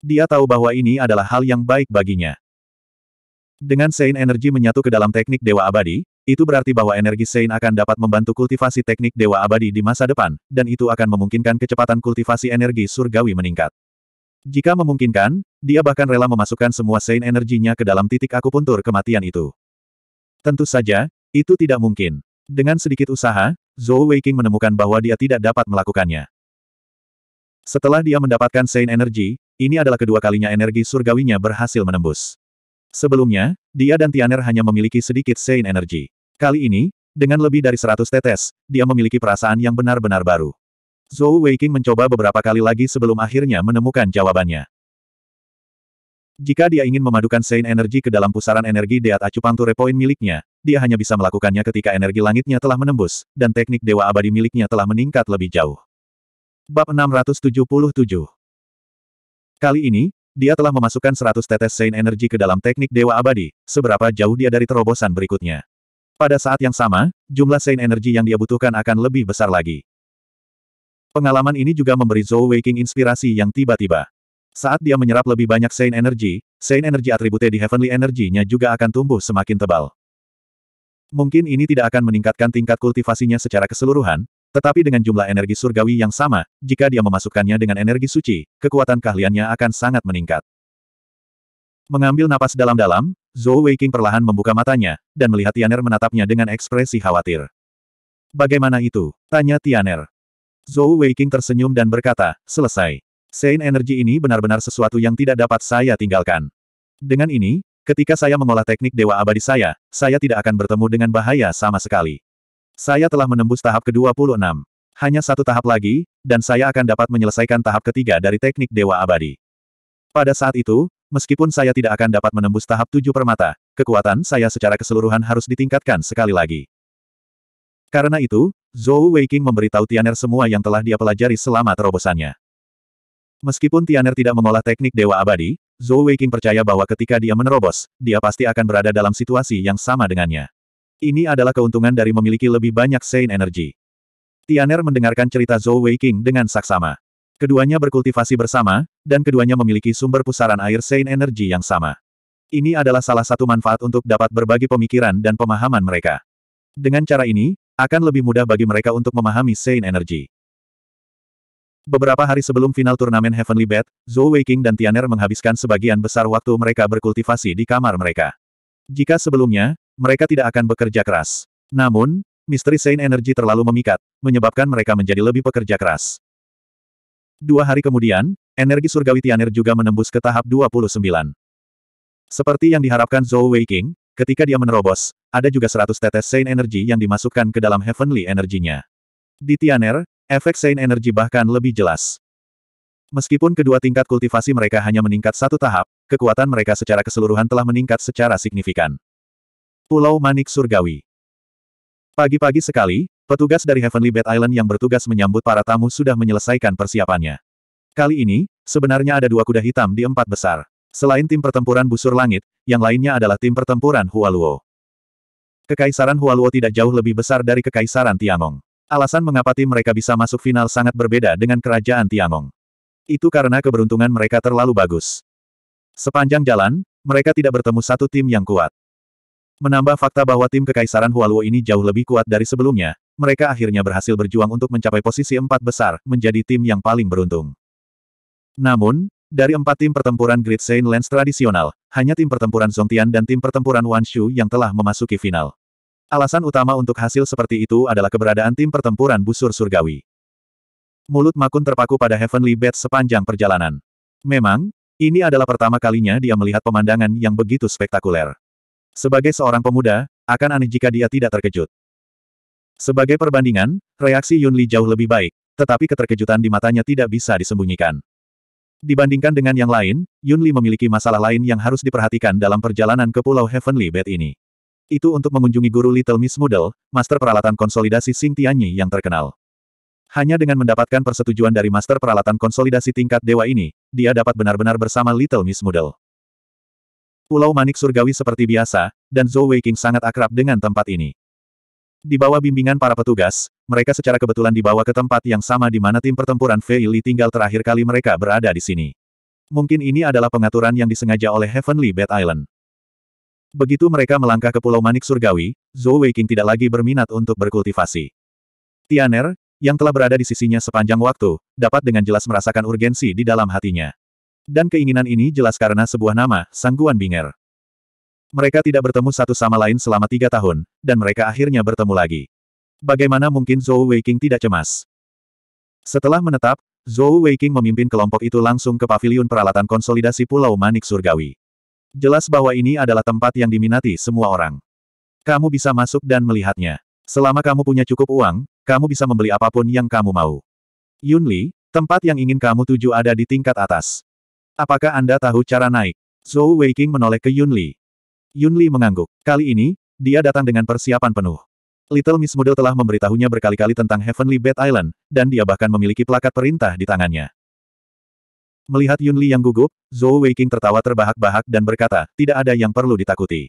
Dia tahu bahwa ini adalah hal yang baik baginya. Dengan Sein Energy menyatu ke dalam teknik Dewa Abadi, itu berarti bahwa energi Sein akan dapat membantu kultivasi teknik Dewa Abadi di masa depan, dan itu akan memungkinkan kecepatan kultivasi energi surgawi meningkat. Jika memungkinkan, dia bahkan rela memasukkan semua Sein energinya ke dalam titik akupuntur kematian itu. Tentu saja, itu tidak mungkin. Dengan sedikit usaha, Zhou Weiqing menemukan bahwa dia tidak dapat melakukannya. Setelah dia mendapatkan Sein energi, ini adalah kedua kalinya energi surgawinya berhasil menembus. Sebelumnya, dia dan Tianer hanya memiliki sedikit Sein energi. Kali ini, dengan lebih dari 100 tetes, dia memiliki perasaan yang benar-benar baru. Zhou Weiqing mencoba beberapa kali lagi sebelum akhirnya menemukan jawabannya. Jika dia ingin memadukan Sein energi ke dalam pusaran energi Deat Ture Point miliknya, dia hanya bisa melakukannya ketika energi langitnya telah menembus, dan teknik Dewa Abadi miliknya telah meningkat lebih jauh. Bab 677 Kali ini, dia telah memasukkan 100 tetes Sein energi ke dalam teknik Dewa Abadi, seberapa jauh dia dari terobosan berikutnya. Pada saat yang sama, jumlah Sein energi yang dia butuhkan akan lebih besar lagi. Pengalaman ini juga memberi Zhou Waking inspirasi yang tiba-tiba. Saat dia menyerap lebih banyak Saint Energy, Saint Energy atribute di Heavenly Energy-nya juga akan tumbuh semakin tebal. Mungkin ini tidak akan meningkatkan tingkat kultivasinya secara keseluruhan, tetapi dengan jumlah energi surgawi yang sama, jika dia memasukkannya dengan energi suci, kekuatan keahliannya akan sangat meningkat. Mengambil napas dalam-dalam, Zhou Waking perlahan membuka matanya, dan melihat Tianer menatapnya dengan ekspresi khawatir. Bagaimana itu? Tanya Tianer. Zhou Weiqing tersenyum dan berkata, selesai. Sein energi ini benar-benar sesuatu yang tidak dapat saya tinggalkan. Dengan ini, ketika saya mengolah teknik Dewa Abadi saya, saya tidak akan bertemu dengan bahaya sama sekali. Saya telah menembus tahap ke-26. Hanya satu tahap lagi, dan saya akan dapat menyelesaikan tahap ketiga dari teknik Dewa Abadi. Pada saat itu, meskipun saya tidak akan dapat menembus tahap tujuh permata, kekuatan saya secara keseluruhan harus ditingkatkan sekali lagi. Karena itu, Zhou Weiqing memberitahu Tianer semua yang telah dia pelajari selama terobosannya. Meskipun Tianer tidak mengolah teknik Dewa Abadi, Zhou Weiqing percaya bahwa ketika dia menerobos, dia pasti akan berada dalam situasi yang sama dengannya. Ini adalah keuntungan dari memiliki lebih banyak Sein Energy. Tianer mendengarkan cerita Zhou Weiqing dengan saksama. Keduanya berkultivasi bersama, dan keduanya memiliki sumber pusaran air Sein Energy yang sama. Ini adalah salah satu manfaat untuk dapat berbagi pemikiran dan pemahaman mereka. Dengan cara ini, akan lebih mudah bagi mereka untuk memahami Sein Energy. Beberapa hari sebelum final turnamen Heavenly Bet, Zhou Weiqing dan Tianer menghabiskan sebagian besar waktu mereka berkultivasi di kamar mereka. Jika sebelumnya, mereka tidak akan bekerja keras. Namun, misteri Sein Energy terlalu memikat, menyebabkan mereka menjadi lebih pekerja keras. Dua hari kemudian, energi surgawi Tianer juga menembus ke tahap 29. Seperti yang diharapkan Zhou Weiqing, Ketika dia menerobos, ada juga 100 tetes Sein Energy yang dimasukkan ke dalam Heavenly Energinya. Di Tianer, efek Sein Energy bahkan lebih jelas. Meskipun kedua tingkat kultivasi mereka hanya meningkat satu tahap, kekuatan mereka secara keseluruhan telah meningkat secara signifikan. Pulau Manik Surgawi Pagi-pagi sekali, petugas dari Heavenly Bed Island yang bertugas menyambut para tamu sudah menyelesaikan persiapannya. Kali ini, sebenarnya ada dua kuda hitam di empat besar. Selain tim pertempuran busur langit, yang lainnya adalah tim pertempuran Hualuo. Kekaisaran Hualuo tidak jauh lebih besar dari Kekaisaran Tiangong. Alasan mengapa tim mereka bisa masuk final sangat berbeda dengan Kerajaan Tiangong. Itu karena keberuntungan mereka terlalu bagus. Sepanjang jalan, mereka tidak bertemu satu tim yang kuat. Menambah fakta bahwa tim Kekaisaran Hualuo ini jauh lebih kuat dari sebelumnya, mereka akhirnya berhasil berjuang untuk mencapai posisi empat besar, menjadi tim yang paling beruntung. Namun, dari empat tim pertempuran Great Saint Lens tradisional, hanya tim pertempuran Zongtian dan tim pertempuran Wanshu yang telah memasuki final. Alasan utama untuk hasil seperti itu adalah keberadaan tim pertempuran busur surgawi. Mulut Makun terpaku pada Heavenly Bed sepanjang perjalanan. Memang, ini adalah pertama kalinya dia melihat pemandangan yang begitu spektakuler. Sebagai seorang pemuda, akan aneh jika dia tidak terkejut. Sebagai perbandingan, reaksi Yunli jauh lebih baik, tetapi keterkejutan di matanya tidak bisa disembunyikan. Dibandingkan dengan yang lain, Yunli memiliki masalah lain yang harus diperhatikan dalam perjalanan ke Pulau Heavenly Bed ini. Itu untuk mengunjungi guru Little Miss Moodle, master peralatan konsolidasi Sing Tianyi yang terkenal. Hanya dengan mendapatkan persetujuan dari master peralatan konsolidasi tingkat dewa ini, dia dapat benar-benar bersama Little Miss Moodle. Pulau Manik Surgawi seperti biasa, dan Zhou Weiqing sangat akrab dengan tempat ini. Di bawah bimbingan para petugas, mereka secara kebetulan dibawa ke tempat yang sama di mana tim pertempuran Feili tinggal terakhir kali mereka berada di sini. Mungkin ini adalah pengaturan yang disengaja oleh Heavenly Bad Island. Begitu mereka melangkah ke Pulau Manik Surgawi, Zhou Weiqing tidak lagi berminat untuk berkultivasi. Tianer, yang telah berada di sisinya sepanjang waktu, dapat dengan jelas merasakan urgensi di dalam hatinya. Dan keinginan ini jelas karena sebuah nama, Sangguan Binger. Mereka tidak bertemu satu sama lain selama tiga tahun, dan mereka akhirnya bertemu lagi. Bagaimana mungkin Zhou Weiqing tidak cemas? Setelah menetap, Zhou Weiqing memimpin kelompok itu langsung ke paviliun peralatan konsolidasi Pulau Manik Surgawi. Jelas bahwa ini adalah tempat yang diminati semua orang. Kamu bisa masuk dan melihatnya. Selama kamu punya cukup uang, kamu bisa membeli apapun yang kamu mau. Yun Li, tempat yang ingin kamu tuju ada di tingkat atas. Apakah Anda tahu cara naik? Zhou Weiqing menoleh ke Yun Li. Yunli mengangguk. Kali ini, dia datang dengan persiapan penuh. Little Miss Model telah memberitahunya berkali-kali tentang Heavenly Bed Island, dan dia bahkan memiliki plakat perintah di tangannya. Melihat Yunli yang gugup, Zhou Weiking tertawa terbahak-bahak dan berkata, tidak ada yang perlu ditakuti.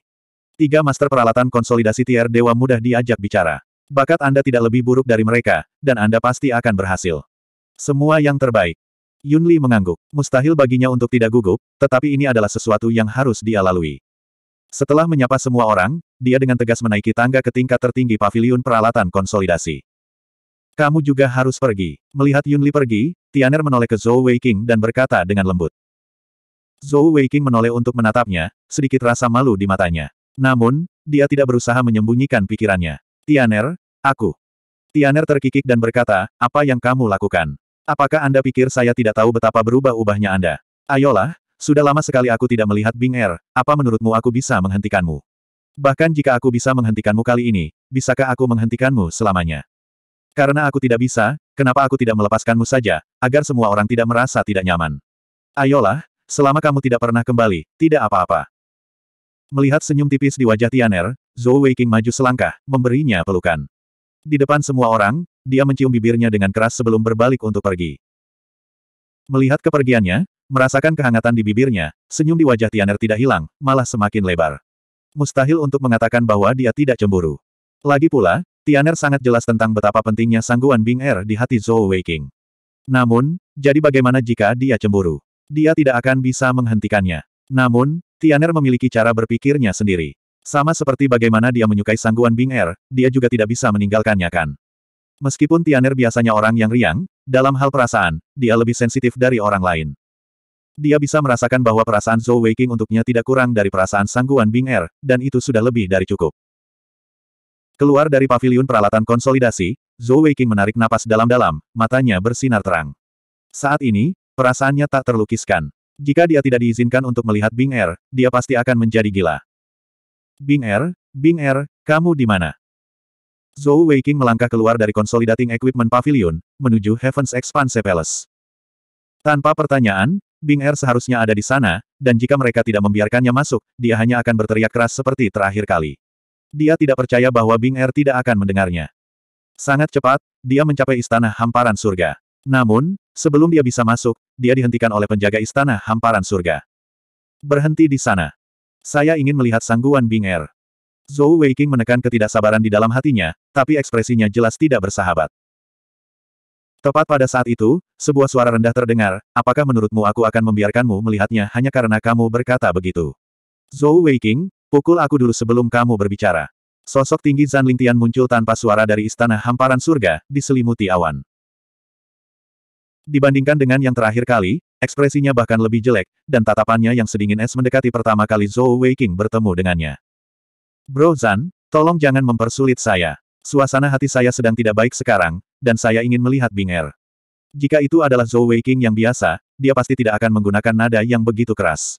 Tiga master peralatan konsolidasi tier dewa mudah diajak bicara. Bakat Anda tidak lebih buruk dari mereka, dan Anda pasti akan berhasil. Semua yang terbaik. Yunli mengangguk. Mustahil baginya untuk tidak gugup, tetapi ini adalah sesuatu yang harus dia lalui. Setelah menyapa semua orang, dia dengan tegas menaiki tangga ke tingkat tertinggi paviliun peralatan konsolidasi. Kamu juga harus pergi. Melihat Yunli pergi, Tianer menoleh ke Zhou Weiqing dan berkata dengan lembut. Zhou Weiqing menoleh untuk menatapnya, sedikit rasa malu di matanya. Namun, dia tidak berusaha menyembunyikan pikirannya. Tianer, aku. Tianer terkikik dan berkata, apa yang kamu lakukan? Apakah Anda pikir saya tidak tahu betapa berubah-ubahnya Anda? Ayolah, sudah lama sekali aku tidak melihat Bing Er, apa menurutmu aku bisa menghentikanmu? Bahkan jika aku bisa menghentikanmu kali ini, bisakah aku menghentikanmu selamanya? Karena aku tidak bisa, kenapa aku tidak melepaskanmu saja, agar semua orang tidak merasa tidak nyaman? Ayolah, selama kamu tidak pernah kembali, tidak apa-apa. Melihat senyum tipis di wajah Tianer, Zhou Weiqing maju selangkah, memberinya pelukan. Di depan semua orang, dia mencium bibirnya dengan keras sebelum berbalik untuk pergi. Melihat kepergiannya, Merasakan kehangatan di bibirnya, senyum di wajah Tianer tidak hilang, malah semakin lebar. Mustahil untuk mengatakan bahwa dia tidak cemburu. Lagi pula, Tianer sangat jelas tentang betapa pentingnya sangguan Bing Er di hati Zhou Weiqing. Namun, jadi bagaimana jika dia cemburu? Dia tidak akan bisa menghentikannya. Namun, Tianer memiliki cara berpikirnya sendiri. Sama seperti bagaimana dia menyukai sangguan Bing Er, dia juga tidak bisa meninggalkannya kan. Meskipun Tianer biasanya orang yang riang, dalam hal perasaan, dia lebih sensitif dari orang lain. Dia bisa merasakan bahwa perasaan Zhou Weiqing untuknya tidak kurang dari perasaan sangguan Bing Er, dan itu sudah lebih dari cukup. Keluar dari pavilion peralatan konsolidasi, Zhou Weiqing menarik napas dalam-dalam, matanya bersinar terang. Saat ini, perasaannya tak terlukiskan. Jika dia tidak diizinkan untuk melihat Bing Er, dia pasti akan menjadi gila. Bing Er, Bing Er, kamu di mana? Zhou Weiqing melangkah keluar dari Consolidating Equipment Pavilion, menuju Heaven's Expanse Palace. Tanpa pertanyaan, Bing Er seharusnya ada di sana, dan jika mereka tidak membiarkannya masuk, dia hanya akan berteriak keras seperti terakhir kali. Dia tidak percaya bahwa Bing Er tidak akan mendengarnya. Sangat cepat, dia mencapai istana hamparan surga. Namun, sebelum dia bisa masuk, dia dihentikan oleh penjaga istana hamparan surga. Berhenti di sana. Saya ingin melihat sangguan Bing Er. Zhou Weiqing menekan ketidaksabaran di dalam hatinya, tapi ekspresinya jelas tidak bersahabat. Tepat pada saat itu, sebuah suara rendah terdengar, apakah menurutmu aku akan membiarkanmu melihatnya hanya karena kamu berkata begitu? Zhou Weiking, pukul aku dulu sebelum kamu berbicara. Sosok tinggi Zan Lingtian muncul tanpa suara dari istana hamparan surga, diselimuti awan. Dibandingkan dengan yang terakhir kali, ekspresinya bahkan lebih jelek, dan tatapannya yang sedingin es mendekati pertama kali Zhou Weiking bertemu dengannya. Bro Zan, tolong jangan mempersulit saya. Suasana hati saya sedang tidak baik sekarang, dan saya ingin melihat Bing Er. Jika itu adalah Zhou Weiqing yang biasa, dia pasti tidak akan menggunakan nada yang begitu keras.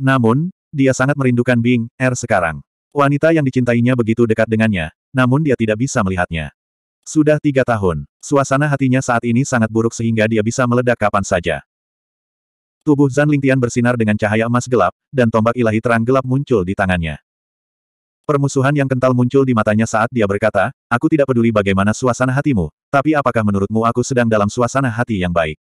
Namun, dia sangat merindukan Bing Er sekarang. Wanita yang dicintainya begitu dekat dengannya, namun dia tidak bisa melihatnya. Sudah tiga tahun, suasana hatinya saat ini sangat buruk sehingga dia bisa meledak kapan saja. Tubuh Zan Lingtian bersinar dengan cahaya emas gelap, dan tombak ilahi terang gelap muncul di tangannya. Permusuhan yang kental muncul di matanya saat dia berkata, aku tidak peduli bagaimana suasana hatimu, tapi apakah menurutmu aku sedang dalam suasana hati yang baik?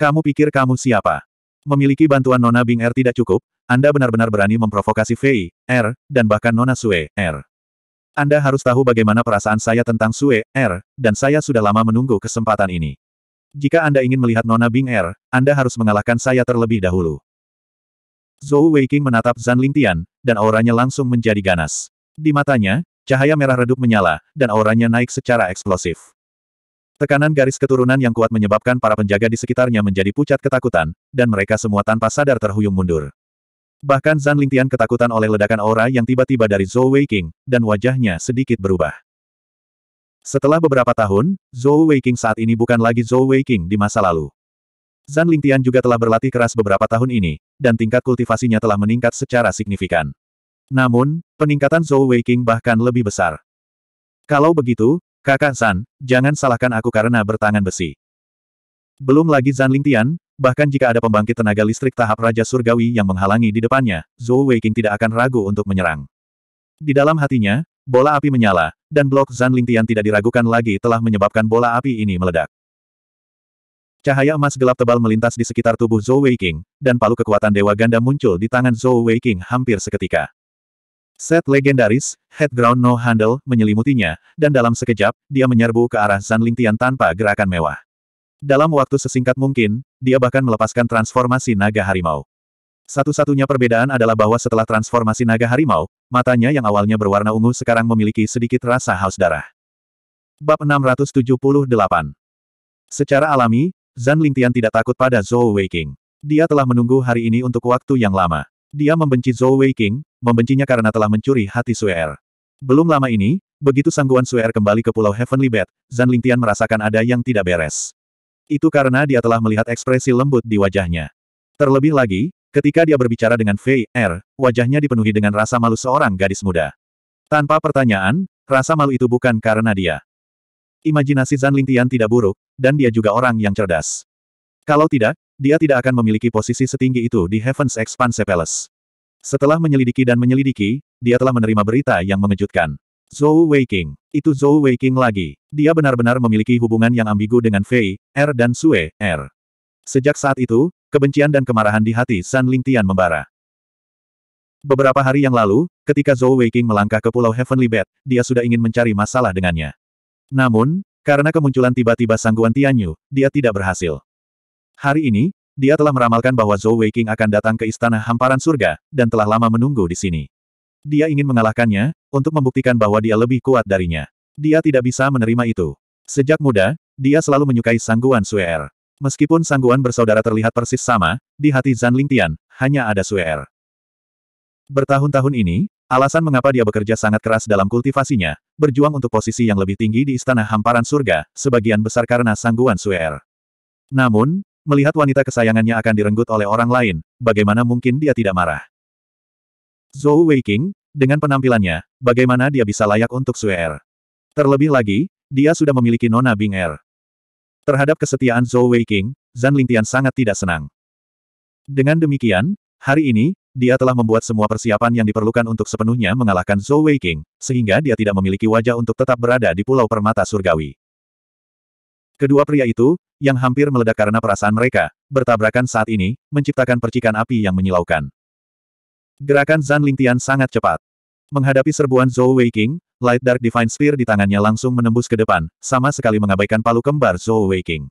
Kamu pikir kamu siapa? Memiliki bantuan Nona Bing R er tidak cukup, Anda benar-benar berani memprovokasi Fei, R, er, dan bahkan Nona Sue, R. Er. Anda harus tahu bagaimana perasaan saya tentang Sue, R, dan saya sudah lama menunggu kesempatan ini. Jika Anda ingin melihat Nona Bing Er, Anda harus mengalahkan saya terlebih dahulu. Zhou Weiqing menatap Zan Lingtian, dan auranya langsung menjadi ganas. Di matanya, cahaya merah redup menyala, dan auranya naik secara eksplosif. Tekanan garis keturunan yang kuat menyebabkan para penjaga di sekitarnya menjadi pucat ketakutan, dan mereka semua tanpa sadar terhuyung mundur. Bahkan Zan Lingtian ketakutan oleh ledakan aura yang tiba-tiba dari Zhou Weiqing, dan wajahnya sedikit berubah. Setelah beberapa tahun, Zhou Weiqing saat ini bukan lagi Zhou Weiqing di masa lalu. Zan Lingtian juga telah berlatih keras beberapa tahun ini, dan tingkat kultivasinya telah meningkat secara signifikan. Namun, peningkatan Zhou Weiqing bahkan lebih besar. Kalau begitu, kakak San, jangan salahkan aku karena bertangan besi. Belum lagi Zan Lingtian, bahkan jika ada pembangkit tenaga listrik tahap Raja Surgawi yang menghalangi di depannya, Zhou Weiqing tidak akan ragu untuk menyerang. Di dalam hatinya, bola api menyala, dan blok Zan Lingtian tidak diragukan lagi telah menyebabkan bola api ini meledak. Cahaya emas gelap tebal melintas di sekitar tubuh Zhou Weiqing, dan palu kekuatan Dewa Ganda muncul di tangan Zhou Weiqing hampir seketika. Set legendaris, Head Ground No Handle, menyelimutinya, dan dalam sekejap, dia menyerbu ke arah Zan Lingtian tanpa gerakan mewah. Dalam waktu sesingkat mungkin, dia bahkan melepaskan transformasi naga harimau. Satu-satunya perbedaan adalah bahwa setelah transformasi naga harimau, matanya yang awalnya berwarna ungu sekarang memiliki sedikit rasa haus darah. Bab 678 Secara alami, Zan Lingtian tidak takut pada Zhou Weiking. Dia telah menunggu hari ini untuk waktu yang lama. Dia membenci Zhou Wei King, membencinya karena telah mencuri hati Suer. Er. Belum lama ini, begitu sangguan Suer er kembali ke Pulau Heavenly Bed, Zan Lingtian merasakan ada yang tidak beres. Itu karena dia telah melihat ekspresi lembut di wajahnya. Terlebih lagi, ketika dia berbicara dengan Fei Er, wajahnya dipenuhi dengan rasa malu seorang gadis muda. Tanpa pertanyaan, rasa malu itu bukan karena dia. Imajinasi Zan Lingtian tidak buruk, dan dia juga orang yang cerdas. Kalau tidak, dia tidak akan memiliki posisi setinggi itu di Heaven's Expanse Palace. Setelah menyelidiki dan menyelidiki, dia telah menerima berita yang mengejutkan. Zhou Weiqing. Itu Zhou Weiqing lagi. Dia benar-benar memiliki hubungan yang ambigu dengan Fei, Er dan Sue, Er. Sejak saat itu, kebencian dan kemarahan di hati San Lingtian membara. Beberapa hari yang lalu, ketika Zhou Weiqing melangkah ke Pulau Heavenly Bed, dia sudah ingin mencari masalah dengannya. Namun, karena kemunculan tiba-tiba sangguan Tianyu, dia tidak berhasil. Hari ini, dia telah meramalkan bahwa Zhou Weiqing akan datang ke Istana Hamparan Surga, dan telah lama menunggu di sini. Dia ingin mengalahkannya, untuk membuktikan bahwa dia lebih kuat darinya. Dia tidak bisa menerima itu. Sejak muda, dia selalu menyukai Sangguan Suer. Meskipun Sangguan bersaudara terlihat persis sama, di hati Zan Lingtian, hanya ada Suer. Bertahun-tahun ini, alasan mengapa dia bekerja sangat keras dalam kultivasinya, berjuang untuk posisi yang lebih tinggi di Istana Hamparan Surga, sebagian besar karena Sangguan Suer. Namun, Melihat wanita kesayangannya akan direnggut oleh orang lain, bagaimana mungkin dia tidak marah? Zhou Weiqing, dengan penampilannya, bagaimana dia bisa layak untuk Sue Er? Terlebih lagi, dia sudah memiliki Nona Bing Er. Terhadap kesetiaan Zhou Weiqing, Zan Lingtian sangat tidak senang. Dengan demikian, hari ini, dia telah membuat semua persiapan yang diperlukan untuk sepenuhnya mengalahkan Zhou Weiqing, sehingga dia tidak memiliki wajah untuk tetap berada di Pulau Permata Surgawi. Kedua pria itu, yang hampir meledak karena perasaan mereka, bertabrakan saat ini, menciptakan percikan api yang menyilaukan. Gerakan Zan Lingtian sangat cepat. Menghadapi serbuan Zhou Weiqing, Light Dark Divine Spear di tangannya langsung menembus ke depan, sama sekali mengabaikan palu kembar Zhou Weiqing.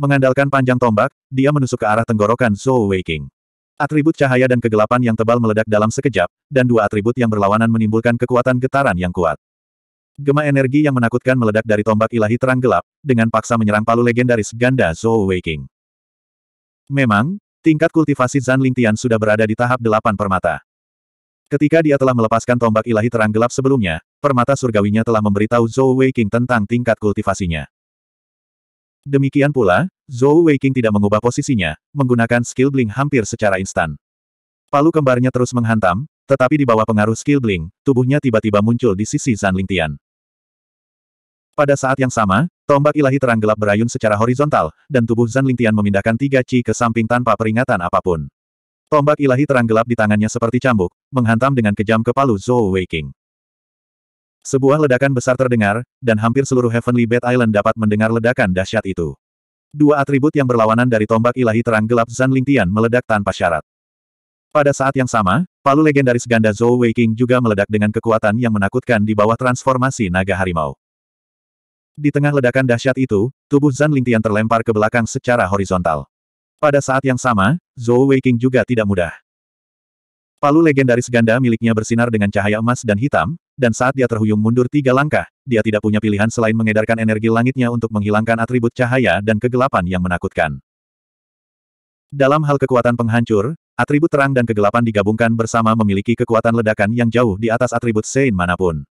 Mengandalkan panjang tombak, dia menusuk ke arah tenggorokan Zhou Weiqing. Atribut cahaya dan kegelapan yang tebal meledak dalam sekejap, dan dua atribut yang berlawanan menimbulkan kekuatan getaran yang kuat. Gema energi yang menakutkan meledak dari tombak ilahi terang gelap, dengan paksa menyerang palu legendaris ganda Zhou Weiking. Memang, tingkat kultivasi Zan Lingtian sudah berada di tahap delapan permata. Ketika dia telah melepaskan tombak ilahi terang gelap sebelumnya, permata surgawinya telah memberitahu Zhou Weiking tentang tingkat kultivasinya. Demikian pula, Zhou Weiking tidak mengubah posisinya, menggunakan skill bling hampir secara instan. Palu kembarnya terus menghantam, tetapi di bawah pengaruh skill bling, tubuhnya tiba-tiba muncul di sisi Zan Lingtian. Pada saat yang sama, tombak ilahi terang gelap berayun secara horizontal, dan tubuh Zan Lingtian memindahkan tiga chi ke samping tanpa peringatan apapun. Tombak ilahi terang gelap di tangannya seperti cambuk, menghantam dengan kejam ke palu Zhou Weiking. Sebuah ledakan besar terdengar, dan hampir seluruh Heavenly Bed Island dapat mendengar ledakan dahsyat itu. Dua atribut yang berlawanan dari tombak ilahi terang gelap Zan Lingtian meledak tanpa syarat. Pada saat yang sama, palu legendaris ganda Zhou Weiking juga meledak dengan kekuatan yang menakutkan di bawah transformasi naga harimau. Di tengah ledakan dahsyat itu, tubuh Zan Lingtian terlempar ke belakang secara horizontal. Pada saat yang sama, Zhou Weiqing juga tidak mudah. Palu legendaris ganda miliknya bersinar dengan cahaya emas dan hitam, dan saat dia terhuyung mundur tiga langkah, dia tidak punya pilihan selain mengedarkan energi langitnya untuk menghilangkan atribut cahaya dan kegelapan yang menakutkan. Dalam hal kekuatan penghancur, atribut terang dan kegelapan digabungkan bersama memiliki kekuatan ledakan yang jauh di atas atribut Sein manapun.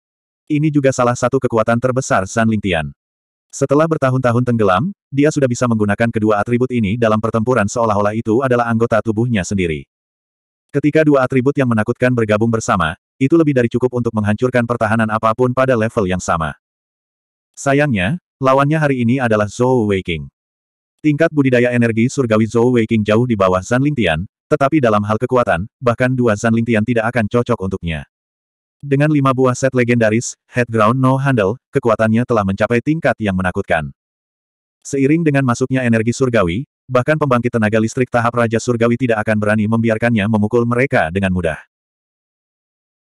Ini juga salah satu kekuatan terbesar San Lingtian. Setelah bertahun-tahun tenggelam, dia sudah bisa menggunakan kedua atribut ini dalam pertempuran seolah-olah itu adalah anggota tubuhnya sendiri. Ketika dua atribut yang menakutkan bergabung bersama, itu lebih dari cukup untuk menghancurkan pertahanan apapun pada level yang sama. Sayangnya, lawannya hari ini adalah Zhou Weiqing. Tingkat budidaya energi surgawi Zhou Weiqing jauh di bawah Zan Lingtian, tetapi dalam hal kekuatan, bahkan dua Zan Lingtian tidak akan cocok untuknya. Dengan lima buah set legendaris, Headground No Handle, kekuatannya telah mencapai tingkat yang menakutkan. Seiring dengan masuknya energi surgawi, bahkan pembangkit tenaga listrik tahap Raja Surgawi tidak akan berani membiarkannya memukul mereka dengan mudah.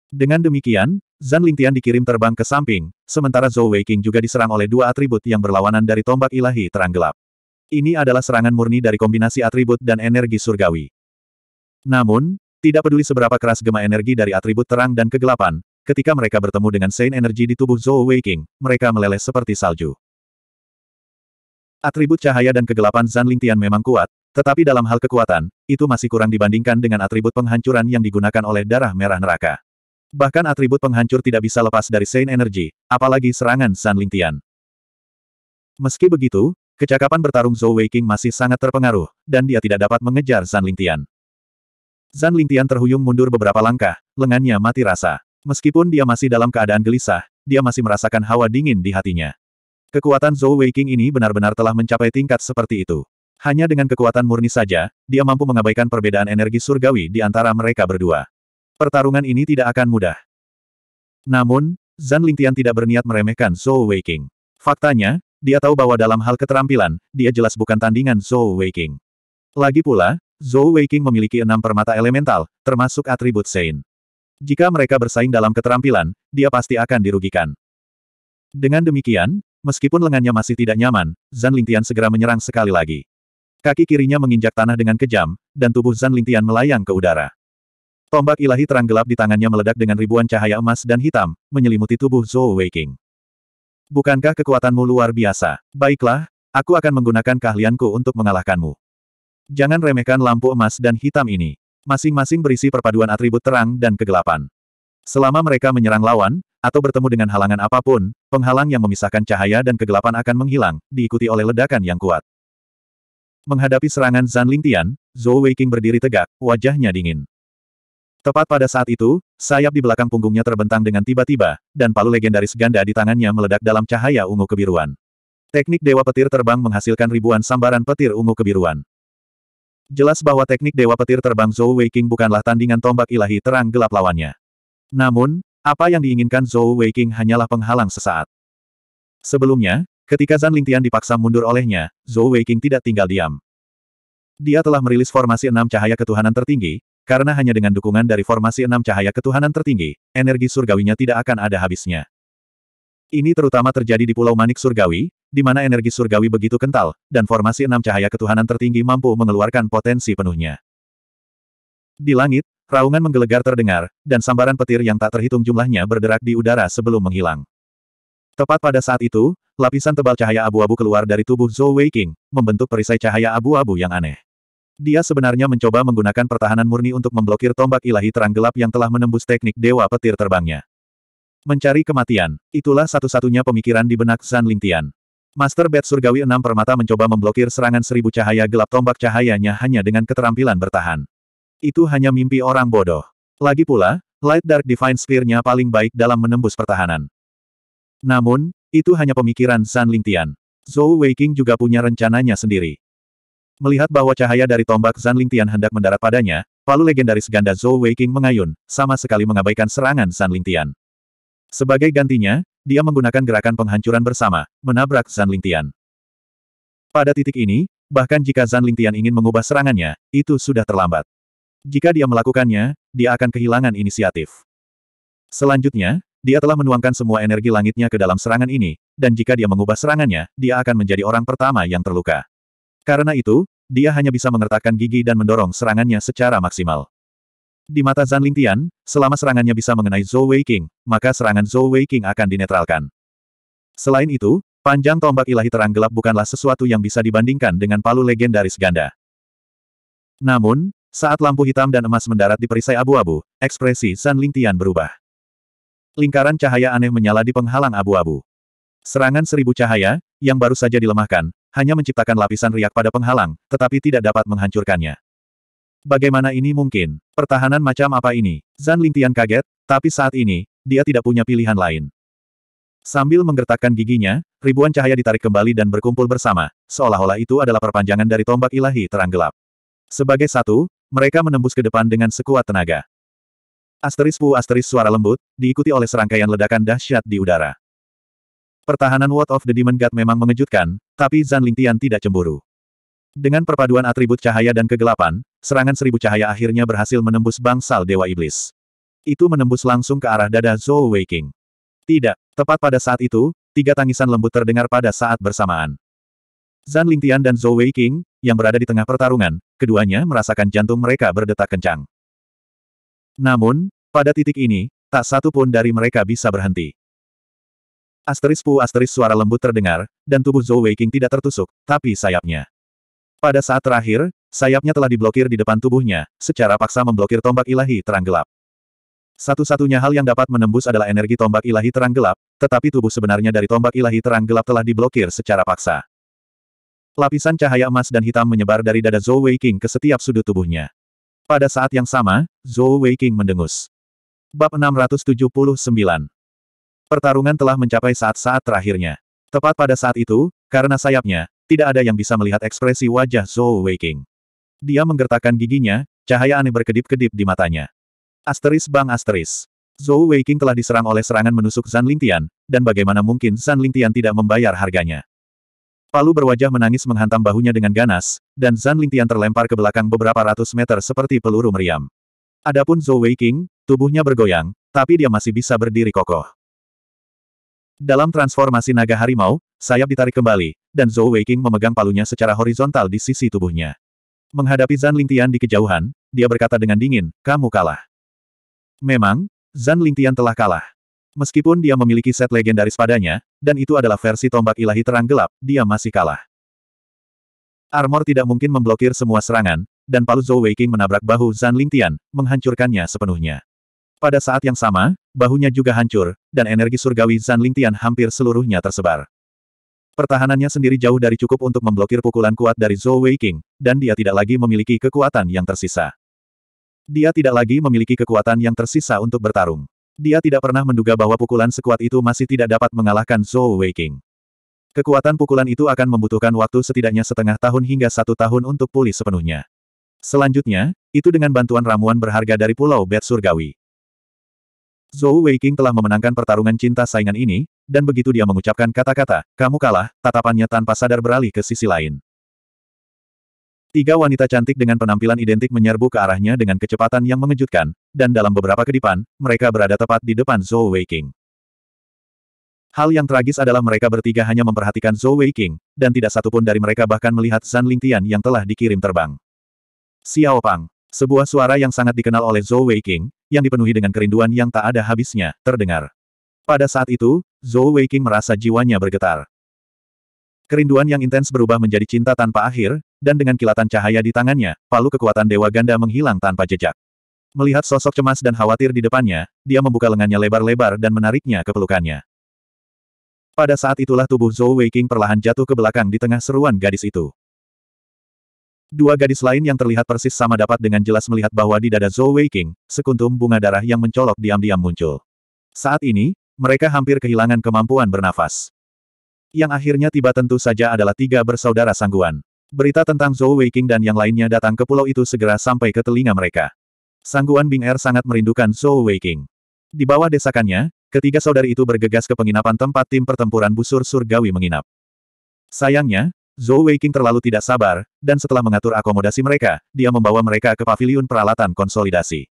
Dengan demikian, Zan Lingtian dikirim terbang ke samping, sementara Zhou Weiqing juga diserang oleh dua atribut yang berlawanan dari tombak ilahi terang gelap. Ini adalah serangan murni dari kombinasi atribut dan energi surgawi. Namun, tidak peduli seberapa keras gema energi dari atribut terang dan kegelapan, ketika mereka bertemu dengan Saint Energy di tubuh Zhou Weiqing, mereka meleleh seperti salju. Atribut cahaya dan kegelapan Zan Lingtian memang kuat, tetapi dalam hal kekuatan, itu masih kurang dibandingkan dengan atribut penghancuran yang digunakan oleh darah merah neraka. Bahkan atribut penghancur tidak bisa lepas dari Saint Energy, apalagi serangan Zan Lingtian. Meski begitu, kecakapan bertarung Zhou Weiqing masih sangat terpengaruh, dan dia tidak dapat mengejar Zan Lingtian. Zan Lingtian terhuyung mundur beberapa langkah, lengannya mati rasa. Meskipun dia masih dalam keadaan gelisah, dia masih merasakan hawa dingin di hatinya. Kekuatan Zhou Weiqing ini benar-benar telah mencapai tingkat seperti itu. Hanya dengan kekuatan murni saja, dia mampu mengabaikan perbedaan energi surgawi di antara mereka berdua. Pertarungan ini tidak akan mudah. Namun, Zan Lingtian tidak berniat meremehkan Zhou Weiqing. Faktanya, dia tahu bahwa dalam hal keterampilan, dia jelas bukan tandingan Zhou Weiqing. Lagi pula, Zhou Weiqing memiliki enam permata elemental, termasuk atribut Sein. Jika mereka bersaing dalam keterampilan, dia pasti akan dirugikan. Dengan demikian, meskipun lengannya masih tidak nyaman, Zan Lingtian segera menyerang sekali lagi. Kaki kirinya menginjak tanah dengan kejam, dan tubuh Zan Lingtian melayang ke udara. Tombak ilahi terang gelap di tangannya meledak dengan ribuan cahaya emas dan hitam, menyelimuti tubuh Zhou Weiqing. Bukankah kekuatanmu luar biasa? Baiklah, aku akan menggunakan keahlianku untuk mengalahkanmu. Jangan remehkan lampu emas dan hitam ini. Masing-masing berisi perpaduan atribut terang dan kegelapan. Selama mereka menyerang lawan, atau bertemu dengan halangan apapun, penghalang yang memisahkan cahaya dan kegelapan akan menghilang, diikuti oleh ledakan yang kuat. Menghadapi serangan Zan Lingtian, Zhou Weiqing berdiri tegak, wajahnya dingin. Tepat pada saat itu, sayap di belakang punggungnya terbentang dengan tiba-tiba, dan palu legendaris ganda di tangannya meledak dalam cahaya ungu kebiruan. Teknik Dewa Petir Terbang menghasilkan ribuan sambaran petir ungu kebiruan. Jelas bahwa teknik Dewa Petir Terbang Zhou Weiking bukanlah tandingan tombak ilahi terang gelap lawannya. Namun, apa yang diinginkan Zhou Weiking hanyalah penghalang sesaat. Sebelumnya, ketika Zan Lingtian dipaksa mundur olehnya, Zhou Weiking tidak tinggal diam. Dia telah merilis formasi enam cahaya ketuhanan tertinggi, karena hanya dengan dukungan dari formasi enam cahaya ketuhanan tertinggi, energi surgawinya tidak akan ada habisnya. Ini terutama terjadi di Pulau Manik Surgawi, di mana energi surgawi begitu kental, dan formasi enam cahaya ketuhanan tertinggi mampu mengeluarkan potensi penuhnya. Di langit, raungan menggelegar terdengar, dan sambaran petir yang tak terhitung jumlahnya berderak di udara sebelum menghilang. Tepat pada saat itu, lapisan tebal cahaya abu-abu keluar dari tubuh Zhou Weiqing, membentuk perisai cahaya abu-abu yang aneh. Dia sebenarnya mencoba menggunakan pertahanan murni untuk memblokir tombak ilahi terang gelap yang telah menembus teknik dewa petir terbangnya. Mencari kematian, itulah satu-satunya pemikiran di benak Zan Lingtian. Master Bat Surgawi Enam Permata mencoba memblokir serangan seribu cahaya gelap tombak cahayanya hanya dengan keterampilan bertahan. Itu hanya mimpi orang bodoh. Lagi pula, Light Dark Divine Spear-nya paling baik dalam menembus pertahanan. Namun, itu hanya pemikiran San Lingtian. Zhou Weiqing juga punya rencananya sendiri. Melihat bahwa cahaya dari tombak San Lingtian hendak mendarat padanya, palu legendaris ganda Zhou Weiqing mengayun, sama sekali mengabaikan serangan San Lingtian. Sebagai gantinya, dia menggunakan gerakan penghancuran bersama, menabrak Zan Lingtian. Pada titik ini, bahkan jika Zan Lingtian ingin mengubah serangannya, itu sudah terlambat. Jika dia melakukannya, dia akan kehilangan inisiatif. Selanjutnya, dia telah menuangkan semua energi langitnya ke dalam serangan ini, dan jika dia mengubah serangannya, dia akan menjadi orang pertama yang terluka. Karena itu, dia hanya bisa mengertakkan gigi dan mendorong serangannya secara maksimal. Di mata Zan Lingtian, selama serangannya bisa mengenai Zhou Wei King, maka serangan Zhou Wei King akan dinetralkan. Selain itu, panjang tombak ilahi terang gelap bukanlah sesuatu yang bisa dibandingkan dengan palu legendaris ganda. Namun, saat lampu hitam dan emas mendarat di perisai abu-abu, ekspresi Zan Lingtian berubah. Lingkaran cahaya aneh menyala di penghalang abu-abu. Serangan seribu cahaya, yang baru saja dilemahkan, hanya menciptakan lapisan riak pada penghalang, tetapi tidak dapat menghancurkannya. Bagaimana ini mungkin? Pertahanan macam apa ini? Zan Lingtian kaget, tapi saat ini, dia tidak punya pilihan lain. Sambil menggertakkan giginya, ribuan cahaya ditarik kembali dan berkumpul bersama, seolah-olah itu adalah perpanjangan dari tombak ilahi terang gelap. Sebagai satu, mereka menembus ke depan dengan sekuat tenaga. Asteris pu asteris suara lembut, diikuti oleh serangkaian ledakan dahsyat di udara. Pertahanan World of the Demon God memang mengejutkan, tapi Zan Lingtian tidak cemburu. Dengan perpaduan atribut cahaya dan kegelapan, serangan seribu cahaya akhirnya berhasil menembus bangsal Dewa Iblis. Itu menembus langsung ke arah dada Zhou Weiqing. Tidak, tepat pada saat itu, tiga tangisan lembut terdengar pada saat bersamaan. Zan Lingtian dan Zhou Weiqing, yang berada di tengah pertarungan, keduanya merasakan jantung mereka berdetak kencang. Namun, pada titik ini, tak satu pun dari mereka bisa berhenti. Asteris pu asteris suara lembut terdengar, dan tubuh Zhou Weiqing tidak tertusuk, tapi sayapnya. Pada saat terakhir, sayapnya telah diblokir di depan tubuhnya, secara paksa memblokir tombak ilahi terang gelap. Satu-satunya hal yang dapat menembus adalah energi tombak ilahi terang gelap, tetapi tubuh sebenarnya dari tombak ilahi terang gelap telah diblokir secara paksa. Lapisan cahaya emas dan hitam menyebar dari dada Zhou Weiqing ke setiap sudut tubuhnya. Pada saat yang sama, Zhou Weiqing mendengus. Bab 679 Pertarungan telah mencapai saat-saat terakhirnya. Tepat pada saat itu, karena sayapnya, tidak ada yang bisa melihat ekspresi wajah Zhou Weiking. Dia menggertakkan giginya, cahaya aneh berkedip-kedip di matanya. Asteris bang asteris. Zhou Weiking telah diserang oleh serangan menusuk Zan Lingtian, dan bagaimana mungkin Zan Lingtian tidak membayar harganya. Palu berwajah menangis menghantam bahunya dengan ganas, dan Zan Lingtian terlempar ke belakang beberapa ratus meter seperti peluru meriam. Adapun Zhou Weiking, tubuhnya bergoyang, tapi dia masih bisa berdiri kokoh. Dalam transformasi naga harimau, sayap ditarik kembali, dan Zhou Weiqing memegang palunya secara horizontal di sisi tubuhnya. Menghadapi Zan Lingtian di kejauhan, dia berkata dengan dingin, kamu kalah. Memang, Zan Lingtian telah kalah. Meskipun dia memiliki set legendaris padanya, dan itu adalah versi tombak ilahi terang gelap, dia masih kalah. Armor tidak mungkin memblokir semua serangan, dan palu Zhou Weiqing menabrak bahu Zan Lingtian, menghancurkannya sepenuhnya. Pada saat yang sama, bahunya juga hancur, dan energi surgawi Zan Lingtian hampir seluruhnya tersebar. Pertahanannya sendiri jauh dari cukup untuk memblokir pukulan kuat dari Zhou Weiqing, dan dia tidak lagi memiliki kekuatan yang tersisa. Dia tidak lagi memiliki kekuatan yang tersisa untuk bertarung. Dia tidak pernah menduga bahwa pukulan sekuat itu masih tidak dapat mengalahkan Zhou Weiqing. Kekuatan pukulan itu akan membutuhkan waktu setidaknya setengah tahun hingga satu tahun untuk pulih sepenuhnya. Selanjutnya, itu dengan bantuan ramuan berharga dari Pulau Bet Surgawi. Zhou Weiqing telah memenangkan pertarungan cinta saingan ini, dan begitu dia mengucapkan kata-kata, kamu kalah, tatapannya tanpa sadar beralih ke sisi lain. Tiga wanita cantik dengan penampilan identik menyerbu ke arahnya dengan kecepatan yang mengejutkan, dan dalam beberapa kedipan, mereka berada tepat di depan Zhou Weiqing. Hal yang tragis adalah mereka bertiga hanya memperhatikan Zhou Weiqing, dan tidak satupun dari mereka bahkan melihat Zan Lingtian yang telah dikirim terbang. Xiao Pang. Sebuah suara yang sangat dikenal oleh Zhou Weiqing, yang dipenuhi dengan kerinduan yang tak ada habisnya, terdengar. Pada saat itu, Zhou Weiqing merasa jiwanya bergetar. Kerinduan yang intens berubah menjadi cinta tanpa akhir, dan dengan kilatan cahaya di tangannya, palu kekuatan Dewa Ganda menghilang tanpa jejak. Melihat sosok cemas dan khawatir di depannya, dia membuka lengannya lebar-lebar dan menariknya ke pelukannya. Pada saat itulah tubuh Zhou Weiqing perlahan jatuh ke belakang di tengah seruan gadis itu. Dua gadis lain yang terlihat persis sama dapat dengan jelas melihat bahwa di dada Zhou Weiqing, sekuntum bunga darah yang mencolok diam-diam muncul. Saat ini, mereka hampir kehilangan kemampuan bernafas. Yang akhirnya tiba tentu saja adalah tiga bersaudara sangguan. Berita tentang Zhou Weiqing dan yang lainnya datang ke pulau itu segera sampai ke telinga mereka. Sangguan Bing Er sangat merindukan Zhou Weiqing. Di bawah desakannya, ketiga saudari itu bergegas ke penginapan tempat tim pertempuran busur surgawi menginap. Sayangnya, Zhou Weiqing terlalu tidak sabar, dan setelah mengatur akomodasi mereka, dia membawa mereka ke paviliun peralatan konsolidasi.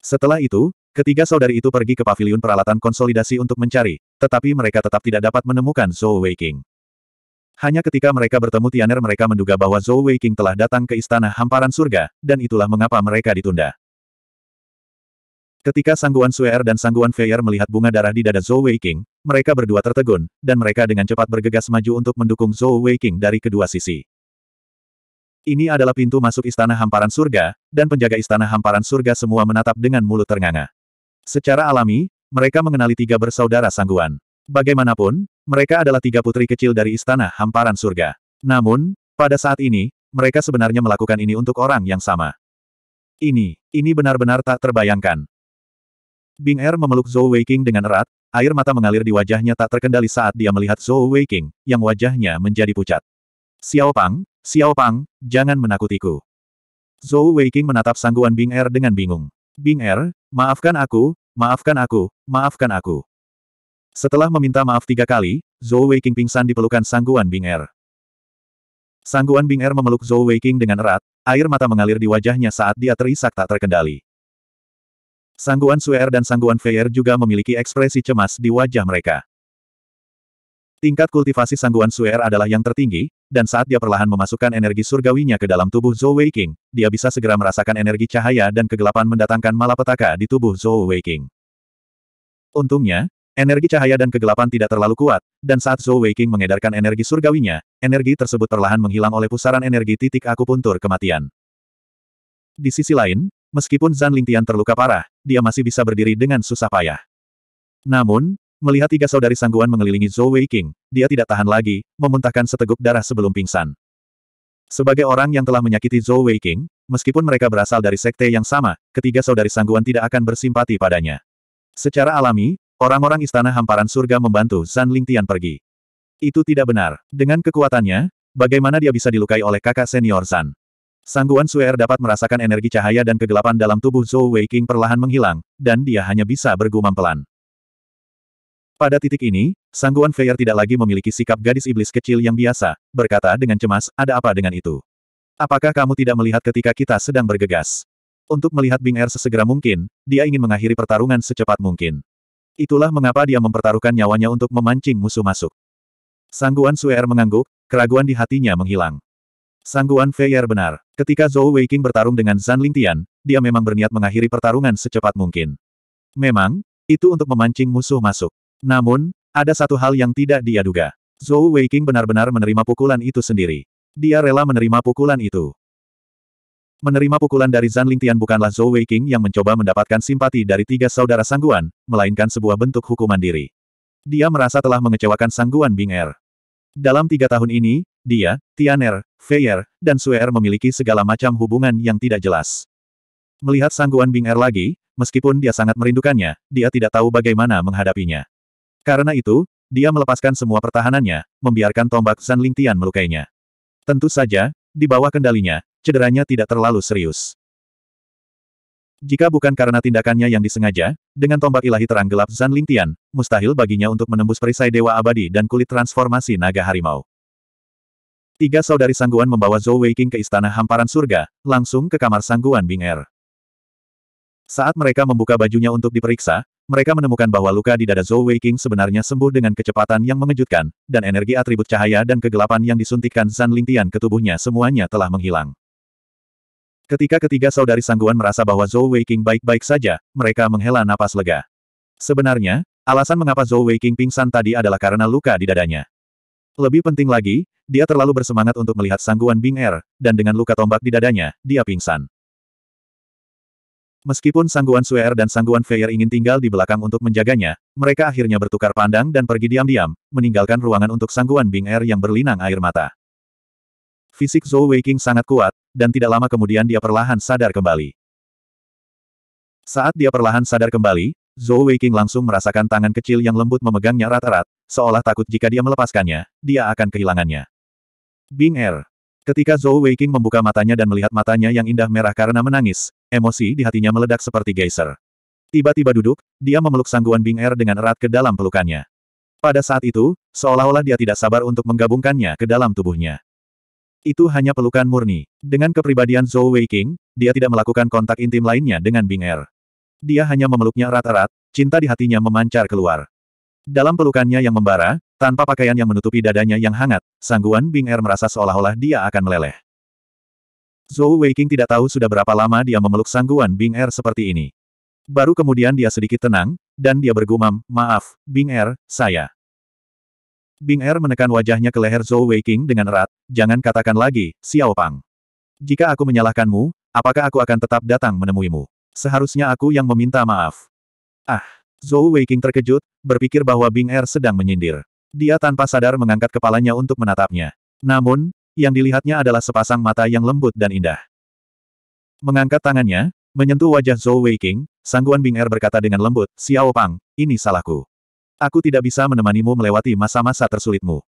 Setelah itu, ketiga saudari itu pergi ke paviliun peralatan konsolidasi untuk mencari, tetapi mereka tetap tidak dapat menemukan Zhou Weiqing. Hanya ketika mereka bertemu Tianer mereka menduga bahwa Zhou Weiqing telah datang ke istana hamparan surga, dan itulah mengapa mereka ditunda. Ketika Sangguan Suer dan Sangguan Feier melihat bunga darah di dada Zhou Weiqing, mereka berdua tertegun, dan mereka dengan cepat bergegas maju untuk mendukung Zhou Weiqing dari kedua sisi. Ini adalah pintu masuk istana hamparan surga, dan penjaga istana hamparan surga semua menatap dengan mulut ternganga. Secara alami, mereka mengenali tiga bersaudara Sangguan. Bagaimanapun, mereka adalah tiga putri kecil dari istana hamparan surga. Namun, pada saat ini, mereka sebenarnya melakukan ini untuk orang yang sama. Ini, ini benar-benar tak terbayangkan. Bing Er memeluk Zhou Weiqing dengan erat, air mata mengalir di wajahnya tak terkendali saat dia melihat Zhou Weiqing, yang wajahnya menjadi pucat. Xiao Pang, Xiao Pang, jangan menakutiku. Zhou Weiqing menatap sangguan Bing Er dengan bingung. Bing Er, maafkan aku, maafkan aku, maafkan aku. Setelah meminta maaf tiga kali, Zhou Weiqing pingsan di pelukan sangguan Bing Er. Sangguan Bing Er memeluk Zhou Weiqing dengan erat, air mata mengalir di wajahnya saat dia terisak tak terkendali. Sangguan Suer dan Sangguan Feier juga memiliki ekspresi cemas di wajah mereka. Tingkat kultivasi Sangguan Suer adalah yang tertinggi, dan saat dia perlahan memasukkan energi surgawinya ke dalam tubuh Zhou Weiqing, dia bisa segera merasakan energi cahaya dan kegelapan mendatangkan malapetaka di tubuh Zhou Weiqing. Untungnya, energi cahaya dan kegelapan tidak terlalu kuat, dan saat Zhou Weiqing mengedarkan energi surgawinya, energi tersebut perlahan menghilang oleh pusaran energi titik akupuntur kematian. Di sisi lain, Meskipun Zan Lingtian terluka parah, dia masih bisa berdiri dengan susah payah. Namun, melihat tiga saudari sangguan mengelilingi Zhou Wei King, dia tidak tahan lagi, memuntahkan seteguk darah sebelum pingsan. Sebagai orang yang telah menyakiti Zhou Wei King, meskipun mereka berasal dari sekte yang sama, ketiga saudari sangguan tidak akan bersimpati padanya. Secara alami, orang-orang istana hamparan surga membantu Zan Lingtian pergi. Itu tidak benar. Dengan kekuatannya, bagaimana dia bisa dilukai oleh kakak senior Zan? Sangguan Suer dapat merasakan energi cahaya dan kegelapan dalam tubuh Zhou Weiqing perlahan menghilang, dan dia hanya bisa bergumam pelan. Pada titik ini, Sangguan Feier tidak lagi memiliki sikap gadis iblis kecil yang biasa, berkata dengan cemas, ada apa dengan itu? Apakah kamu tidak melihat ketika kita sedang bergegas? Untuk melihat Bing Er sesegera mungkin, dia ingin mengakhiri pertarungan secepat mungkin. Itulah mengapa dia mempertaruhkan nyawanya untuk memancing musuh masuk. Sangguan Suer mengangguk, keraguan di hatinya menghilang. Sangguan Feier benar. Ketika Zhou Weiqing bertarung dengan Zan Lingtian, dia memang berniat mengakhiri pertarungan secepat mungkin. Memang, itu untuk memancing musuh masuk. Namun, ada satu hal yang tidak dia duga. Zhou Weiqing benar-benar menerima pukulan itu sendiri. Dia rela menerima pukulan itu. Menerima pukulan dari Zan Lingtian bukanlah Zhou Weiqing yang mencoba mendapatkan simpati dari tiga saudara Sangguan, melainkan sebuah bentuk hukuman diri. Dia merasa telah mengecewakan Sangguan Bing Er. Dalam tiga tahun ini, dia, Tianer, Feier, dan Suer memiliki segala macam hubungan yang tidak jelas. Melihat sangguan Bing Er lagi, meskipun dia sangat merindukannya, dia tidak tahu bagaimana menghadapinya. Karena itu, dia melepaskan semua pertahanannya, membiarkan tombak San Lingtian melukainya. Tentu saja, di bawah kendalinya, cederanya tidak terlalu serius. Jika bukan karena tindakannya yang disengaja, dengan tombak ilahi terang gelap Zan Lingtian, mustahil baginya untuk menembus perisai Dewa Abadi dan kulit transformasi naga harimau. Tiga saudari Sangguan membawa Zhou Weiqing ke istana hamparan surga, langsung ke kamar Sangguan Bing Er. Saat mereka membuka bajunya untuk diperiksa, mereka menemukan bahwa luka di dada Zhou Weiqing sebenarnya sembuh dengan kecepatan yang mengejutkan, dan energi atribut cahaya dan kegelapan yang disuntikkan Zan Lingtian ke tubuhnya semuanya telah menghilang. Ketika ketiga saudari Sangguan merasa bahwa Zhou Weiqing baik-baik saja, mereka menghela napas lega. Sebenarnya, alasan mengapa Zhou Weiqing pingsan tadi adalah karena luka di dadanya. Lebih penting lagi, dia terlalu bersemangat untuk melihat sangguan Bing Er, dan dengan luka tombak di dadanya, dia pingsan. Meskipun Sangguan Suer er dan Sangguan Feier ingin tinggal di belakang untuk menjaganya, mereka akhirnya bertukar pandang dan pergi diam-diam, meninggalkan ruangan untuk Sangguan Bing Er yang berlinang air mata. Fisik Zhou Weiqing sangat kuat, dan tidak lama kemudian dia perlahan sadar kembali. Saat dia perlahan sadar kembali, Zhou Weiqing langsung merasakan tangan kecil yang lembut memegangnya rata erat seolah takut jika dia melepaskannya, dia akan kehilangannya. Bing Er. Ketika Zhou Weiqing membuka matanya dan melihat matanya yang indah merah karena menangis, emosi di hatinya meledak seperti geyser. Tiba-tiba duduk, dia memeluk sangguan Bing Er dengan erat ke dalam pelukannya. Pada saat itu, seolah-olah dia tidak sabar untuk menggabungkannya ke dalam tubuhnya. Itu hanya pelukan murni. Dengan kepribadian Zhou Weiqing, dia tidak melakukan kontak intim lainnya dengan Bing Er. Dia hanya memeluknya erat-erat, cinta di hatinya memancar keluar. Dalam pelukannya yang membara, tanpa pakaian yang menutupi dadanya yang hangat, sangguan Bing Er merasa seolah-olah dia akan meleleh. Zhou Weiqing tidak tahu sudah berapa lama dia memeluk sangguan Bing Er seperti ini. Baru kemudian dia sedikit tenang, dan dia bergumam, maaf, Bing Er, saya. Bing Er menekan wajahnya ke leher Zhou Weiqing dengan erat, jangan katakan lagi, Xiao Pang. Jika aku menyalahkanmu, apakah aku akan tetap datang menemuimu? Seharusnya aku yang meminta maaf. Ah, Zhou Weiqing terkejut, berpikir bahwa Bing Er sedang menyindir. Dia tanpa sadar mengangkat kepalanya untuk menatapnya. Namun, yang dilihatnya adalah sepasang mata yang lembut dan indah. Mengangkat tangannya, menyentuh wajah Zhou Weiqing, Sangguan Bing Er berkata dengan lembut, Xiao Pang, ini salahku. Aku tidak bisa menemanimu melewati masa-masa tersulitmu.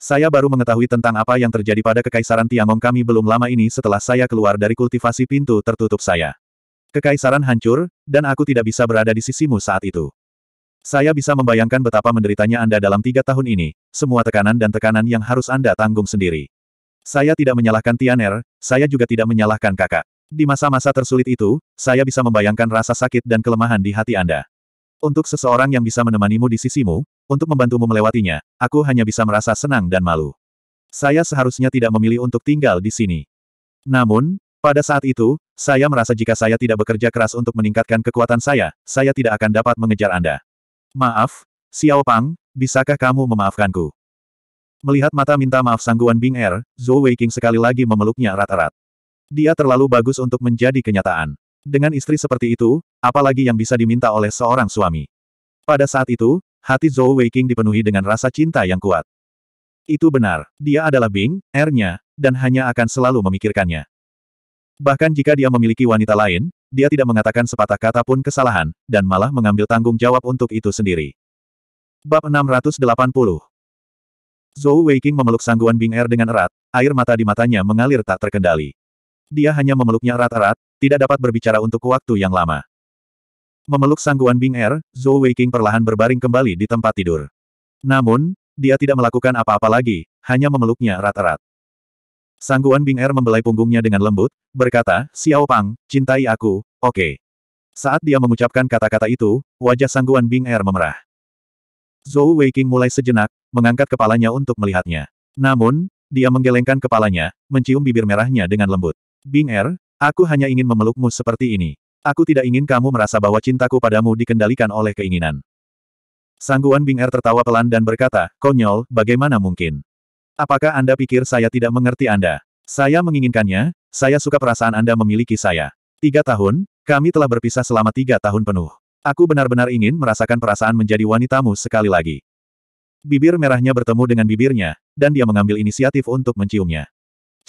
Saya baru mengetahui tentang apa yang terjadi pada Kekaisaran Tiangong kami belum lama ini setelah saya keluar dari kultivasi pintu tertutup saya. Kekaisaran hancur, dan aku tidak bisa berada di sisimu saat itu. Saya bisa membayangkan betapa menderitanya Anda dalam tiga tahun ini, semua tekanan dan tekanan yang harus Anda tanggung sendiri. Saya tidak menyalahkan Tianer, saya juga tidak menyalahkan kakak. Di masa-masa tersulit itu, saya bisa membayangkan rasa sakit dan kelemahan di hati Anda. Untuk seseorang yang bisa menemanimu di sisimu, untuk membantumu melewatinya, aku hanya bisa merasa senang dan malu. Saya seharusnya tidak memilih untuk tinggal di sini. Namun, pada saat itu, saya merasa jika saya tidak bekerja keras untuk meningkatkan kekuatan saya, saya tidak akan dapat mengejar Anda. Maaf, Xiao Pang, bisakah kamu memaafkanku? Melihat mata minta maaf sangguan Bing Er, Zhou Weiqing sekali lagi memeluknya erat-erat. Dia terlalu bagus untuk menjadi kenyataan. Dengan istri seperti itu, apalagi yang bisa diminta oleh seorang suami. Pada saat itu, hati Zhou Weiqing dipenuhi dengan rasa cinta yang kuat. Itu benar, dia adalah Bing, Ernya, dan hanya akan selalu memikirkannya. Bahkan jika dia memiliki wanita lain, dia tidak mengatakan sepatah kata pun kesalahan, dan malah mengambil tanggung jawab untuk itu sendiri. Bab 680 Zhou Weiqing memeluk sangguan Bing Er dengan erat, air mata di matanya mengalir tak terkendali. Dia hanya memeluknya erat-erat, tidak dapat berbicara untuk waktu yang lama. Memeluk sangguan Bing Er, Zhou Weiking perlahan berbaring kembali di tempat tidur. Namun, dia tidak melakukan apa-apa lagi, hanya memeluknya erat-erat. Sangguan Bing Er membelai punggungnya dengan lembut, berkata, Xiao Pang, cintai aku, oke. Okay. Saat dia mengucapkan kata-kata itu, wajah Sangguan Bing Er memerah. Zhou Weiqing mulai sejenak, mengangkat kepalanya untuk melihatnya. Namun, dia menggelengkan kepalanya, mencium bibir merahnya dengan lembut. Bing Er, aku hanya ingin memelukmu seperti ini. Aku tidak ingin kamu merasa bahwa cintaku padamu dikendalikan oleh keinginan. Sangguan Bing Er tertawa pelan dan berkata, konyol, bagaimana mungkin? Apakah Anda pikir saya tidak mengerti Anda? Saya menginginkannya, saya suka perasaan Anda memiliki saya. Tiga tahun, kami telah berpisah selama tiga tahun penuh. Aku benar-benar ingin merasakan perasaan menjadi wanitamu sekali lagi. Bibir merahnya bertemu dengan bibirnya, dan dia mengambil inisiatif untuk menciumnya.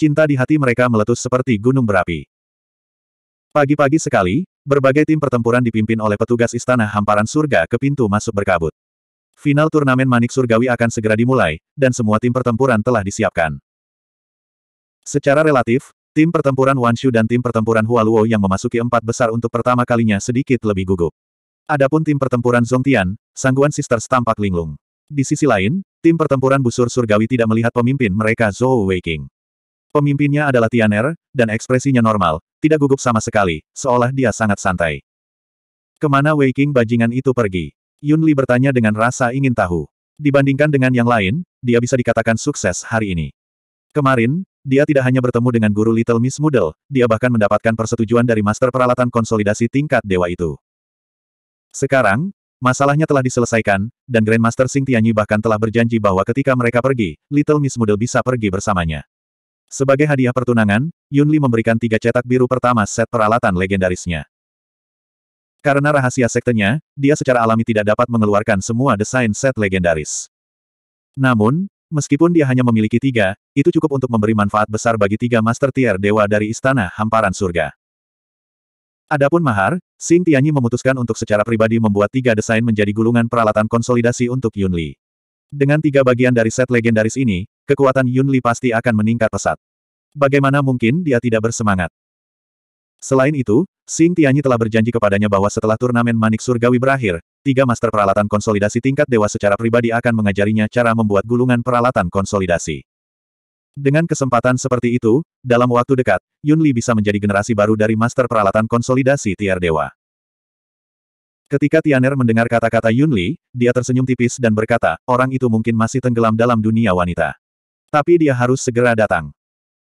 Cinta di hati mereka meletus seperti gunung berapi. Pagi-pagi sekali, berbagai tim pertempuran dipimpin oleh petugas istana hamparan surga ke pintu masuk berkabut. Final turnamen Manik Surgawi akan segera dimulai, dan semua tim pertempuran telah disiapkan. Secara relatif, tim pertempuran Wanshu dan tim pertempuran Hualuo yang memasuki empat besar untuk pertama kalinya sedikit lebih gugup. Adapun tim pertempuran Zongtian, sangguan Sisters tampak linglung. Di sisi lain, tim pertempuran busur surgawi tidak melihat pemimpin mereka Zhou Weiking. Pemimpinnya adalah Tianer, dan ekspresinya normal, tidak gugup sama sekali, seolah dia sangat santai. Kemana Weiking bajingan itu pergi? Yun Li bertanya dengan rasa ingin tahu. Dibandingkan dengan yang lain, dia bisa dikatakan sukses hari ini. Kemarin, dia tidak hanya bertemu dengan guru Little Miss Moodle, dia bahkan mendapatkan persetujuan dari master peralatan konsolidasi tingkat dewa itu. Sekarang, masalahnya telah diselesaikan, dan Grandmaster Sing Tianyi bahkan telah berjanji bahwa ketika mereka pergi, Little Miss Moodle bisa pergi bersamanya. Sebagai hadiah pertunangan, Yun Li memberikan tiga cetak biru pertama set peralatan legendarisnya. Karena rahasia sektenya, dia secara alami tidak dapat mengeluarkan semua desain set legendaris. Namun, meskipun dia hanya memiliki tiga, itu cukup untuk memberi manfaat besar bagi tiga master tier dewa dari Istana Hamparan Surga. Adapun mahar, Xing Tianyi memutuskan untuk secara pribadi membuat tiga desain menjadi gulungan peralatan konsolidasi untuk Yunli. Dengan tiga bagian dari set legendaris ini, kekuatan Yunli pasti akan meningkat pesat. Bagaimana mungkin dia tidak bersemangat? Selain itu, Sing Tianyi telah berjanji kepadanya bahwa setelah turnamen Manik Surgawi berakhir, tiga master peralatan konsolidasi tingkat dewa secara pribadi akan mengajarinya cara membuat gulungan peralatan konsolidasi. Dengan kesempatan seperti itu, dalam waktu dekat, Yun Li bisa menjadi generasi baru dari master peralatan konsolidasi tier dewa. Ketika Tianer mendengar kata-kata Yun Li, dia tersenyum tipis dan berkata, orang itu mungkin masih tenggelam dalam dunia wanita. Tapi dia harus segera datang.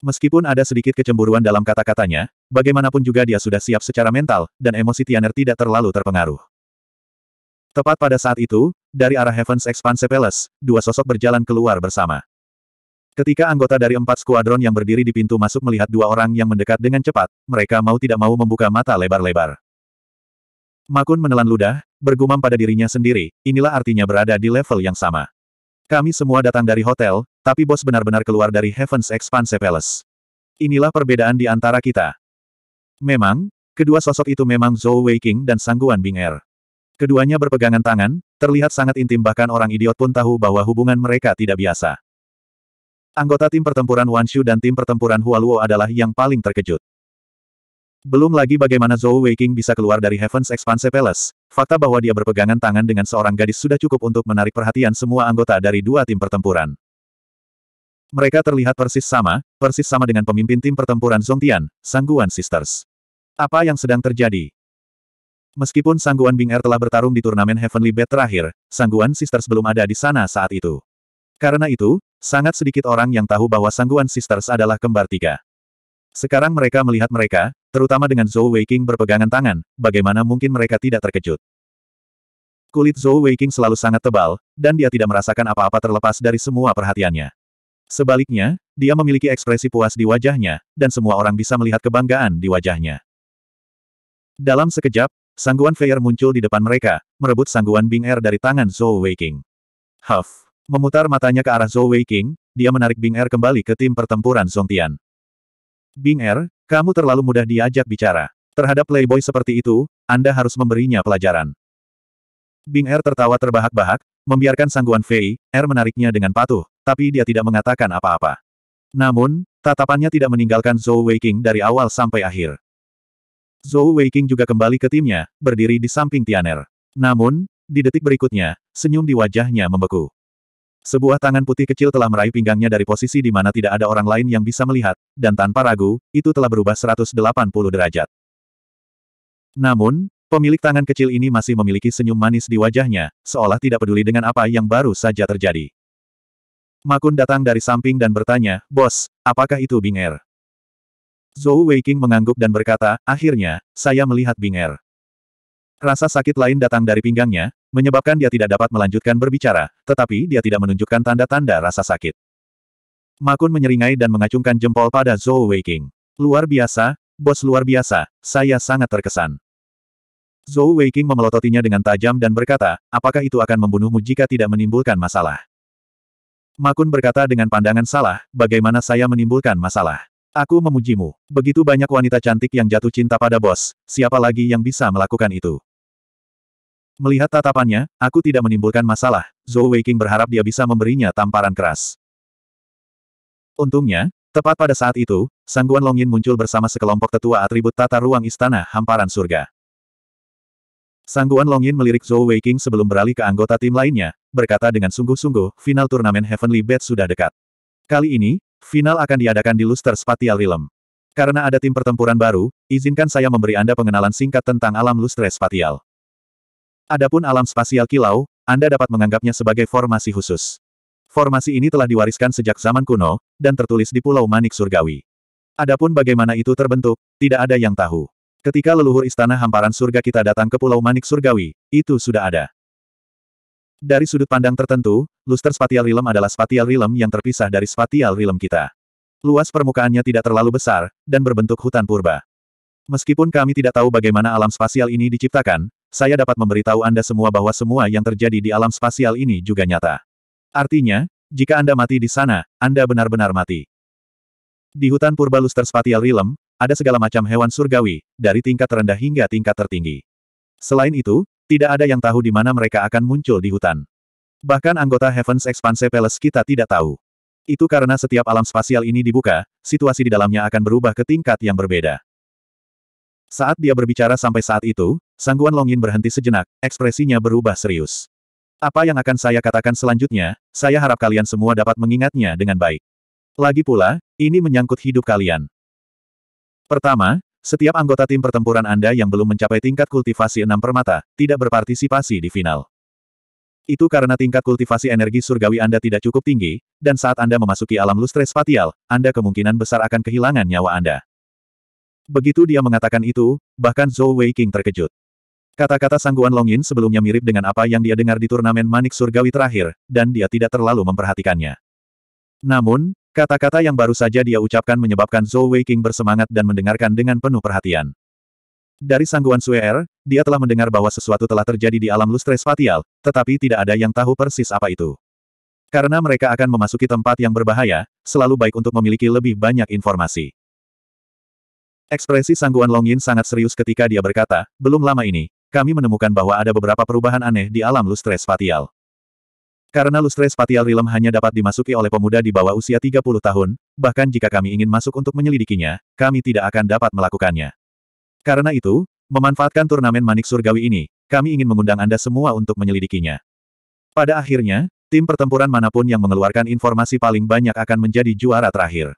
Meskipun ada sedikit kecemburuan dalam kata-katanya, bagaimanapun juga dia sudah siap secara mental, dan emosi Tianer tidak terlalu terpengaruh. Tepat pada saat itu, dari arah Heaven's Expanse Palace, dua sosok berjalan keluar bersama. Ketika anggota dari empat skuadron yang berdiri di pintu masuk melihat dua orang yang mendekat dengan cepat, mereka mau tidak mau membuka mata lebar-lebar. Makun menelan ludah, bergumam pada dirinya sendiri, inilah artinya berada di level yang sama. Kami semua datang dari hotel, tapi bos benar-benar keluar dari Heaven's Expanse Palace. Inilah perbedaan di antara kita. Memang, kedua sosok itu memang Zhou Weiqing dan Sangguan Bing Er. Keduanya berpegangan tangan, terlihat sangat intim bahkan orang idiot pun tahu bahwa hubungan mereka tidak biasa. Anggota tim pertempuran Wanshu dan tim pertempuran Hualuo adalah yang paling terkejut. Belum lagi bagaimana Zhou Weiqing bisa keluar dari Heaven's Expanse Palace, fakta bahwa dia berpegangan tangan dengan seorang gadis sudah cukup untuk menarik perhatian semua anggota dari dua tim pertempuran. Mereka terlihat persis sama, persis sama dengan pemimpin tim pertempuran Zongtian, Sangguan Sisters. Apa yang sedang terjadi? Meskipun Sangguan Bing Er telah bertarung di turnamen Heavenly Bet terakhir, Sangguan Sisters belum ada di sana saat itu. Karena itu, sangat sedikit orang yang tahu bahwa Sangguan Sisters adalah kembar tiga. Sekarang mereka melihat mereka, terutama dengan Zhou Weiqing berpegangan tangan, bagaimana mungkin mereka tidak terkejut. Kulit Zhou Weiqing selalu sangat tebal, dan dia tidak merasakan apa-apa terlepas dari semua perhatiannya. Sebaliknya, dia memiliki ekspresi puas di wajahnya, dan semua orang bisa melihat kebanggaan di wajahnya. Dalam sekejap, sangguan Feier muncul di depan mereka, merebut sangguan Bing Er dari tangan Zhou Weiqing. Huff! Memutar matanya ke arah Zhou Weiqing, dia menarik Bing Er kembali ke tim pertempuran Zhongtian. Bing Er, kamu terlalu mudah diajak bicara. Terhadap playboy seperti itu, Anda harus memberinya pelajaran. Bing Er tertawa terbahak-bahak, membiarkan sangguan Fei, Er menariknya dengan patuh, tapi dia tidak mengatakan apa-apa. Namun, tatapannya tidak meninggalkan Zhou Weiqing dari awal sampai akhir. Zhou Weiqing juga kembali ke timnya, berdiri di samping Tianer. Namun, di detik berikutnya, senyum di wajahnya membeku. Sebuah tangan putih kecil telah meraih pinggangnya dari posisi di mana tidak ada orang lain yang bisa melihat, dan tanpa ragu, itu telah berubah 180 derajat. Namun, pemilik tangan kecil ini masih memiliki senyum manis di wajahnya, seolah tidak peduli dengan apa yang baru saja terjadi. Makun datang dari samping dan bertanya, Bos, apakah itu bing'er? Zhou Weiking mengangguk dan berkata, akhirnya, saya melihat bing'er. Rasa sakit lain datang dari pinggangnya, menyebabkan dia tidak dapat melanjutkan berbicara, tetapi dia tidak menunjukkan tanda-tanda rasa sakit. Makun menyeringai dan mengacungkan jempol pada Zhou Weiqing. Luar biasa, bos luar biasa, saya sangat terkesan. Zhou Weiqing memelototinya dengan tajam dan berkata, apakah itu akan membunuhmu jika tidak menimbulkan masalah? Makun berkata dengan pandangan salah, bagaimana saya menimbulkan masalah? Aku memujimu. Begitu banyak wanita cantik yang jatuh cinta pada bos, siapa lagi yang bisa melakukan itu? Melihat tatapannya, aku tidak menimbulkan masalah, Zhou Weiqing berharap dia bisa memberinya tamparan keras. Untungnya, tepat pada saat itu, Sangguan Longin muncul bersama sekelompok tetua atribut tata ruang istana hamparan surga. Sangguan Longin melirik Zhou Weiqing sebelum beralih ke anggota tim lainnya, berkata dengan sungguh-sungguh, final turnamen Heavenly Bed sudah dekat. Kali ini, Final akan diadakan di Luster Spatial Realm. Karena ada tim pertempuran baru, izinkan saya memberi Anda pengenalan singkat tentang alam Luster Spatial. Adapun alam spasial kilau, Anda dapat menganggapnya sebagai formasi khusus. Formasi ini telah diwariskan sejak zaman kuno, dan tertulis di Pulau Manik Surgawi. Adapun bagaimana itu terbentuk, tidak ada yang tahu. Ketika leluhur istana hamparan surga kita datang ke Pulau Manik Surgawi, itu sudah ada. Dari sudut pandang tertentu, luster spatial realm adalah spatial realm yang terpisah dari spatial realm kita. Luas permukaannya tidak terlalu besar, dan berbentuk hutan purba. Meskipun kami tidak tahu bagaimana alam spasial ini diciptakan, saya dapat memberitahu Anda semua bahwa semua yang terjadi di alam spasial ini juga nyata. Artinya, jika Anda mati di sana, Anda benar-benar mati. Di hutan purba luster spatial realm, ada segala macam hewan surgawi, dari tingkat terendah hingga tingkat tertinggi. Selain itu, tidak ada yang tahu di mana mereka akan muncul di hutan. Bahkan anggota Heaven's Expanse Palace kita tidak tahu. Itu karena setiap alam spasial ini dibuka, situasi di dalamnya akan berubah ke tingkat yang berbeda. Saat dia berbicara sampai saat itu, sangguan Longin berhenti sejenak, ekspresinya berubah serius. Apa yang akan saya katakan selanjutnya, saya harap kalian semua dapat mengingatnya dengan baik. Lagi pula, ini menyangkut hidup kalian. Pertama, setiap anggota tim pertempuran Anda yang belum mencapai tingkat kultivasi enam permata, tidak berpartisipasi di final. Itu karena tingkat kultivasi energi surgawi Anda tidak cukup tinggi, dan saat Anda memasuki alam lustre spatial, Anda kemungkinan besar akan kehilangan nyawa Anda. Begitu dia mengatakan itu, bahkan Zhou Wei King terkejut. Kata-kata sangguan Long Yin sebelumnya mirip dengan apa yang dia dengar di turnamen manik surgawi terakhir, dan dia tidak terlalu memperhatikannya. Namun, Kata-kata yang baru saja dia ucapkan menyebabkan Zhou Weiqing bersemangat dan mendengarkan dengan penuh perhatian. Dari sangguan Sue Er, dia telah mendengar bahwa sesuatu telah terjadi di alam lustre spatial, tetapi tidak ada yang tahu persis apa itu. Karena mereka akan memasuki tempat yang berbahaya, selalu baik untuk memiliki lebih banyak informasi. Ekspresi sangguan Long Yin sangat serius ketika dia berkata, belum lama ini, kami menemukan bahwa ada beberapa perubahan aneh di alam lustre spatial. Karena lustre spatial rilem hanya dapat dimasuki oleh pemuda di bawah usia 30 tahun, bahkan jika kami ingin masuk untuk menyelidikinya, kami tidak akan dapat melakukannya. Karena itu, memanfaatkan turnamen manik surgawi ini, kami ingin mengundang Anda semua untuk menyelidikinya. Pada akhirnya, tim pertempuran manapun yang mengeluarkan informasi paling banyak akan menjadi juara terakhir.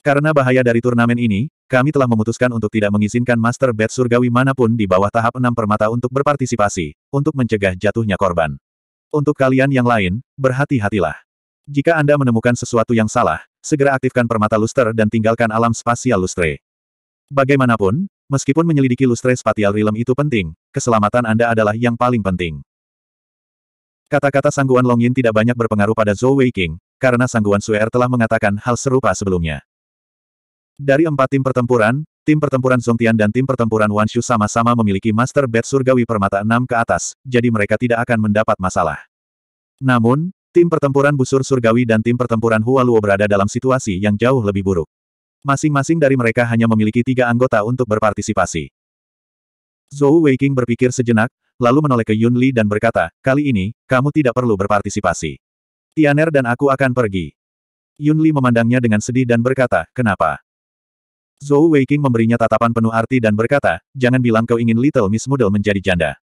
Karena bahaya dari turnamen ini, kami telah memutuskan untuk tidak mengizinkan Master Bed Surgawi manapun di bawah tahap 6 permata untuk berpartisipasi, untuk mencegah jatuhnya korban. Untuk kalian yang lain, berhati-hatilah. Jika Anda menemukan sesuatu yang salah, segera aktifkan permata luster dan tinggalkan alam spasial lustre. Bagaimanapun, meskipun menyelidiki lustre spatial realm itu penting, keselamatan Anda adalah yang paling penting. Kata-kata sangguan Long Yin tidak banyak berpengaruh pada Zhou Wei King, karena sangguan Suer er telah mengatakan hal serupa sebelumnya. Dari empat tim pertempuran, Tim pertempuran Songtian dan tim pertempuran Wanshu sama-sama memiliki Master Bed Surgawi Permata 6 ke atas, jadi mereka tidak akan mendapat masalah. Namun, tim pertempuran Busur Surgawi dan tim pertempuran Hualuo berada dalam situasi yang jauh lebih buruk. Masing-masing dari mereka hanya memiliki tiga anggota untuk berpartisipasi. Zhou Weiqing berpikir sejenak, lalu menoleh ke Yun Li dan berkata, kali ini, kamu tidak perlu berpartisipasi. Tianer dan aku akan pergi. Yun Li memandangnya dengan sedih dan berkata, kenapa? Zhou Weiqing memberinya tatapan penuh arti dan berkata, jangan bilang kau ingin Little Miss Model menjadi janda.